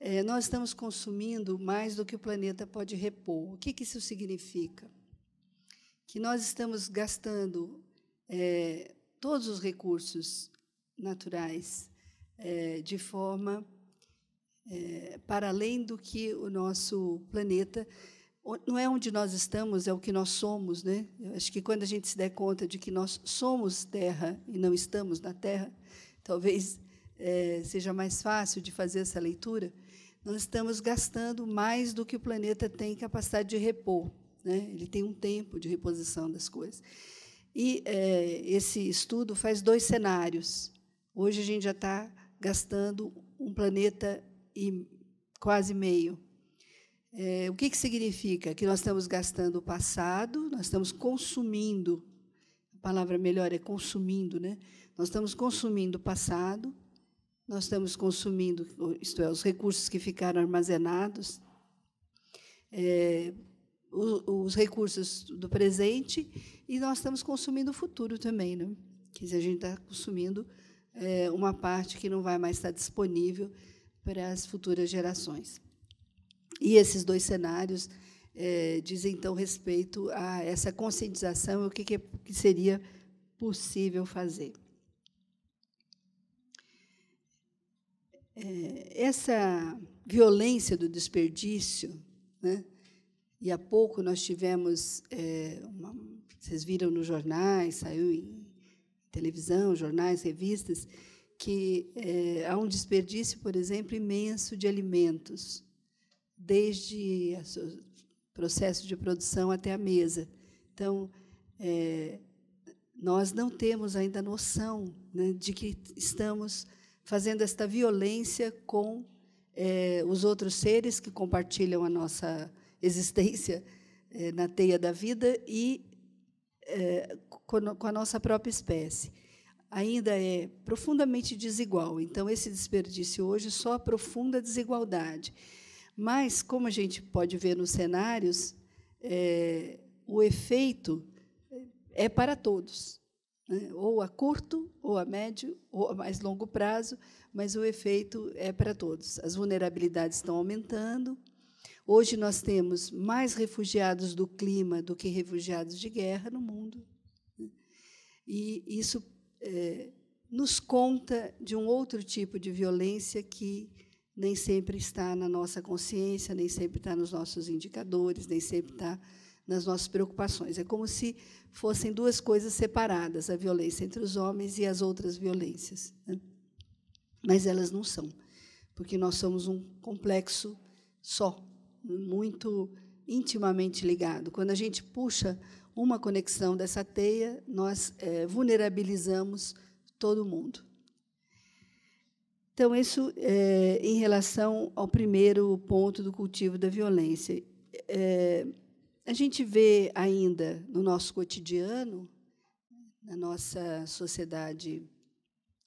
É, nós estamos consumindo mais do que o planeta pode repor. O que, que isso significa? que nós estamos gastando é, todos os recursos naturais é, de forma é, para além do que o nosso planeta não é onde nós estamos, é o que nós somos, né? Eu acho que quando a gente se der conta de que nós somos terra e não estamos na terra, talvez é, seja mais fácil de fazer essa leitura. Nós estamos gastando mais do que o planeta tem capacidade de repor. Né? Ele tem um tempo de reposição das coisas. E é, esse estudo faz dois cenários. Hoje a gente já está gastando um planeta e quase meio. É, o que, que significa? Que nós estamos gastando o passado, nós estamos consumindo, a palavra melhor é consumindo, né? Nós estamos consumindo o passado, nós estamos consumindo, isto é, os recursos que ficaram armazenados, é, os recursos do presente e nós estamos consumindo o futuro também. Né? Quer dizer, a gente está consumindo é, uma parte que não vai mais estar disponível para as futuras gerações. E esses dois cenários é, dizem, então, respeito a essa conscientização e o que, que, que seria possível fazer. É, essa violência do desperdício, né, e há pouco nós tivemos, é, uma, vocês viram nos jornais, saiu em televisão, jornais, revistas, que é, há um desperdício, por exemplo, imenso de alimentos, desde o processo de produção até a mesa. Então, é, nós não temos ainda noção né, de que estamos fazendo esta violência com é, os outros seres que compartilham a nossa existência é, na teia da vida e é, com a nossa própria espécie. Ainda é profundamente desigual, então esse desperdício hoje só aprofunda a desigualdade. Mas, como a gente pode ver nos cenários, é, o efeito é para todos, né? ou a curto, ou a médio, ou a mais longo prazo, mas o efeito é para todos. As vulnerabilidades estão aumentando, Hoje nós temos mais refugiados do clima do que refugiados de guerra no mundo. Né? E isso é, nos conta de um outro tipo de violência que nem sempre está na nossa consciência, nem sempre está nos nossos indicadores, nem sempre está nas nossas preocupações. É como se fossem duas coisas separadas, a violência entre os homens e as outras violências. Né? Mas elas não são, porque nós somos um complexo só, muito intimamente ligado. Quando a gente puxa uma conexão dessa teia, nós é, vulnerabilizamos todo mundo. Então, isso é, em relação ao primeiro ponto do cultivo da violência. É, a gente vê ainda no nosso cotidiano, na nossa sociedade,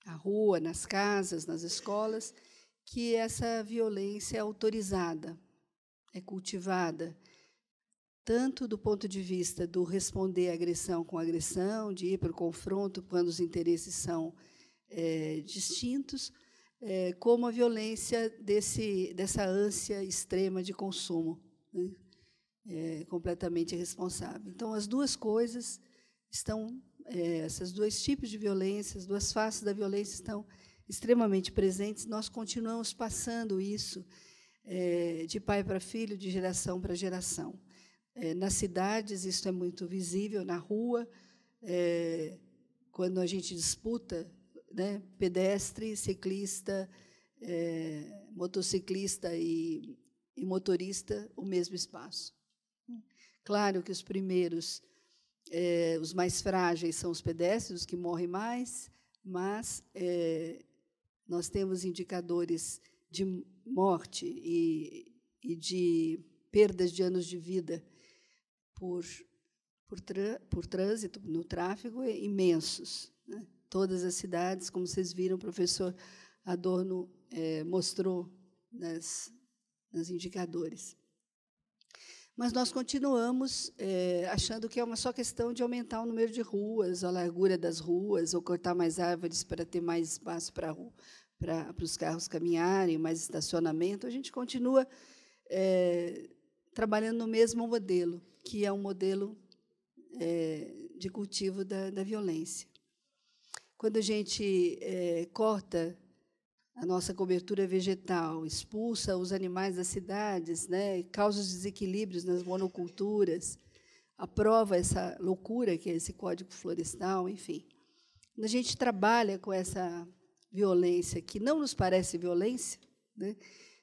na rua, nas casas, nas escolas, que essa violência é autorizada, é cultivada, tanto do ponto de vista do responder agressão com agressão, de ir para o confronto quando os interesses são é, distintos, é, como a violência desse, dessa ânsia extrema de consumo, né? é, completamente irresponsável. Então, as duas coisas estão, é, eh, esses dois tipos de violência, as duas faces da violência estão extremamente presentes. Nós continuamos passando isso eh, de pai para filho, de geração para geração. Eh, nas cidades, isso é muito visível, na rua, eh, quando a gente disputa, né, pedestre, ciclista, motociclista e, motorista, o mesmo espaço. Claro que os primeiros, os mais frágeis são os pedestres, os que morrem mais, mas nós temos indicadores de morte e, e de perdas de anos de vida por, por, por trânsito, no tráfego, é imensos. Né? Todas as cidades, como vocês viram, o professor Adorno é, mostrou nas, nos indicadores. Mas nós continuamos é, achando que é uma só questão de aumentar o número de ruas, a largura das ruas, ou cortar mais árvores para ter mais espaço para para os carros caminharem, mais estacionamento, a gente continua é, trabalhando no mesmo modelo, que é um modelo é, de cultivo da, da, violência. Quando a gente é, corta a nossa cobertura vegetal, expulsa os animais das cidades, né, causa desequilíbrios nas monoculturas, aprova essa loucura que é esse código florestal, enfim. Quando a gente trabalha com essa violência que não nos parece violência, né,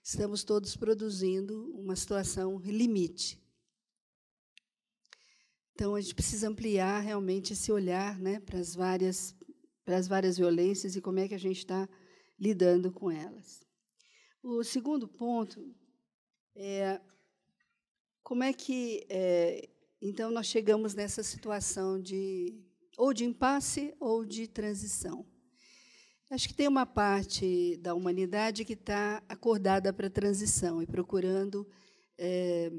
estamos todos produzindo uma situação limite. Então, a gente precisa ampliar realmente esse olhar né, para, as várias, para as várias violências e como é que a gente está lidando com elas. O segundo ponto é como é que é, então nós chegamos nessa situação de ou de impasse ou de transição. Acho que tem uma parte da humanidade que está acordada para a transição e procurando é,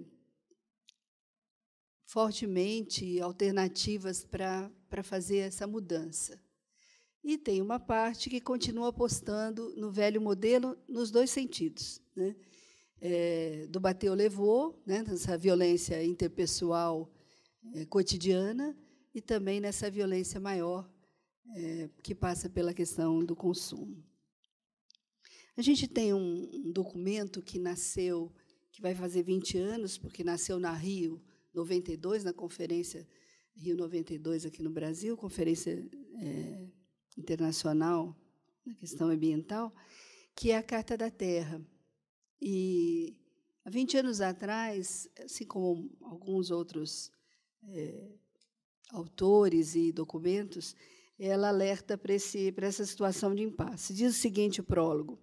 fortemente alternativas para, para fazer essa mudança. E tem uma parte que continua apostando no velho modelo nos dois sentidos. Né? É, do bateu, levou, né? nessa violência interpessoal é, cotidiana, e também nessa violência maior é, que passa pela questão do consumo. A gente tem um, um documento que nasceu, que vai fazer 20 anos, porque nasceu na Rio 92, na Conferência Rio 92 aqui no Brasil, Conferência é, Internacional na questão ambiental, que é a Carta da Terra. E há 20 anos atrás, assim como alguns outros é, autores e documentos, ela alerta para, esse, para essa situação de impasse. Diz o seguinte o prólogo: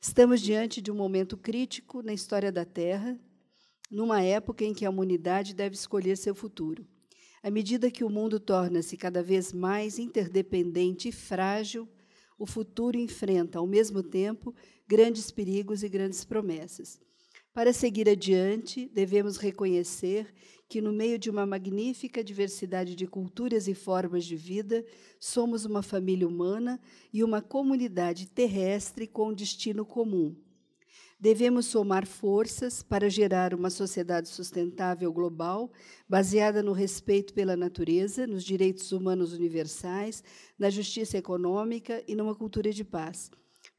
Estamos diante de um momento crítico na história da Terra, numa época em que a humanidade deve escolher seu futuro. À medida que o mundo torna-se cada vez mais interdependente e frágil, o futuro enfrenta, ao mesmo tempo, grandes perigos e grandes promessas. Para seguir adiante, devemos reconhecer que, no meio de uma magnífica diversidade de culturas e formas de vida, somos uma família humana e uma comunidade terrestre com um destino comum. Devemos somar forças para gerar uma sociedade sustentável global, baseada no respeito pela natureza, nos direitos humanos universais, na justiça econômica e numa cultura de paz.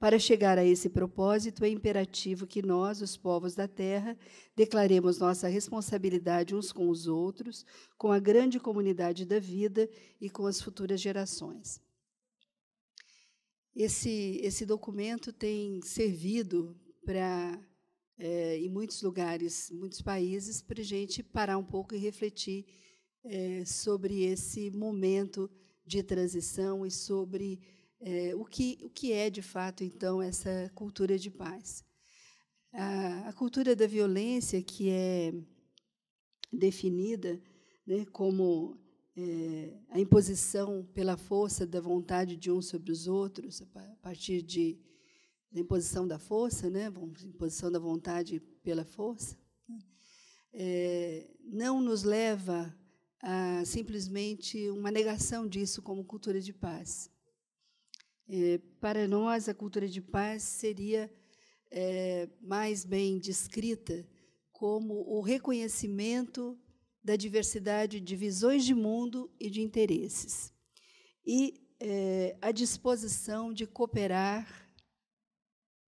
Para chegar a esse propósito, é imperativo que nós, os povos da terra, declaremos nossa responsabilidade uns com os outros, com a grande comunidade da vida e com as futuras gerações. Esse, esse documento tem servido para, é, em muitos lugares, muitos países, para a gente parar um pouco e refletir é, sobre esse momento de transição e sobre é, o, que, o que é, de fato, então, essa cultura de paz. A, a cultura da violência, que é definida né, como é, a imposição pela força da vontade de uns sobre os outros, a partir de, da imposição da força, né, imposição da vontade pela força, né, é, não nos leva a simplesmente uma negação disso como cultura de paz. É, para nós, a cultura de paz seria é, mais bem descrita como o reconhecimento da diversidade de visões de mundo e de interesses, e é, a disposição de cooperar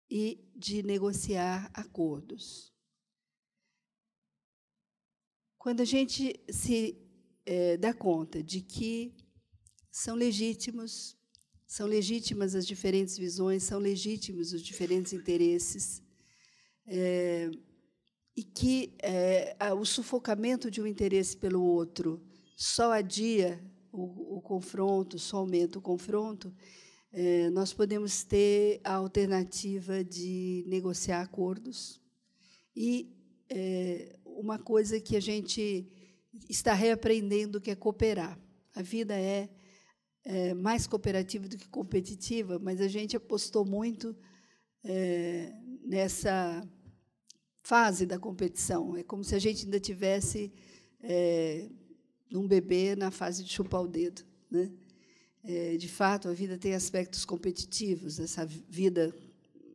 e de negociar acordos. Quando a gente se é, dá conta de que são legítimos são legítimas as diferentes visões, são legítimos os diferentes interesses. É, e que é, o sufocamento de um interesse pelo outro só adia o, o confronto, só aumenta o confronto, é, nós podemos ter a alternativa de negociar acordos. E é, uma coisa que a gente está reaprendendo, que é cooperar. A vida é é, mais cooperativa do que competitiva, mas a gente apostou muito é, nessa fase da competição. É como se a gente ainda tivesse é, um bebê na fase de chupar o dedo. Né? É, de fato, a vida tem aspectos competitivos, essa vida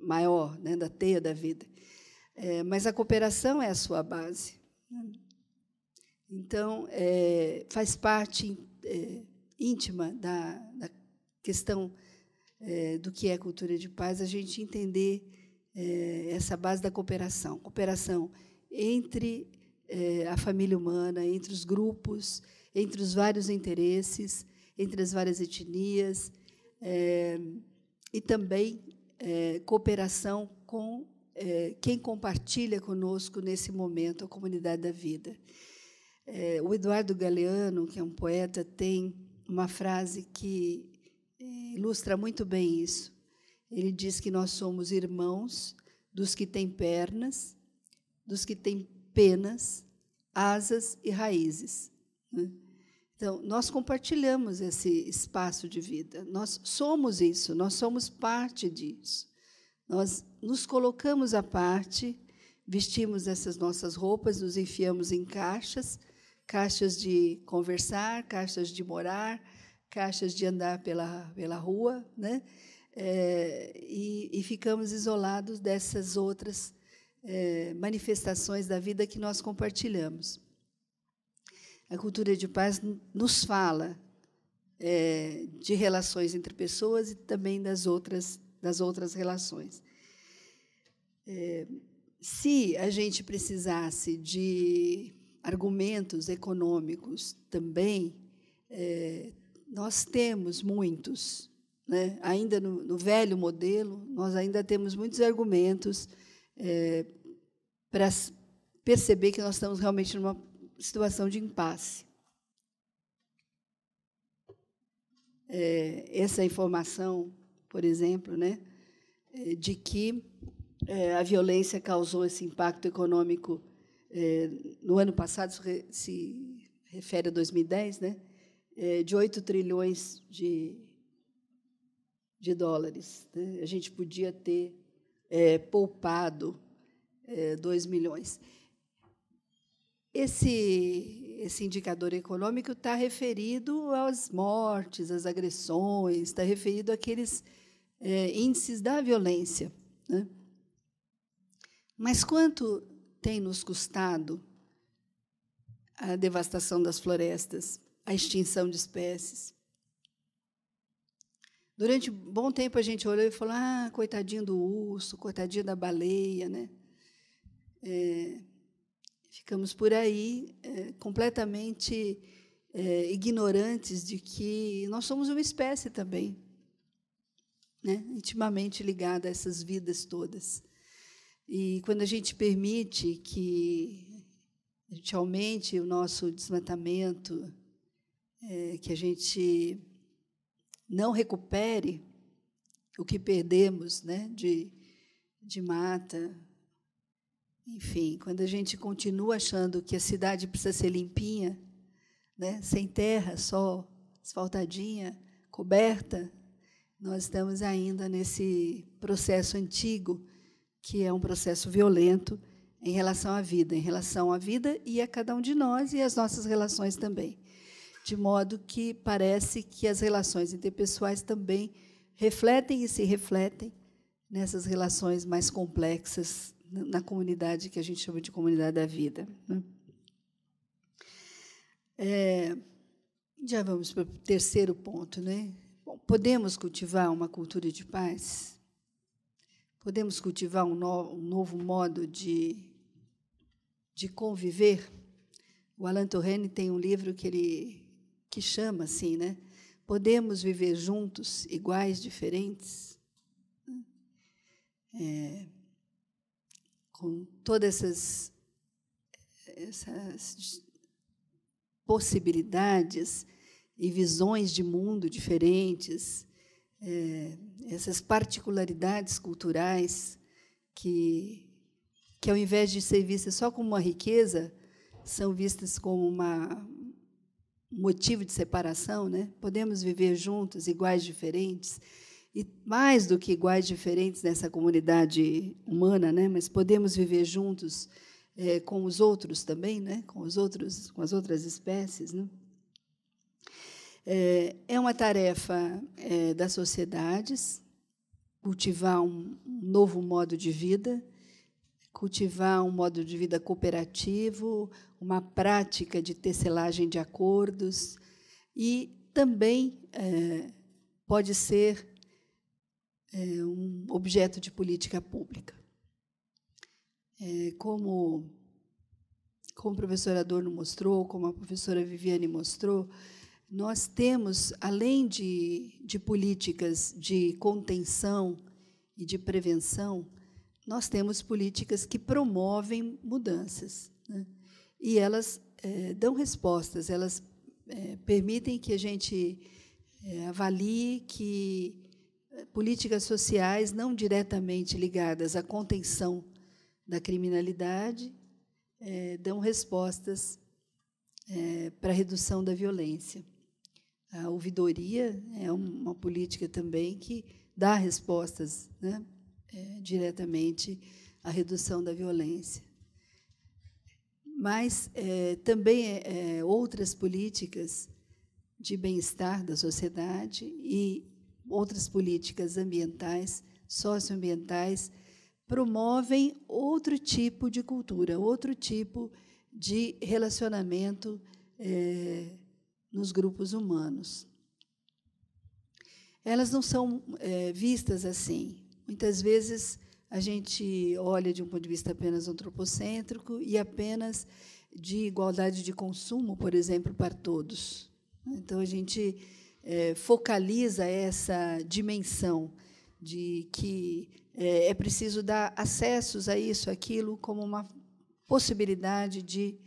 maior, né, da teia da vida. É, mas a cooperação é a sua base. Né? Então, é, faz parte é, íntima da, da questão é, do que é cultura de paz, a gente entender é, essa base da cooperação. Cooperação entre é, a família humana, entre os grupos, entre os vários interesses, entre as várias etnias, é, e também é, cooperação com é, quem compartilha conosco nesse momento a comunidade da vida. o Eduardo Galeano, que é um poeta, tem uma frase que eh, ilustra muito bem isso. Ele diz que nós somos irmãos dos que têm pernas, dos que têm penas, asas e raízes. Né? Então, nós compartilhamos esse espaço de vida, nós somos isso, nós somos parte disso. Nós nos colocamos à parte, vestimos essas nossas roupas, nos enfiamos em caixas caixas de conversar, caixas de morar, caixas de andar pela, pela rua, né? É, e, e, ficamos isolados dessas outras é, manifestações da vida que nós compartilhamos. A cultura de paz nos fala é, de relações entre pessoas e também das outras, das outras relações. É, se a gente precisasse de argumentos econômicos também, é, nós temos muitos. Né? Ainda no, no, velho modelo, nós ainda temos muitos argumentos é, para perceber que nós estamos realmente numa situação de impasse. É, essa informação, por exemplo, né, é, de que é, a violência causou esse impacto econômico é, no ano passado, se refere a 2010, né? É, de 8 trilhões de, de dólares. Né? A gente podia ter é, poupado é, 2 milhões. Esse, esse indicador econômico está referido às mortes, às agressões, está referido àqueles é, índices da violência. Né? Mas quanto tem nos custado a devastação das florestas, a extinção de espécies. Durante bom tempo a gente olhou e falou: ah, coitadinho do urso, coitadinho da baleia, né? É, ficamos por aí é, completamente é, ignorantes de que nós somos uma espécie também, né? intimamente ligada a essas vidas todas. E quando a gente permite que a gente aumente o nosso desmatamento, é, que a gente não recupere o que perdemos né, de, de mata. Enfim, quando a gente continua achando que a cidade precisa ser limpinha, né, sem terra, só asfaltadinha, coberta, nós estamos ainda nesse processo antigo que é um processo violento em relação à vida, em relação à vida e a cada um de nós e às nossas relações também. De modo que parece que as relações interpessoais também refletem e se refletem nessas relações mais complexas na comunidade que a gente chama de comunidade da vida. Né? É, já vamos para o terceiro ponto, né? Bom, podemos cultivar uma cultura de paz? Podemos cultivar um, no, um novo modo de, de conviver. O Alan Torrene tem um livro que ele que chama assim, né? Podemos viver juntos, iguais, diferentes. É, com todas essas, essas possibilidades e visões de mundo diferentes, é, essas particularidades culturais que, que, ao invés de ser vistas só como uma riqueza, são vistas como uma motivo de separação, né? Podemos viver juntos, iguais, diferentes, e mais do que iguais, diferentes nessa comunidade humana, né? Mas podemos viver juntos é, com os outros também, né? Com os outros, com as outras espécies, né? É, é uma tarefa é, das sociedades cultivar um novo modo de vida, cultivar um modo de vida cooperativo, uma prática de tecelagem de acordos e também é, pode ser um objeto de política pública. como, como o professor Adorno mostrou, como a professora Viviane mostrou, nós temos, além de, de políticas de contenção e de prevenção, nós temos políticas que promovem mudanças. Né? E elas é, dão respostas, elas é, permitem que a gente é, avalie que é, políticas sociais não diretamente ligadas à contenção da criminalidade é, dão respostas é, para a redução da violência. A ouvidoria é uma política também que dá respostas né, é, diretamente à redução da violência. Mas é, também é, é, outras políticas de bem-estar da sociedade e outras políticas ambientais, socioambientais, promovem outro tipo de cultura, outro tipo de relacionamento é, nos grupos humanos. Elas não são é, vistas assim. Muitas vezes a gente olha de um ponto de vista apenas antropocêntrico e apenas de igualdade de consumo, por exemplo, para todos. Então a gente é, focaliza essa dimensão de que é, é preciso dar acessos a isso, aquilo, como uma possibilidade de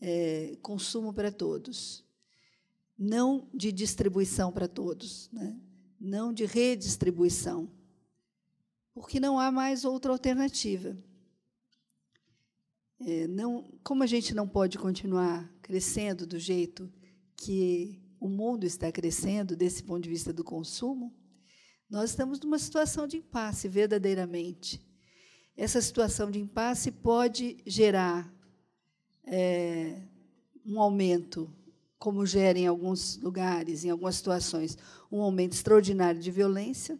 é, consumo para todos não de distribuição para todos, né? não de redistribuição, porque não há mais outra alternativa. É, não, como a gente não pode continuar crescendo do jeito que o mundo está crescendo, desse ponto de vista do consumo, nós estamos numa situação de impasse, verdadeiramente. Essa situação de impasse pode gerar é, um aumento como gera em alguns lugares, em algumas situações, um aumento extraordinário de violência,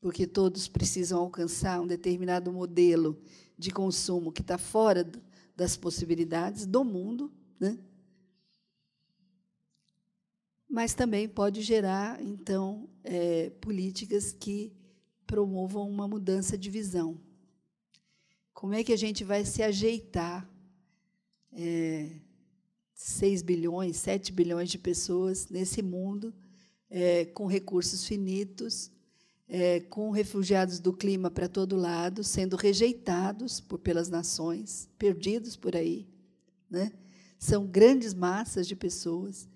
porque todos precisam alcançar um determinado modelo de consumo que está fora das possibilidades do mundo, né? mas também pode gerar, então, é, políticas que promovam uma mudança de visão. Como é que a gente vai se ajeitar é, 6 bilhões, 7 bilhões de pessoas nesse mundo, é, com recursos finitos, é, com refugiados do clima para todo lado, sendo rejeitados por, pelas nações, perdidos por aí. Né? São grandes massas de pessoas.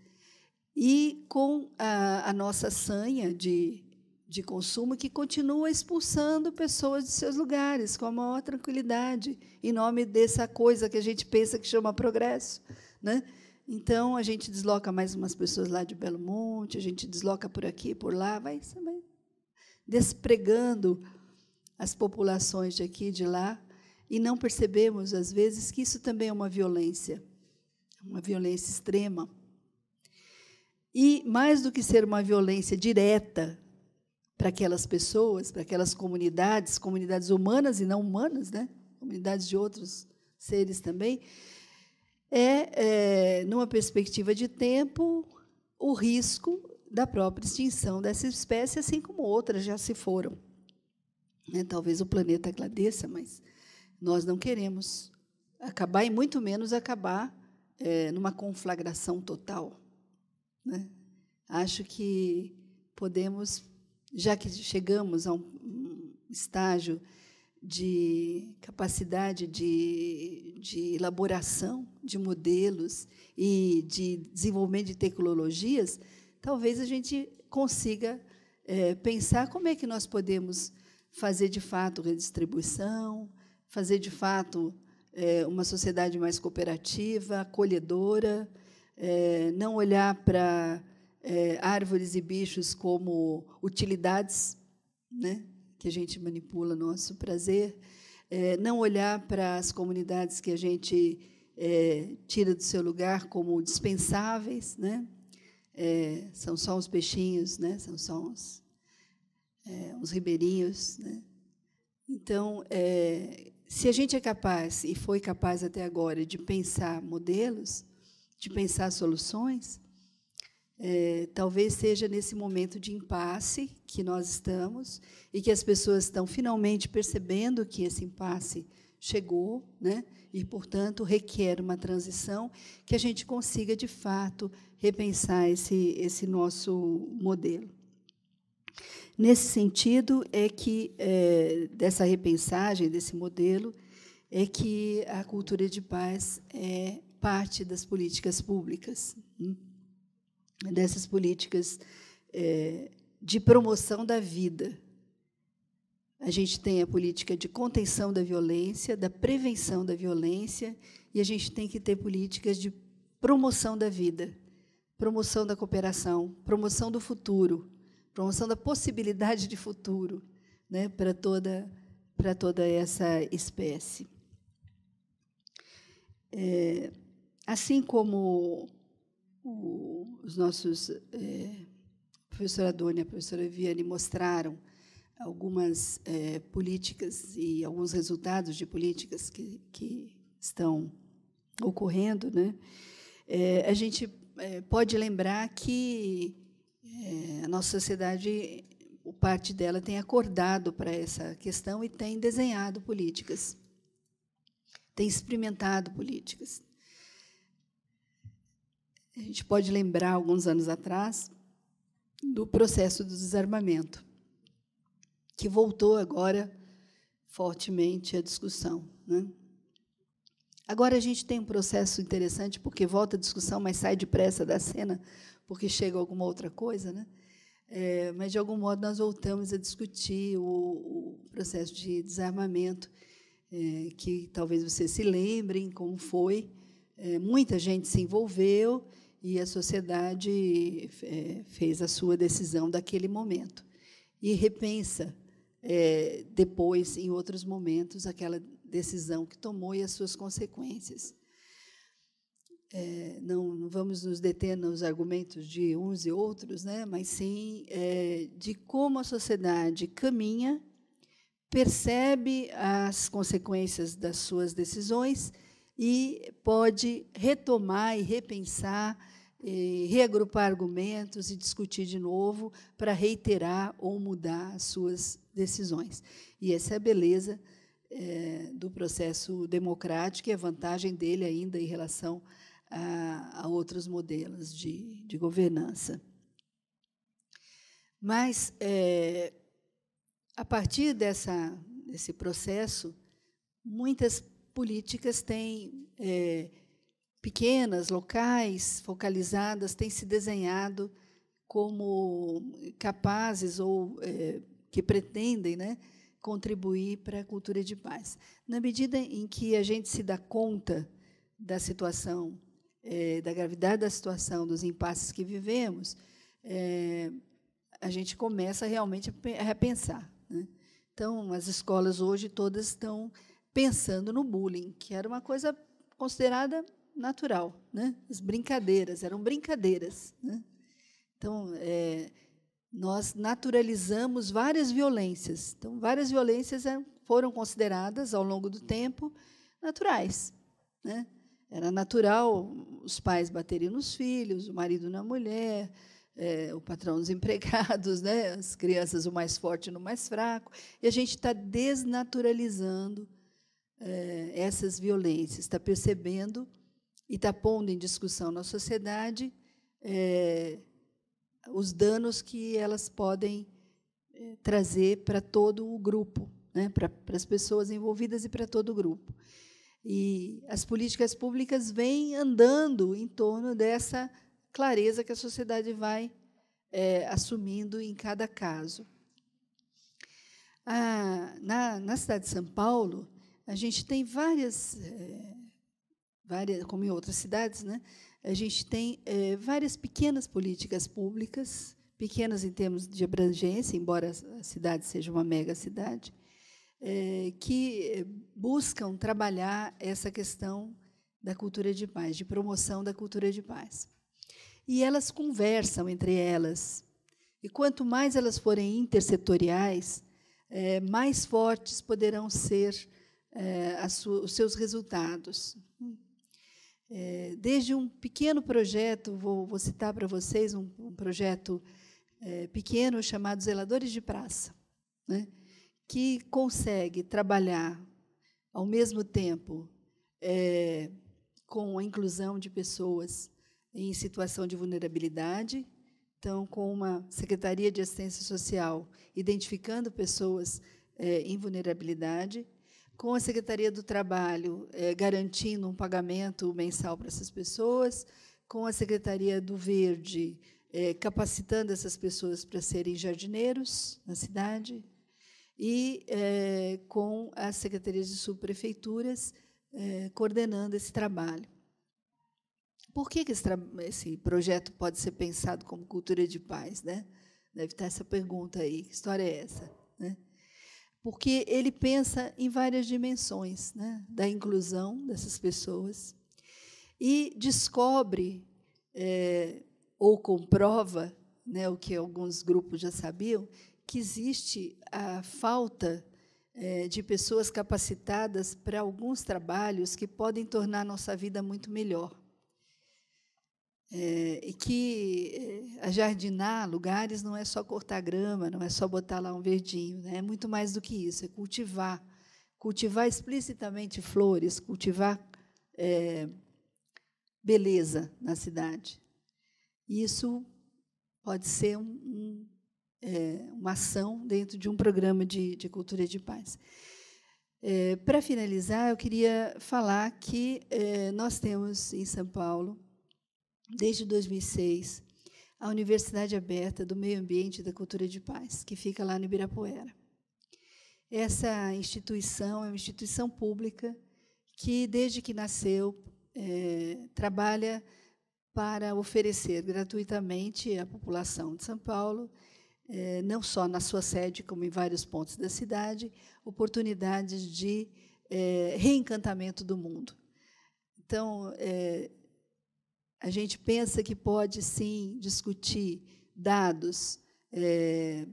E com a, a nossa sanha de, de consumo que continua expulsando pessoas de seus lugares com a maior tranquilidade, em nome dessa coisa que a gente pensa que chama progresso. Né? Então, a gente desloca mais umas pessoas lá de Belo Monte, a gente desloca por aqui, por lá, vai, vai despregando as populações de aqui de lá, e não percebemos, às vezes, que isso também é uma violência, uma violência extrema. E, mais do que ser uma violência direta para aquelas pessoas, para aquelas comunidades, comunidades humanas e não humanas, né? comunidades de outros seres também, é, é, numa perspectiva de tempo, o risco da própria extinção dessa espécie, assim como outras já se foram. É, talvez o planeta agradeça, mas nós não queremos acabar, e muito menos acabar é, numa conflagração total. Né? Acho que podemos, já que chegamos a um estágio de capacidade de, de elaboração de modelos e de desenvolvimento de tecnologias, talvez a gente consiga é, pensar como é que nós podemos fazer de fato redistribuição, fazer de fato é, uma sociedade mais cooperativa, acolhedora, é, não olhar para é, árvores e bichos como utilidades, né? que a gente manipula nosso prazer, é, não olhar para as comunidades que a gente é, tira do seu lugar como dispensáveis, né? É, são só os peixinhos, né? São só os, é, os ribeirinhos, né? Então, é, se a gente é capaz e foi capaz até agora de pensar modelos, de pensar soluções, é, talvez seja nesse momento de impasse que nós estamos e que as pessoas estão finalmente percebendo que esse impasse chegou, né? E portanto requer uma transição que a gente consiga de fato repensar esse esse nosso modelo. Nesse sentido é que é, dessa repensagem desse modelo é que a cultura de paz é parte das políticas públicas. Hein? Né? dessas políticas é, de promoção da vida. A gente tem a política de contenção da violência, da prevenção da violência, e a gente tem que ter políticas de promoção da vida, promoção da cooperação, promoção do futuro, promoção da possibilidade de futuro né, para toda, para toda essa espécie. É, assim como o, os nossos é, Adoni e a professora Viane mostraram algumas é, políticas e alguns resultados de políticas que, que estão ocorrendo, né? É, a gente eh, pode lembrar que a nossa sociedade, parte dela tem acordado para essa questão e tem desenhado políticas, tem experimentado políticas a gente pode lembrar, alguns anos atrás, do processo do desarmamento, que voltou agora fortemente à discussão. Né? Agora a gente tem um processo interessante, porque volta à discussão, mas sai depressa da cena, porque chega alguma outra coisa. Né? É, mas, de algum modo, nós voltamos a discutir o, o processo de desarmamento, é, que talvez vocês se lembrem como foi. É, muita gente se envolveu, e a sociedade é, fez a sua decisão daquele momento e repensa é, depois em outros momentos aquela decisão que tomou e as suas consequências. É, não, não, vamos nos deter nos argumentos de uns e outros, né? mas sim é, de como a sociedade caminha, percebe as consequências das suas decisões e pode retomar e repensar reagrupar argumentos e discutir de novo para reiterar ou mudar as suas decisões. E essa é a beleza é, do processo democrático e a vantagem dele ainda em relação a, a outros modelos de, de governança. Mas, é, a partir dessa, desse processo, muitas políticas têm. É, pequenas, locais, focalizadas, têm se desenhado como capazes ou é, que pretendem né, contribuir para a cultura de paz. Na medida em que a gente se dá conta da situação, é, da gravidade da situação, dos impasses que vivemos, é, a gente começa realmente a repensar. Né? Então, as escolas hoje todas estão pensando no bullying, que era uma coisa considerada natural, né? As brincadeiras eram brincadeiras, né? Então é, nós naturalizamos várias violências. Então várias violências é, foram consideradas ao longo do tempo naturais, né? Era natural os pais baterem nos filhos, o marido na mulher, é, o patrão dos [LAUGHS] empregados, né? as crianças, o mais forte no mais fraco. E a gente está desnaturalizando é, essas violências, está percebendo e está pondo em discussão na sociedade é, os danos que elas podem é, trazer para todo o grupo, né, para, as pessoas envolvidas e para todo o grupo. E as políticas públicas vêm andando em torno dessa clareza que a sociedade vai é, assumindo em cada caso. Ah, na, na cidade de São Paulo, a gente tem várias é, várias, como em outras cidades, né, a gente tem é, várias pequenas políticas públicas, pequenas em termos de abrangência, embora a cidade seja uma mega cidade, é, que eh, buscam trabalhar essa questão da cultura de paz, de promoção da cultura de paz. E elas conversam entre elas. E quanto mais elas forem intersetoriais, é, mais fortes poderão ser é, os seus resultados é, desde um pequeno projeto, vou, vou citar para vocês um, um projeto é, pequeno chamado Zeladores de Praça, né, que consegue trabalhar ao mesmo tempo é, com a inclusão de pessoas em situação de vulnerabilidade, então, com uma Secretaria de Assistência Social identificando pessoas é, em vulnerabilidade, com a Secretaria do Trabalho é, garantindo um pagamento mensal para essas pessoas, com a Secretaria do Verde é, capacitando essas pessoas para serem jardineiros na cidade, e é, com as secretarias de subprefeituras coordenando esse trabalho. Por que, que esse, esse, projeto pode ser pensado como cultura de paz? Né? Deve estar essa pergunta aí. Que história é essa? Né? porque ele pensa em várias dimensões né, da inclusão dessas pessoas e descobre é, ou comprova né, o que alguns grupos já sabiam que existe a falta é, de pessoas capacitadas para alguns trabalhos que podem tornar nossa vida muito melhor. É, e que é, a jardinar lugares não é só cortar grama, não é só botar lá um verdinho, né? é muito mais do que isso, é cultivar. Cultivar explicitamente flores, cultivar é, beleza na cidade. Isso pode ser um, um, é, uma ação dentro de um programa de, de cultura de paz. É, Para finalizar, eu queria falar que nós temos em São Paulo desde 2006, a Universidade Aberta do Meio Ambiente e da Cultura de Paz, que fica lá no Ibirapuera. Essa instituição é uma instituição pública que, desde que nasceu, é, trabalha para oferecer gratuitamente à população de São Paulo, é, não só na sua sede, como em vários pontos da cidade, oportunidades de é, reencantamento do mundo. Então, é, a gente pensa que pode sim discutir dados é,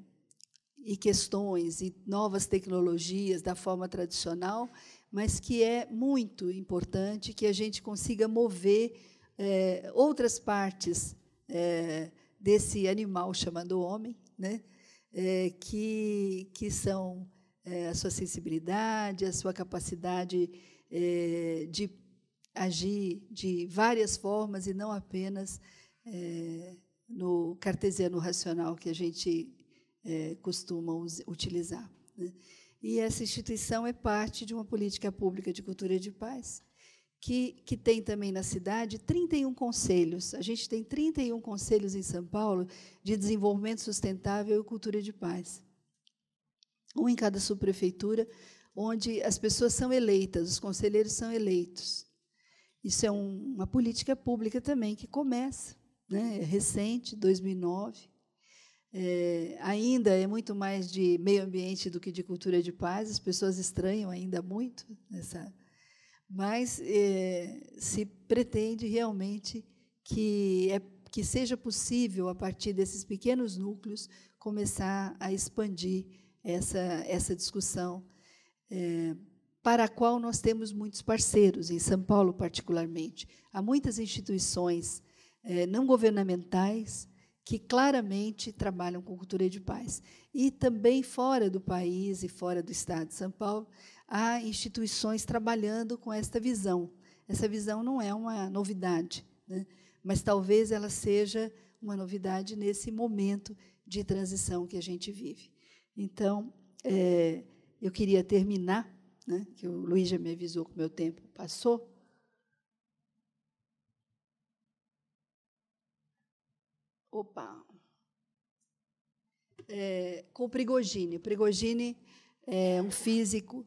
e questões e novas tecnologias da forma tradicional, mas que é muito importante que a gente consiga mover é, outras partes é, desse animal chamado homem, né? É, que, que são a sua sensibilidade, a sua capacidade de agir de várias formas e não apenas é, no cartesiano racional que a gente é, costuma utilizar. Né? E essa instituição é parte de uma política pública de cultura de paz, que, que tem também na cidade 31 conselhos. A gente tem 31 conselhos em São Paulo de desenvolvimento sustentável e cultura de paz. Um em cada subprefeitura, onde as pessoas são eleitas, os conselheiros são eleitos. Isso é um, uma política pública também que começa, né? é recente, 2009. É, ainda é muito mais de meio ambiente do que de cultura de paz, as pessoas estranham ainda muito, essa, mas é, se pretende realmente que, é, que seja possível, a partir desses pequenos núcleos, começar a expandir essa, essa discussão. É, para a qual nós temos muitos parceiros, em São Paulo particularmente. Há muitas instituições eh, não governamentais que claramente trabalham com cultura de paz. E também fora do país e fora do estado de São Paulo, há instituições trabalhando com esta visão. Essa visão não é uma novidade, né? mas talvez ela seja uma novidade nesse momento de transição que a gente vive. Então, é, eu queria terminar né, que o Luiz já me avisou que o meu tempo passou. Opa! É, com o Prigogine. O Prigogine é um físico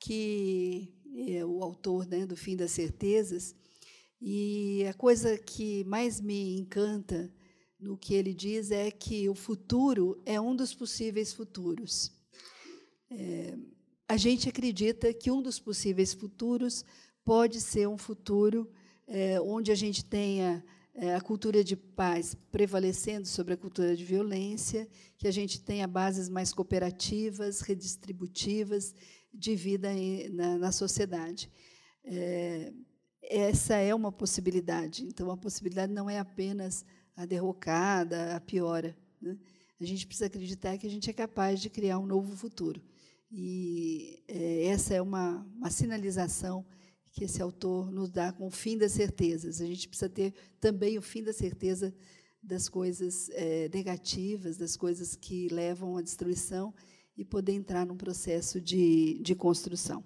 que é o autor né, do Fim das Certezas. E a coisa que mais me encanta no que ele diz é que o futuro é um dos possíveis futuros. É, a gente acredita que um dos possíveis futuros pode ser um futuro é, onde a gente tenha é, a cultura de paz prevalecendo sobre a cultura de violência, que a gente tenha bases mais cooperativas, redistributivas de vida na, na sociedade. É, essa é uma possibilidade. Então, a possibilidade não é apenas a derrocada, a piora. Né? A gente precisa acreditar que a gente é capaz de criar um novo futuro. E é, essa é uma, uma sinalização que esse autor nos dá com o fim das certezas. A gente precisa ter também o fim da certeza das coisas é, negativas, das coisas que levam à destruição e poder entrar num processo de, de construção.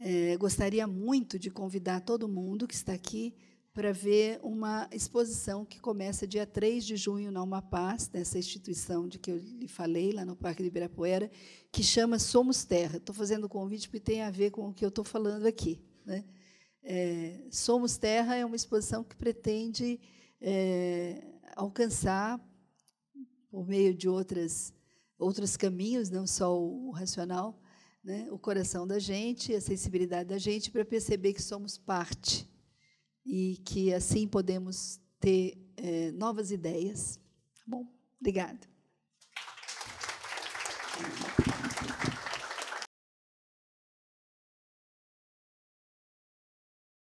É, gostaria muito de convidar todo mundo que está aqui para ver uma exposição que começa dia 3 de junho na Uma Paz, nessa instituição de que eu lhe falei, lá no Parque de Ibirapuera, que chama Somos Terra. Estou fazendo o convite porque tem a ver com o que eu estou falando aqui. Né? É, Somos Terra é uma exposição que pretende é, alcançar, por meio de outras, outros caminhos, não só o racional, né? o coração da gente, a sensibilidade da gente, para perceber que somos parte e que assim podemos ter é, novas ideias. Tá bom, obrigada.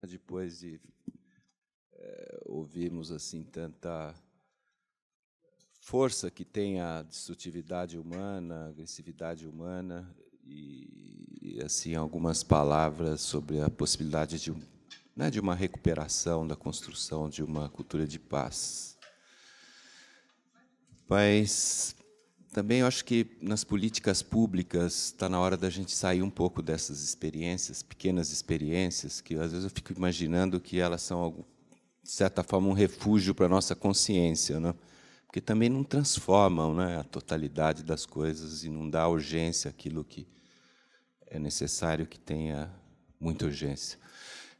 Depois de é, ouvirmos assim tanta força que tem a destrutividade humana, a agressividade humana e, e assim algumas palavras sobre a possibilidade de um né, de uma recuperação, da construção de uma cultura de paz. Mas também acho que nas políticas públicas está na hora da gente sair um pouco dessas experiências, pequenas experiências, que às vezes eu fico imaginando que elas são, de certa forma, um refúgio para a nossa consciência, né? porque também não transformam né, a totalidade das coisas e não dá urgência aquilo que é necessário que tenha muita urgência.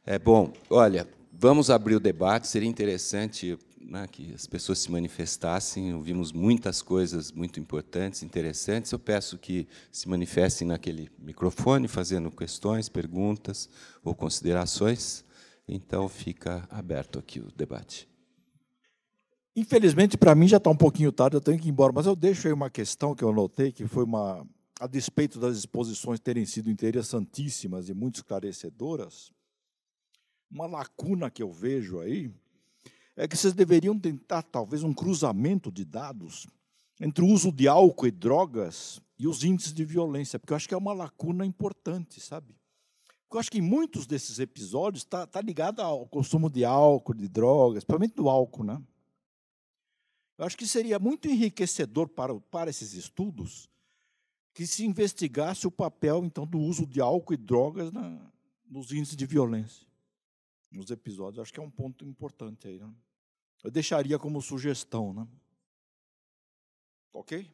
É, bom, olha, vamos abrir o debate. Seria interessante né, que as pessoas se manifestassem. Ouvimos muitas coisas muito importantes, interessantes. Eu peço que se manifestem naquele microfone, fazendo questões, perguntas ou considerações. Então, fica aberto aqui o debate. Infelizmente, para mim já está um pouquinho tarde, eu tenho que ir embora, mas eu deixo aí uma questão que eu notei, que foi uma. A despeito das exposições terem sido interessantíssimas e muito esclarecedoras, uma lacuna que eu vejo aí é que vocês deveriam tentar talvez um cruzamento de dados entre o uso de álcool e drogas e os índices de violência, porque eu acho que é uma lacuna importante, sabe? eu acho que em muitos desses episódios está tá ligado ao consumo de álcool, de drogas, principalmente do álcool, né? Eu acho que seria muito enriquecedor para, para esses estudos que se investigasse o papel então do uso de álcool e drogas na, nos índices de violência nos episódios. Acho que é um ponto importante aí. Né? Eu deixaria como sugestão. Né? Ok?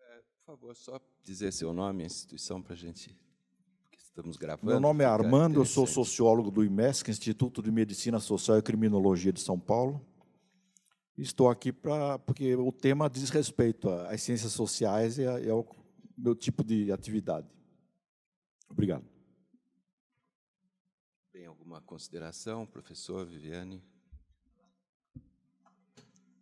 É, por favor, só dizer seu nome e instituição para a gente. Porque estamos gravando. Meu nome é Armando, eu sou sociólogo do IMESC, Instituto de Medicina Social e Criminologia de São Paulo. Estou aqui para porque o tema diz respeito às ciências sociais e é o meu tipo de atividade. Obrigado. Tem alguma consideração, professor Viviane?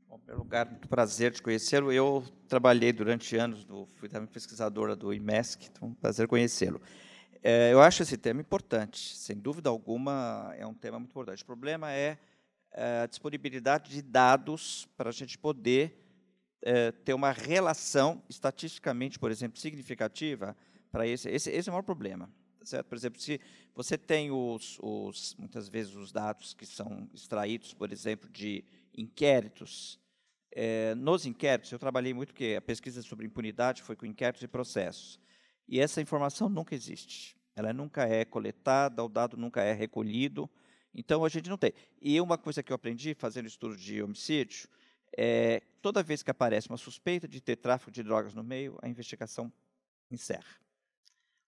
Bom, em primeiro lugar, muito prazer de conhecê-lo. Eu trabalhei durante anos, no, fui também pesquisadora do IMESC, então um prazer conhecê-lo. É, eu acho esse tema importante, sem dúvida alguma, é um tema muito importante. O problema é, é a disponibilidade de dados para a gente poder é, ter uma relação estatisticamente, por exemplo, significativa para esse. Esse, esse é o maior problema. Tá certo? Por exemplo, se você tem os, os, muitas vezes os dados que são extraídos, por exemplo, de inquéritos, é, nos inquéritos, eu trabalhei muito que a pesquisa sobre impunidade foi com inquéritos e processos. E essa informação nunca existe. Ela nunca é coletada, o dado nunca é recolhido. Então, a gente não tem. E uma coisa que eu aprendi fazendo estudo de homicídio é toda vez que aparece uma suspeita de ter tráfico de drogas no meio, a investigação encerra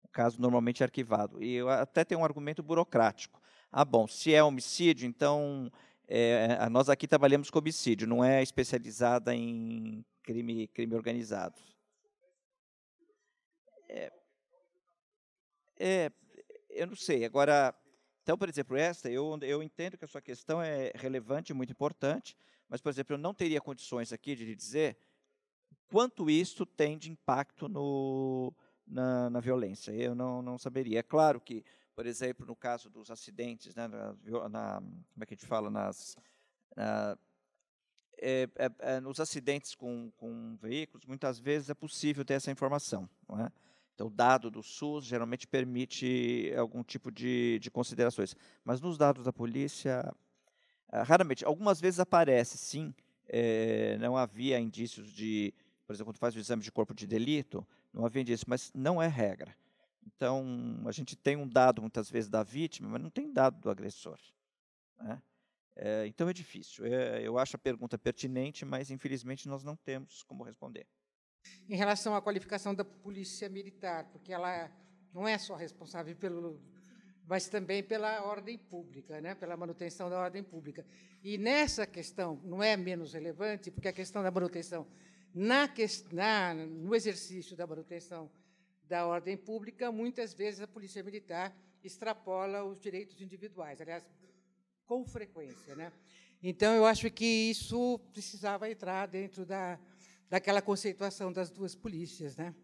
o caso normalmente é arquivado. E até tem um argumento burocrático. Ah, bom, se é homicídio, então é, nós aqui trabalhamos com homicídio, não é especializada em crime, crime organizado. É, é, eu não sei. Agora, então, por exemplo, esta, eu, eu entendo que a sua questão é relevante, muito importante, mas, por exemplo, eu não teria condições aqui de lhe dizer quanto isto tem de impacto no, na, na violência. Eu não, não saberia. É claro que, por exemplo, no caso dos acidentes, né, na, na como é que a gente fala, nas, na, é, é, é, nos acidentes com, com veículos, muitas vezes é possível ter essa informação. Não é? Então, o dado do SUS geralmente permite algum tipo de, de considerações. Mas nos dados da polícia, ah, raramente. Algumas vezes aparece, sim. É, não havia indícios de, por exemplo, quando faz o exame de corpo de delito, não havia indício, mas não é regra. Então, a gente tem um dado, muitas vezes, da vítima, mas não tem dado do agressor. Né? É, então, é difícil. É, eu acho a pergunta pertinente, mas, infelizmente, nós não temos como responder. Em relação à qualificação da polícia militar, porque ela não é só responsável pelo mas também pela ordem pública, né? pela manutenção da ordem pública. E nessa questão, não é menos relevante, porque a questão da manutenção na, na, no exercício da manutenção da ordem pública, muitas vezes a polícia militar extrapola os direitos individuais, aliás, com frequência. Né? Então, eu acho que isso precisava entrar dentro da, daquela conceituação das duas polícias, né?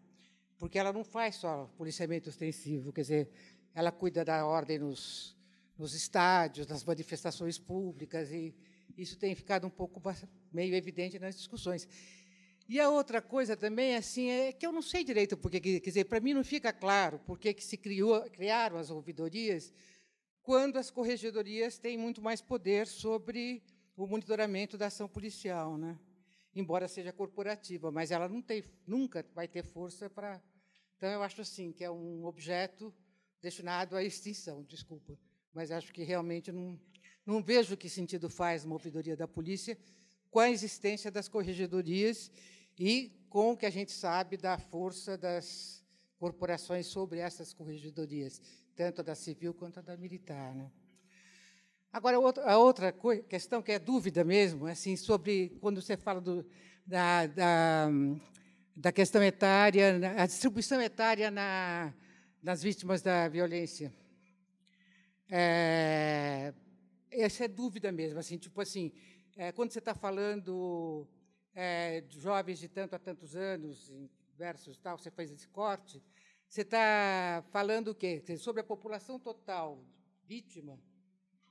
porque ela não faz só policiamento ostensivo, quer dizer, ela cuida da ordem nos, nos estádios, nas manifestações públicas, e isso tem ficado um pouco meio evidente nas discussões. E a outra coisa também assim é que eu não sei direito porque quer dizer para mim não fica claro por que se criou criaram as ouvidorias quando as corregedorias têm muito mais poder sobre o monitoramento da ação policial, né? Embora seja corporativa, mas ela não tem nunca vai ter força para então eu acho assim que é um objeto destinado à extinção, desculpa, mas acho que realmente não não vejo que sentido faz uma ouvidoria da polícia com a existência das corregedorias e com o que a gente sabe da força das corporações sobre essas corregedorias, tanto da civil quanto da militar. Né? Agora, a outra questão que é dúvida mesmo, assim, sobre quando você fala do, da, da, da, questão etária, a distribuição etária na, nas vítimas da violência. É, essa é dúvida mesmo, assim, tipo assim, é, quando você está falando é, jovens de tanto a tantos anos, versus versos tal, você fez esse corte, você está falando o quê? Sobre a população total vítima,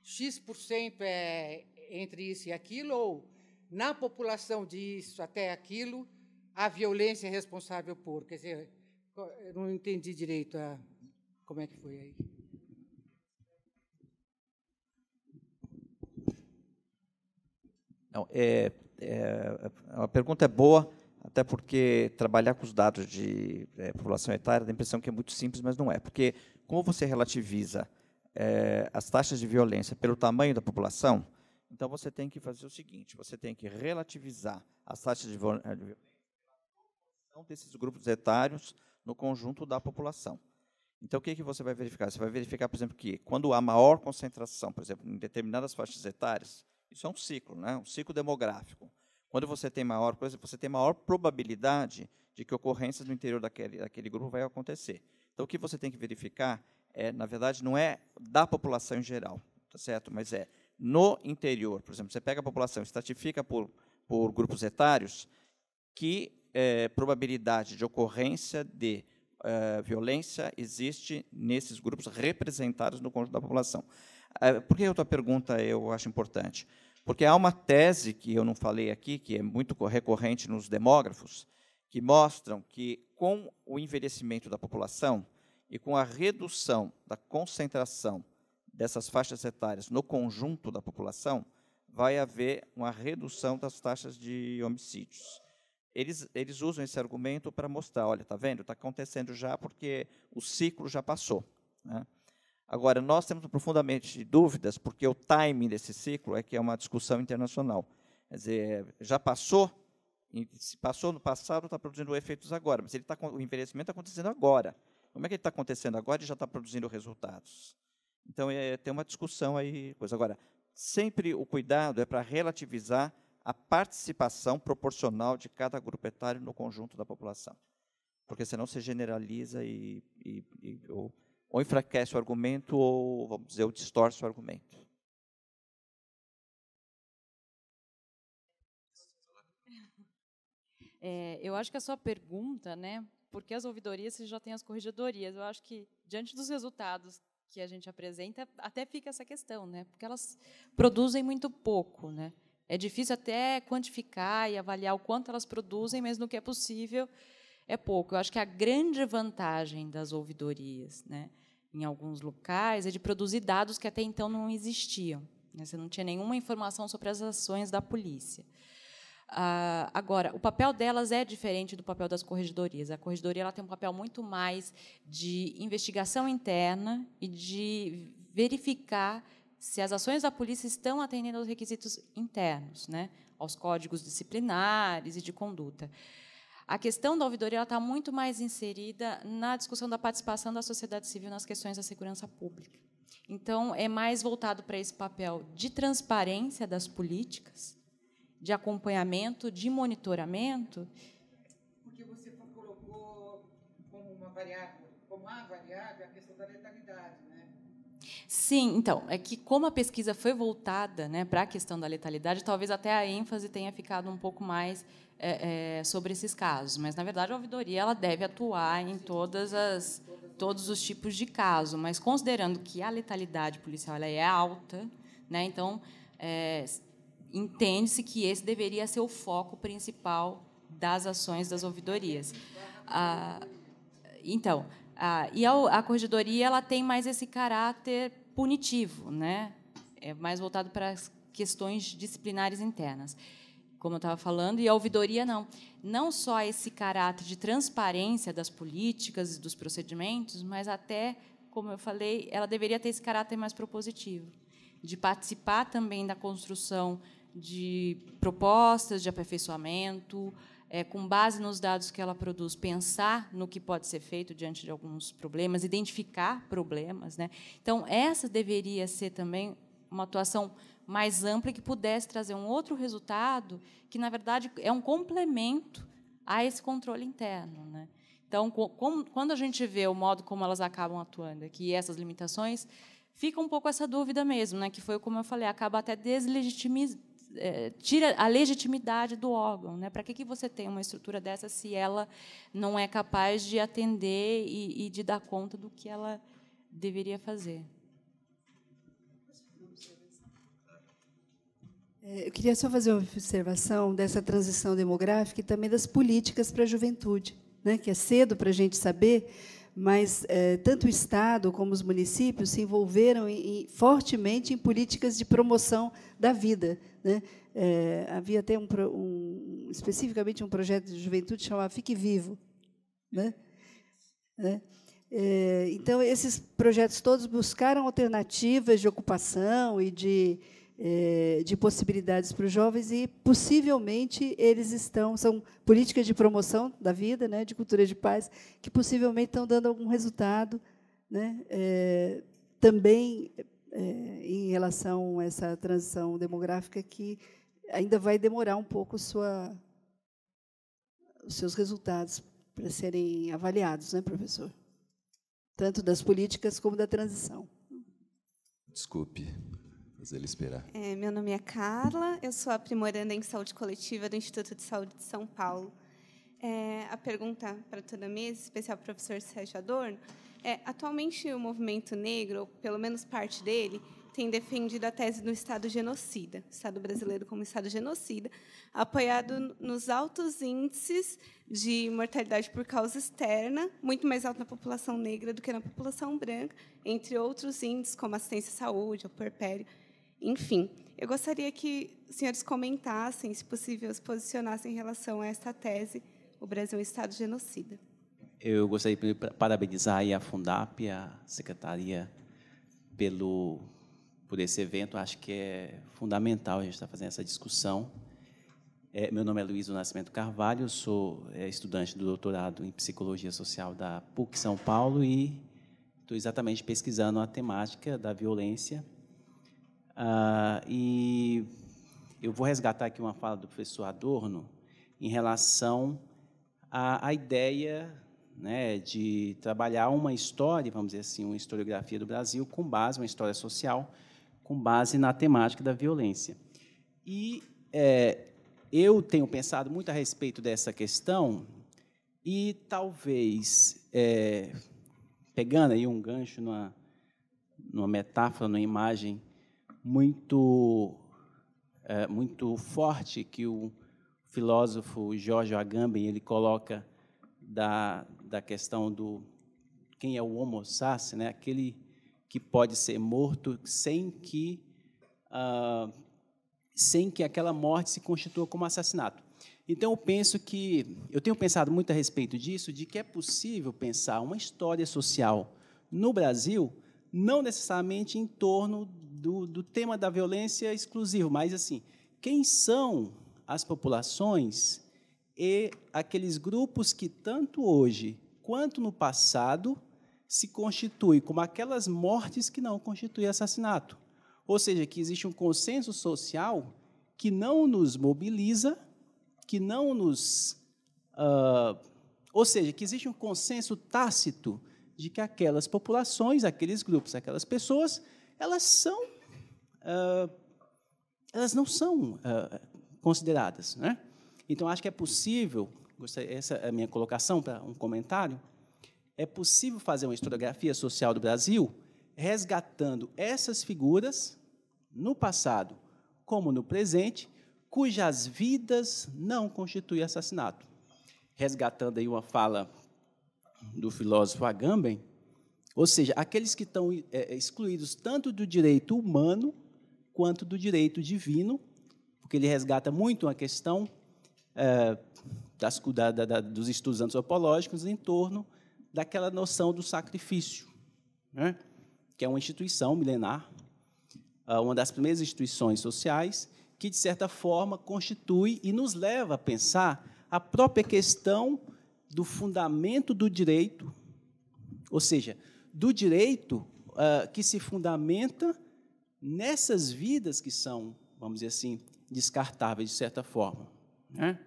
X% é entre isso e aquilo, ou na população de isso até aquilo, a violência é responsável por. Quer dizer, eu não entendi direito a, como é que foi aí. Não, é, é, a pergunta é boa, até porque trabalhar com os dados de é, população etária dá a impressão que é muito simples, mas não é. Porque como você relativiza é, as taxas de violência pelo tamanho da população, então você tem que fazer o seguinte: você tem que relativizar as taxas de violência desses grupos etários no conjunto da população. Então, o que, é que você vai verificar? Você vai verificar, por exemplo, que quando há maior concentração, por exemplo, em determinadas faixas etárias, isso é um ciclo, né? um ciclo demográfico. Quando você tem maior, por exemplo, você tem maior probabilidade de que ocorrências no interior daquele, daquele grupo vai acontecer. Então, o que você tem que verificar é, na verdade, não é da população em geral, tá certo? Mas é no interior. Por exemplo, você pega a população, estratifica por, por grupos etários, que é, probabilidade de ocorrência de é, violência existe nesses grupos representados no conjunto da população. É, por que a pergunta eu acho importante? Porque há uma tese que eu não falei aqui, que é muito recorrente nos demógrafos, que mostram que com o envelhecimento da população e com a redução da concentração dessas faixas etárias no conjunto da população, vai haver uma redução das taxas de homicídios. Eles, eles usam esse argumento para mostrar, olha, está vendo, está acontecendo já porque o ciclo já passou. Né? Agora, nós temos profundamente dúvidas, porque o timing desse ciclo é que é uma discussão internacional. Quer dizer, já passou, se passou no passado, está produzindo efeitos agora, mas ele tá, o envelhecimento está acontecendo agora. Como é que ele está acontecendo agora e já está produzindo resultados? Então, é, tem uma discussão aí. Coisa. Agora, sempre o cuidado é para relativizar a participação proporcional de cada grupo etário no conjunto da população. Porque senão se generaliza e, e, e ou, ou enfraquece o argumento, ou, vamos dizer, ou distorce o argumento. É, eu acho que a sua pergunta, né, por que as ouvidorias se já têm as corregedorias? Eu acho que, diante dos resultados que a gente apresenta, até fica essa questão, né, porque elas produzem muito pouco. Né? É difícil até quantificar e avaliar o quanto elas produzem, mas no que é possível, é pouco. Eu acho que a grande vantagem das ouvidorias, né, em alguns locais, é de produzir dados que até então não existiam. Né? Você não tinha nenhuma informação sobre as ações da polícia. Ah, agora, o papel delas é diferente do papel das corregedorias. A corregedoria ela tem um papel muito mais de investigação interna e de verificar se as ações da polícia estão atendendo aos requisitos internos, né, aos códigos disciplinares e de conduta. A questão da ouvidoria está muito mais inserida na discussão da participação da sociedade civil nas questões da segurança pública. Então, é mais voltado para esse papel de transparência das políticas, de acompanhamento, de monitoramento. Porque você colocou como uma variável, como a variável, a questão da letalidade, né? Sim, então, é que como a pesquisa foi voltada né, para a questão da letalidade, talvez até a ênfase tenha ficado um pouco mais é, é, sobre esses casos. Mas, na verdade, a ouvidoria ela deve atuar em todas as, todos os tipos de caso. Mas, considerando que a letalidade policial ela é alta, né, então, é, entende-se que esse deveria ser o foco principal das ações das ouvidorias. Ah, então, ah, e a, a corregedoria ela tem mais esse caráter punitivo, né? é mais voltado para as questões disciplinares internas como eu estava falando, e a ouvidoria não. Não só esse caráter de transparência das políticas e dos procedimentos, mas até, como eu falei, ela deveria ter esse caráter mais propositivo, de participar também da construção de propostas de aperfeiçoamento, é, com base nos dados que ela produz, pensar no que pode ser feito diante de alguns problemas, identificar problemas. Né? Então, essa deveria ser também uma atuação mais ampla que pudesse trazer um outro resultado que, na verdade, é um complemento a esse controle interno. Né? Então, com, quando a gente vê o modo como elas acabam atuando aqui e essas limitações, fica um pouco essa dúvida mesmo, né? que foi como eu falei, acaba até deslegitimizando é, tira a legitimidade do órgão. Né? Para que, que você tem uma estrutura dessa se ela não é capaz de atender e, e de dar conta do que ela deveria fazer? É, eu queria só fazer uma observação dessa transição demográfica e também das políticas para a juventude, né? que é cedo para a gente saber, mas é, tanto o Estado como os municípios se envolveram em, fortemente em políticas de promoção da vida. Né? É, havia até um, um, especificamente um projeto de juventude chamado Fique Vivo. Né? né? então, esses projetos todos buscaram alternativas de ocupação e de é, de possibilidades para os jovens e possivelmente eles estão são políticas de promoção da vida, né, de cultura de paz, que possivelmente estão dando algum resultado, né, é, também é, em relação a essa transição demográfica que ainda vai demorar um pouco sua, os seus resultados para serem avaliados, né, professor? Tanto das políticas como da transição. Desculpe, ele esperar. É, meu nome é Carla, eu sou aprimoranda em saúde coletiva do Instituto de Saúde de São Paulo. É, a pergunta para toda mesa, especial para o professor Sérgio Adorno, é, atualmente o movimento negro, ou pelo menos parte dele, tem defendido a tese do Estado genocida, Estado brasileiro como Estado genocida, apoiado nos altos índices de mortalidade por causa externa, muito mais alto na população negra do que na população branca, entre outros índices como assistência à saúde, o perpério. Enfim, eu gostaria que os senhores comentassem, se possível, se posicionassem em relação a esta tese, o Brasil é um Estado genocida. Eu gostaria de parabenizar a Fundap, a secretaria, pelo, por esse evento. Acho que é fundamental a gente estar fazendo essa discussão. É, meu nome é Luiz do Nascimento Carvalho, sou é, estudante do doutorado em Psicologia Social da PUC São Paulo e estou exatamente pesquisando a temática da violência ah, e eu vou resgatar aqui uma fala do professor Adorno em relação à, à ideia né, de trabalhar uma história, vamos dizer assim, uma historiografia do Brasil com base, uma história social, com base na temática da violência. E é, eu tenho pensado muito a respeito dessa questão e talvez, é, pegando aí um gancho numa, numa metáfora, numa imagem muito, é, muito forte que o filósofo Jorge Agamben ele coloca da, da questão do quem é o homo sapiens, né? aquele que pode ser morto sem que ah, sem que aquela morte se constitua como assassinato. Então eu penso que eu tenho pensado muito a respeito disso, de que é possível pensar uma história social no Brasil não necessariamente em torno do, do tema da violência exclusivo, mas assim, quem são as populações e aqueles grupos que tanto hoje quanto no passado se constituem como aquelas mortes que não constituem assassinato. Ou seja, que existe um consenso social que não nos mobiliza, que não nos. Uh, ou seja, que existe um consenso tácito de que aquelas populações, aqueles grupos, aquelas pessoas elas são, uh, elas não são uh, consideradas, né? Então acho que é possível, essa é a minha colocação para um comentário, é possível fazer uma historiografia social do Brasil resgatando essas figuras no passado como no presente, cujas vidas não constituem assassinato. Resgatando aí uma fala do filósofo Agamben, ou seja, aqueles que estão é, é, excluídos tanto do direito humano quanto do direito divino, porque ele resgata muito a questão é, das, da, da, dos estudos antropológicos em torno daquela noção do sacrifício, né? que é uma instituição milenar, é, uma das primeiras instituições sociais, que, de certa forma, constitui e nos leva a pensar a própria questão do fundamento do direito, ou seja, do direito uh, que se fundamenta nessas vidas que são, vamos dizer assim, descartáveis de certa forma. Né?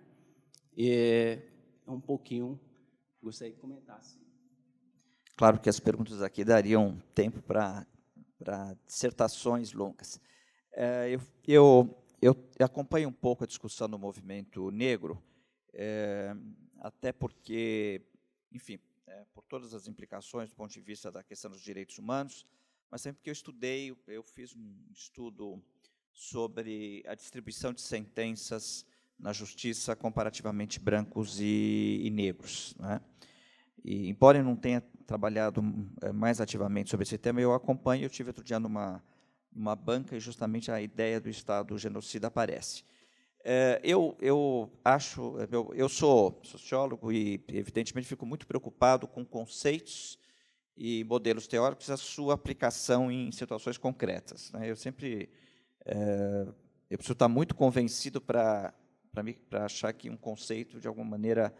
É um pouquinho, gostaria que comentasse. Claro que as perguntas aqui dariam tempo para dissertações longas. É, eu, eu, eu acompanho um pouco a discussão do movimento negro, é, até porque, enfim, é, por todas as implicações do ponto de vista da questão dos direitos humanos, mas sempre que eu estudei, eu fiz um estudo sobre a distribuição de sentenças na justiça comparativamente brancos e, e negros. Né? E, embora eu não tenha trabalhado eh, mais ativamente sobre esse tema, eu acompanho, eu tive outro dia numa, numa banca e justamente a ideia do Estado genocida aparece. É, eu, eu acho, eu, eu sou sociólogo e, evidentemente, fico muito preocupado com conceitos e modelos teóricos, e a sua aplicação em situações concretas. Né? Eu sempre é, eu preciso estar muito convencido para para achar que um conceito, de alguma maneira,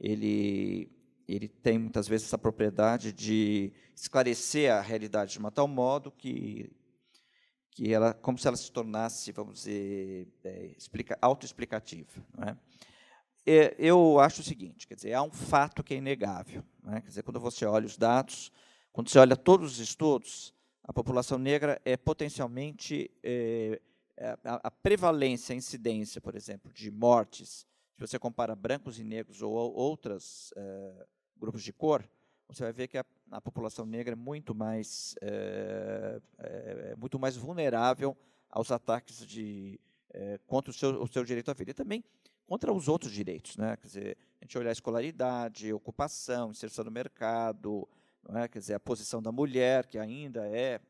ele, ele tem muitas vezes essa propriedade de esclarecer a realidade de tal modo que que ela, como se ela se tornasse, vamos dizer, é, autoexplicativa. É? É, eu acho o seguinte, quer dizer, há um fato que é inegável. É? Quer dizer, quando você olha os dados, quando você olha todos os estudos, a população negra é potencialmente é, é, a, a, prevalência, a incidência, por exemplo, de mortes, se você compara brancos e negros ou outros é, grupos de cor, você vai ver que a, a população negra é muito mais, é, é, muito mais vulnerável aos ataques de, é, contra o seu, o seu direito à vida. E também contra os outros direitos. Né? Quer dizer, a gente olhar a escolaridade, ocupação, inserção no mercado, é? quer dizer, a posição da mulher, que ainda é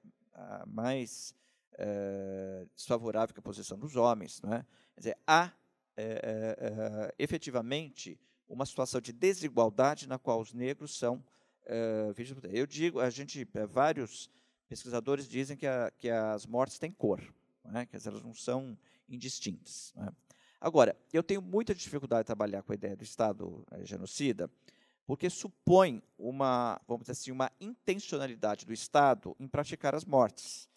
mais é, desfavorável que a posição dos homens. Não é? Quer dizer, há é, efetivamente uma situação de desigualdade na qual os negros são Uh, eu digo, a gente, eh, vários pesquisadores dizem que, a, que as mortes têm cor, né? que elas não são indistintas. Né? Agora, eu tenho muita dificuldade de trabalhar com a ideia do Estado é, genocida, porque supõe uma, vamos dizer assim, uma intencionalidade do Estado em praticar as mortes.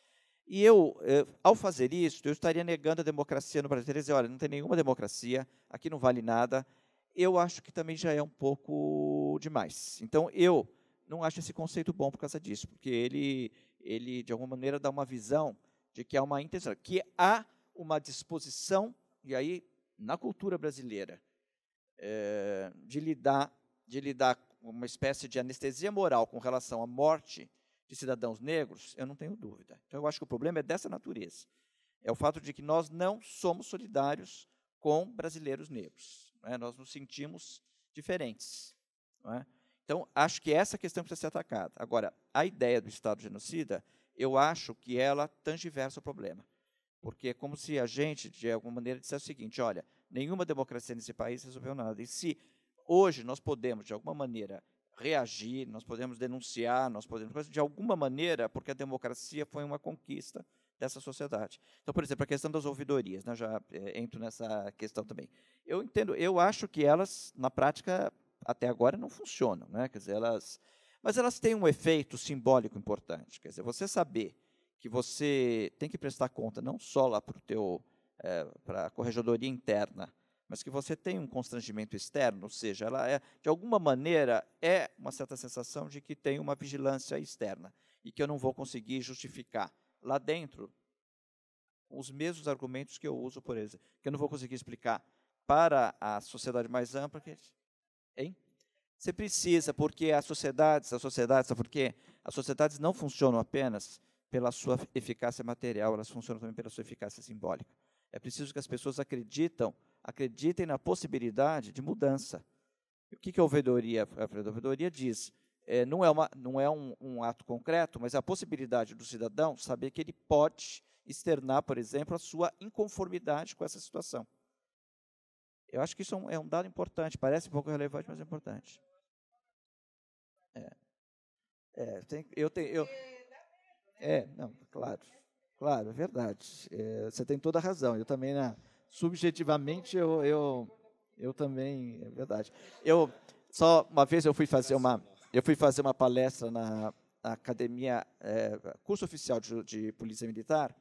E eu, ao fazer isso, eu estaria negando a democracia no Brasil. Dizer, olha, não tem nenhuma democracia, aqui não vale nada. Eu acho que também já é um pouco demais. Então, eu não acho esse conceito bom por causa disso, porque ele, ele de alguma maneira, dá uma visão de que há uma intenção, que há uma disposição, e aí, na cultura brasileira, é, de lidar de lidar com uma espécie de anestesia moral com relação à morte de cidadãos negros, eu não tenho dúvida. Então, eu acho que o problema é dessa natureza. É o fato de que nós não somos solidários com brasileiros negros. Né? Nós nos sentimos diferentes. Não é? Então, acho que essa questão precisa ser atacada. Agora, a ideia do Estado genocida, eu acho que ela tangiversa o problema. Porque é como se a gente, de alguma maneira, dissesse o seguinte: olha, nenhuma democracia nesse país resolveu nada. E se hoje nós podemos, de alguma maneira, reagir, nós podemos denunciar, nós podemos. de alguma maneira, porque a democracia foi uma conquista dessa sociedade. Então, por exemplo, a questão das ouvidorias, né, já é, entro nessa questão também. Eu entendo, eu acho que elas, na prática, até agora não funcionam, né? Quer dizer, elas, mas elas têm um efeito simbólico importante. Quer dizer, você saber que você tem que prestar conta não só lá para o teu é, para a corregedoria interna, mas que você tem um constrangimento externo, ou seja, ela é de alguma maneira é uma certa sensação de que tem uma vigilância externa e que eu não vou conseguir justificar lá dentro os mesmos argumentos que eu uso, por exemplo, que eu não vou conseguir explicar para a sociedade mais ampla, que é Hein? Você precisa, porque as sociedades, as sociedades, porque as sociedades não funcionam apenas pela sua eficácia material, elas funcionam também pela sua eficácia simbólica. É preciso que as pessoas acreditam, acreditem na possibilidade de mudança. o que, que a ouvidoria, a ouvidoria diz? É, não é, uma, não é um, um, ato concreto, mas é a possibilidade do cidadão saber que ele pode externar, por exemplo, a sua inconformidade com essa situação. Eu acho que isso é, é um, dado importante. Parece um pouco relevante, mas é importante. É. é tem, eu tenho. Eu, é, não, claro. Claro, é verdade. É, você tem toda a razão. Eu também, né, subjetivamente, eu, eu, eu também, é verdade. Eu só uma vez eu fui fazer uma, eu fui fazer uma palestra na, na academia, é, curso oficial de, de polícia militar,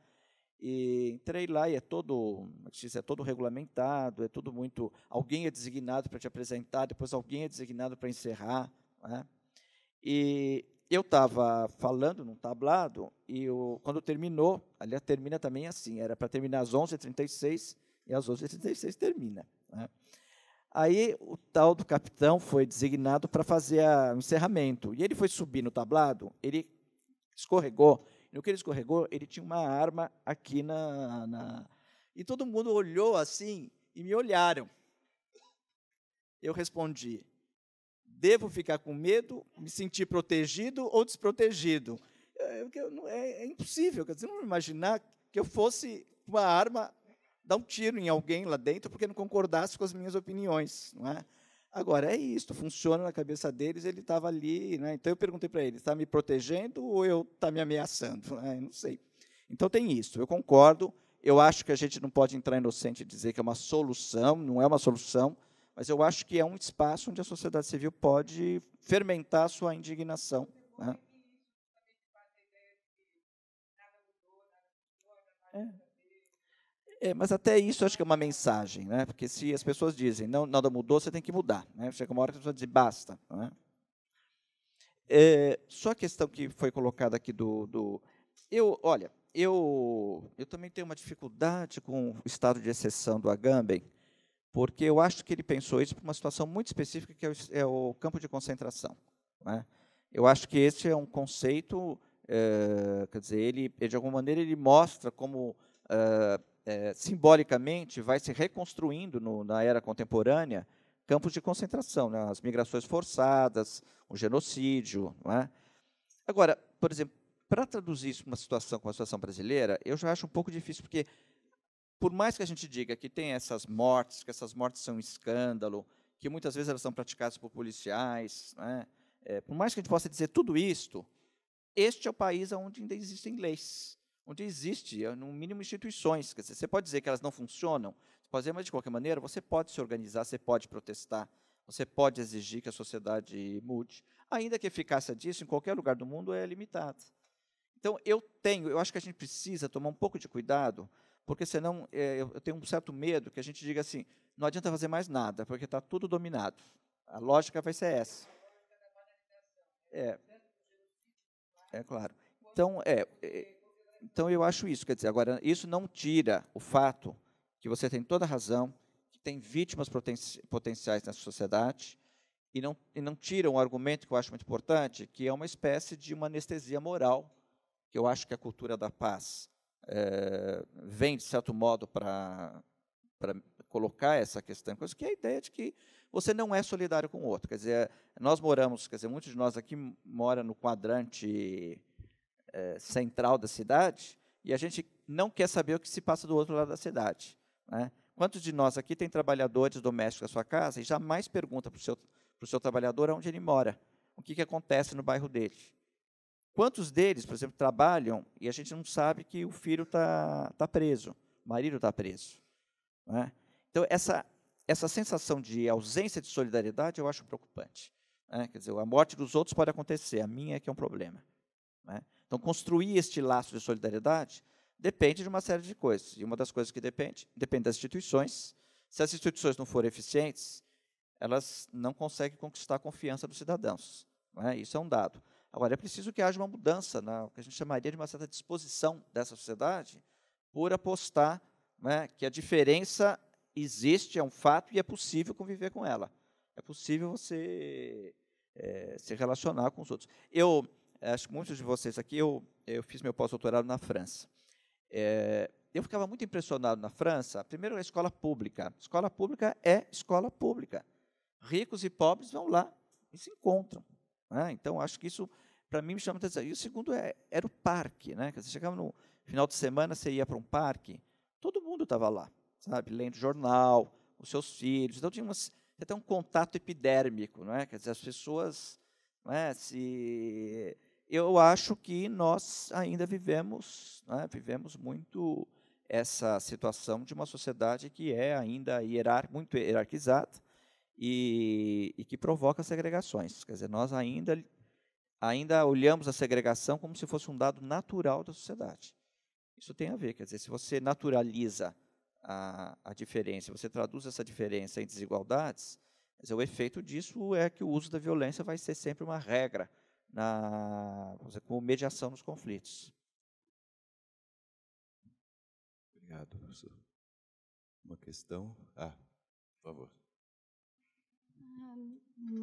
e entrei lá e é todo, é, é todo regulamentado, é tudo muito. Alguém é designado para te apresentar, depois alguém é designado para encerrar. Né? E eu estava falando num tablado e eu, quando terminou, aliás, termina também é assim, era para terminar às 11h36 e às 11h36 termina. Né? Aí o tal do capitão foi designado para fazer o encerramento. E ele foi subir no tablado, ele escorregou no que ele escorregou, ele tinha uma arma aqui na, na. E todo mundo olhou assim e me olharam. Eu respondi: devo ficar com medo, me sentir protegido ou desprotegido? É, é, é, é impossível, quer dizer, não imaginar que eu fosse com uma arma dar um tiro em alguém lá dentro porque não concordasse com as minhas opiniões, não é? Agora, é isso, funciona na cabeça deles, ele estava ali. Né? Então, eu perguntei para ele: está me protegendo ou eu está me ameaçando? Ah, não sei. Então, tem isso, eu concordo. Eu acho que a gente não pode entrar inocente e dizer que é uma solução, não é uma solução, mas eu acho que é um espaço onde a sociedade civil pode fermentar sua indignação. Né? É. É, mas até isso acho que é uma mensagem, né? Porque se as pessoas dizem não nada mudou, você tem que mudar, né? Chega uma hora que a pessoa diz basta, né? É, só a questão que foi colocada aqui do, do eu, olha, eu eu também tenho uma dificuldade com o estado de exceção do Agamben, porque eu acho que ele pensou isso para uma situação muito específica que é o, é o campo de concentração, né? Eu acho que esse é um conceito, é, quer dizer, ele de alguma maneira ele mostra como eh, é, simbolicamente, vai se reconstruindo no, na era contemporânea campos de concentração, né, as migrações forçadas, o genocídio. É? Agora, por exemplo, para traduzir isso para uma situação como a situação brasileira, eu já acho um pouco difícil, porque por mais que a gente diga que tem essas mortes, que essas mortes são um escândalo, que muitas vezes elas são praticadas por policiais, né? é, por mais que a gente possa dizer tudo isto, este é o país onde ainda existem leis onde existe, eh, no mínimo, instituições. Quer dizer, você pode dizer que elas não funcionam, você pode dizer, mas de qualquer maneira, você pode se organizar, você pode protestar, você pode exigir que a sociedade mude, ainda que a eficácia disso em qualquer lugar do mundo é limitada. Então, eu tenho, eu acho que a gente precisa tomar um pouco de cuidado, porque senão é, eu tenho um certo medo que a gente diga assim: não adianta fazer mais nada, porque está tudo dominado. A lógica vai ser essa. É, é claro. Então, é, é então eu acho isso, quer dizer, agora isso não tira o fato que você tem toda a razão, que tem vítimas potenciais na sociedade, e não, e não tira um argumento que eu acho muito importante, que é uma espécie de uma anestesia moral, que eu acho que a cultura da paz é, vem, de certo modo, para colocar essa questão, que é a ideia de que você não é solidário com o outro. Quer dizer, nós moramos, quer dizer, muitos de nós aqui mora no quadrante é, central da cidade e a gente não quer saber o que se passa do outro lado da cidade. Né? Quantos de nós aqui tem trabalhadores domésticos na sua casa e jamais pergunta para o seu, seu trabalhador onde ele mora, o que, que acontece no bairro dele? Quantos deles, por exemplo, trabalham e a gente não sabe que o filho está tá preso, o marido está preso? Né? Então, essa, essa sensação de ausência de solidariedade eu acho preocupante. Né? Quer dizer, a morte dos outros pode acontecer, a minha é que é um problema. Né? Então, construir este laço de solidariedade depende de uma série de coisas. E uma das coisas que depende, depende das instituições. Se as instituições não forem eficientes, elas não conseguem conquistar a confiança dos cidadãos. Né? Isso é um dado. Agora, é preciso que haja uma mudança, o que a gente chamaria de uma certa disposição dessa sociedade, por apostar né, que a diferença existe, é um fato e é possível conviver com ela. É possível você é, se relacionar com os outros. Eu é, acho que muitos de vocês aqui, eu, eu fiz meu pós-doutorado na França. É, eu ficava muito impressionado na França, primeiro a escola pública. Escola pública é escola pública. Ricos e pobres vão lá e se encontram. Né? Então, acho que isso, para mim, me chama atenção. E o segundo é, era o parque. Né? Você chegava no final de semana, você ia para um parque, todo mundo estava lá, sabe? Lendo jornal, os seus filhos. Então, tinha umas, até um contato epidérmico. Né? Quer dizer, as pessoas né, se eu acho que nós ainda vivemos, né, vivemos muito essa situação de uma sociedade que é ainda hierar, muito hierarquizada e, e, que provoca segregações. Quer dizer, nós ainda, ainda olhamos a segregação como se fosse um dado natural da sociedade. Isso tem a ver, quer dizer, se você naturaliza a, a diferença, você traduz essa diferença em desigualdades, quer dizer, o efeito disso é que o uso da violência vai ser sempre uma regra na, dizer, como mediação nos conflitos. Obrigado, professor. Uma questão? Ah, por favor. Ah,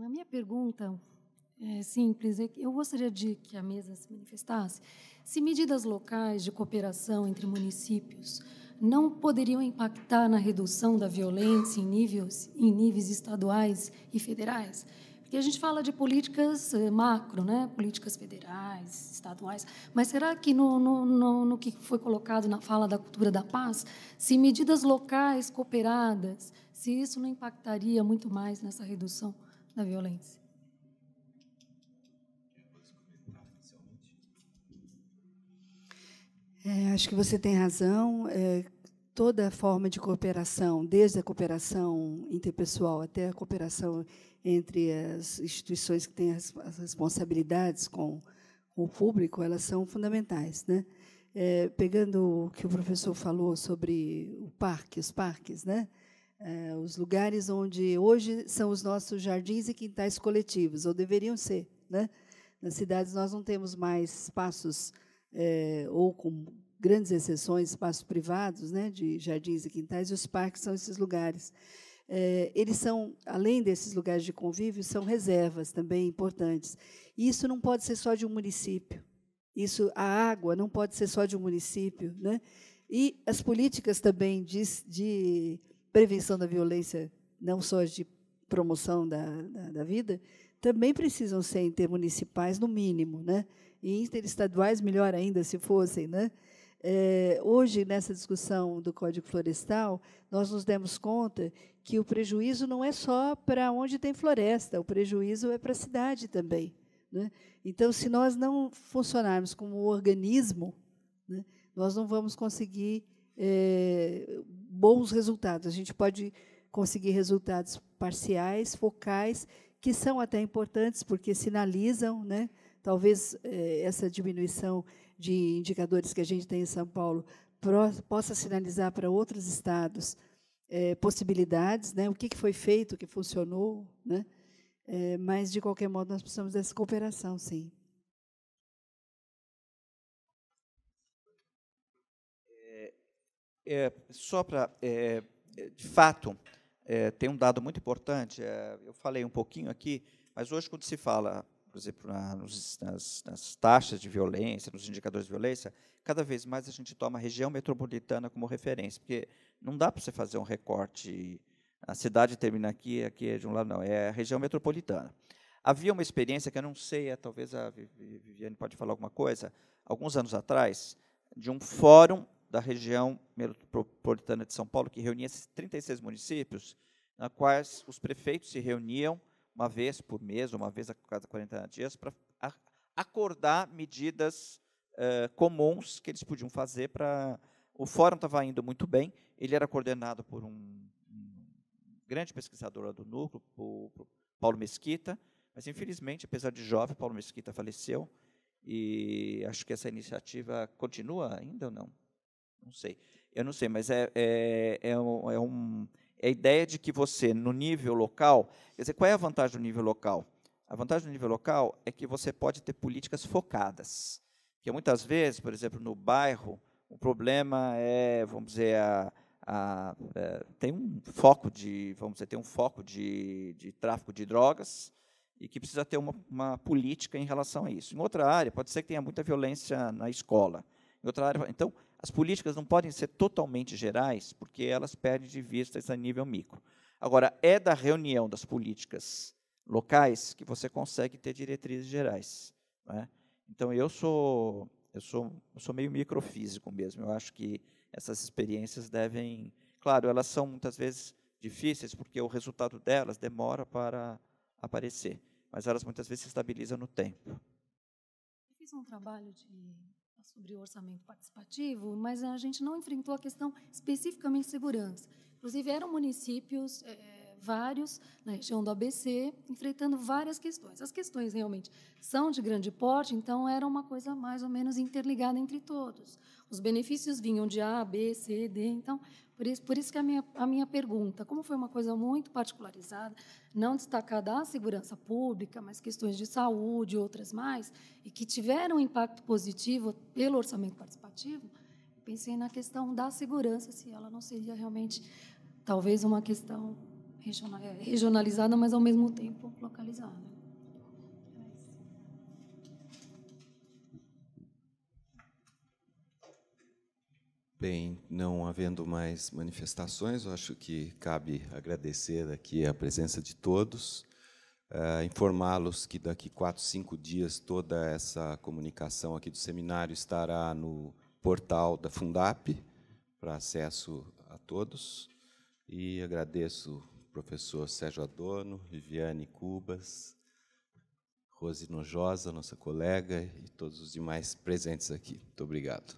a minha pergunta é simples. É eu gostaria de que a mesa se manifestasse se medidas locais de cooperação entre municípios não poderiam impactar na redução da violência em níveis, em níveis estaduais e federais. E a gente fala de políticas eh, macro, né? políticas federais, estaduais, mas será que no, no, no, no que foi colocado na fala da cultura da paz, se medidas locais cooperadas, se isso não impactaria muito mais nessa redução da violência? É, acho que você tem razão. É, toda forma de cooperação, desde a cooperação interpessoal até a cooperação entre as instituições que têm as, responsabilidades com, com o público, elas são fundamentais, né? É, pegando o que o professor falou sobre o parque, os parques, né? É, os lugares onde hoje são os nossos jardins e quintais coletivos, ou deveriam ser, né? Nas cidades nós não temos mais espaços é, ou com grandes exceções, espaços privados, né, de jardins e quintais, e os parques são esses lugares. É, eles são, além desses lugares de convívio, são reservas também importantes. E isso não pode ser só de um município. Isso, a água não pode ser só de um município, né? E as políticas também de, de prevenção da violência, não só de promoção da, da, da vida, também precisam ser intermunicipais no mínimo, né? E interestaduais melhor ainda se fossem, né? É, hoje, nessa discussão do Código Florestal, nós nos demos conta que o prejuízo não é só para onde tem floresta, o prejuízo é para a cidade também. Né? Então, se nós não funcionarmos como um organismo, né, nós não vamos conseguir é, bons resultados. A gente pode conseguir resultados parciais, focais, que são até importantes, porque sinalizam, né, talvez, é, essa diminuição de indicadores que a gente tem em São Paulo possa sinalizar para outros estados é, possibilidades, né? o que, que, foi feito, o que funcionou. Né? É, mas, de qualquer modo, nós precisamos dessa cooperação, sim. É, é só para. É, é, de fato, é, tem um dado muito importante. É, eu falei um pouquinho aqui, mas hoje, quando se fala por exemplo, ah, na, nos, nas, nas, taxas de violência, nos indicadores de violência, cada vez mais a gente toma a região metropolitana como referência, porque não dá para você fazer um recorte, a cidade termina aqui, aqui é de um lado, não, é a região metropolitana. Havia uma experiência que eu não sei, é, talvez a Viviane pode falar alguma coisa, alguns anos atrás, de um fórum da região metropolitana de São Paulo, que reunia 36 municípios, na quais os prefeitos se reuniam uma vez por mês, uma vez a cada 40 dias, para acordar medidas uh, comuns que eles podiam fazer para. O fórum estava indo muito bem, ele era coordenado por um, um grande pesquisador do núcleo, o Paulo Mesquita, mas infelizmente, apesar de jovem, Paulo Mesquita faleceu e acho que essa iniciativa continua ainda ou não? Não sei. Eu não sei, mas é, é, é um, é um a ideia de que você, no nível local, quer dizer, qual é a vantagem do nível local? A vantagem do nível local é que você pode ter políticas focadas. Porque muitas vezes, por exemplo, no bairro, o problema é, vamos dizer, a, a, é, tem um foco de, vamos dizer, tem um foco de, de tráfico de drogas e que precisa ter uma, uma política em relação a isso. Em outra área, pode ser que tenha muita violência na escola. Em outra área, então, as políticas não podem ser totalmente gerais, porque elas perdem de vista isso a nível micro. Agora, é da reunião das políticas locais que você consegue ter diretrizes gerais. Né? Então, eu sou, eu, sou, eu sou meio microfísico mesmo. Eu acho que essas experiências devem. Claro, elas são muitas vezes difíceis, porque o resultado delas demora para aparecer, mas elas muitas vezes se estabilizam no tempo. Eu fiz um trabalho de sobre o orçamento participativo, mas a gente não enfrentou a questão especificamente de segurança. Inclusive, eram municípios é, vários na né, região do ABC, enfrentando várias questões. As questões realmente são de grande porte, então era uma coisa mais ou menos interligada entre todos. Os benefícios vinham de A, B, C, D. Então, por isso, por isso que a minha, a minha pergunta, como foi uma coisa muito particularizada, não destacada a segurança pública, mas questões de saúde, outras mais, e que tiveram impacto positivo pelo orçamento participativo, pensei na questão da segurança, se ela não seria realmente talvez uma questão é, regionalizada, mas ao mesmo tempo localizada. Bem, não havendo mais manifestações, eu acho que cabe agradecer aqui a presença de todos, eh, informá-los que daqui quatro, cinco dias toda essa comunicação aqui do seminário estará no portal da Fundap para acesso a todos e agradeço professor Sérgio Adorno, Viviane Cubas, Rose Nojosa, nossa colega, e todos os demais presentes aqui. Muito obrigado.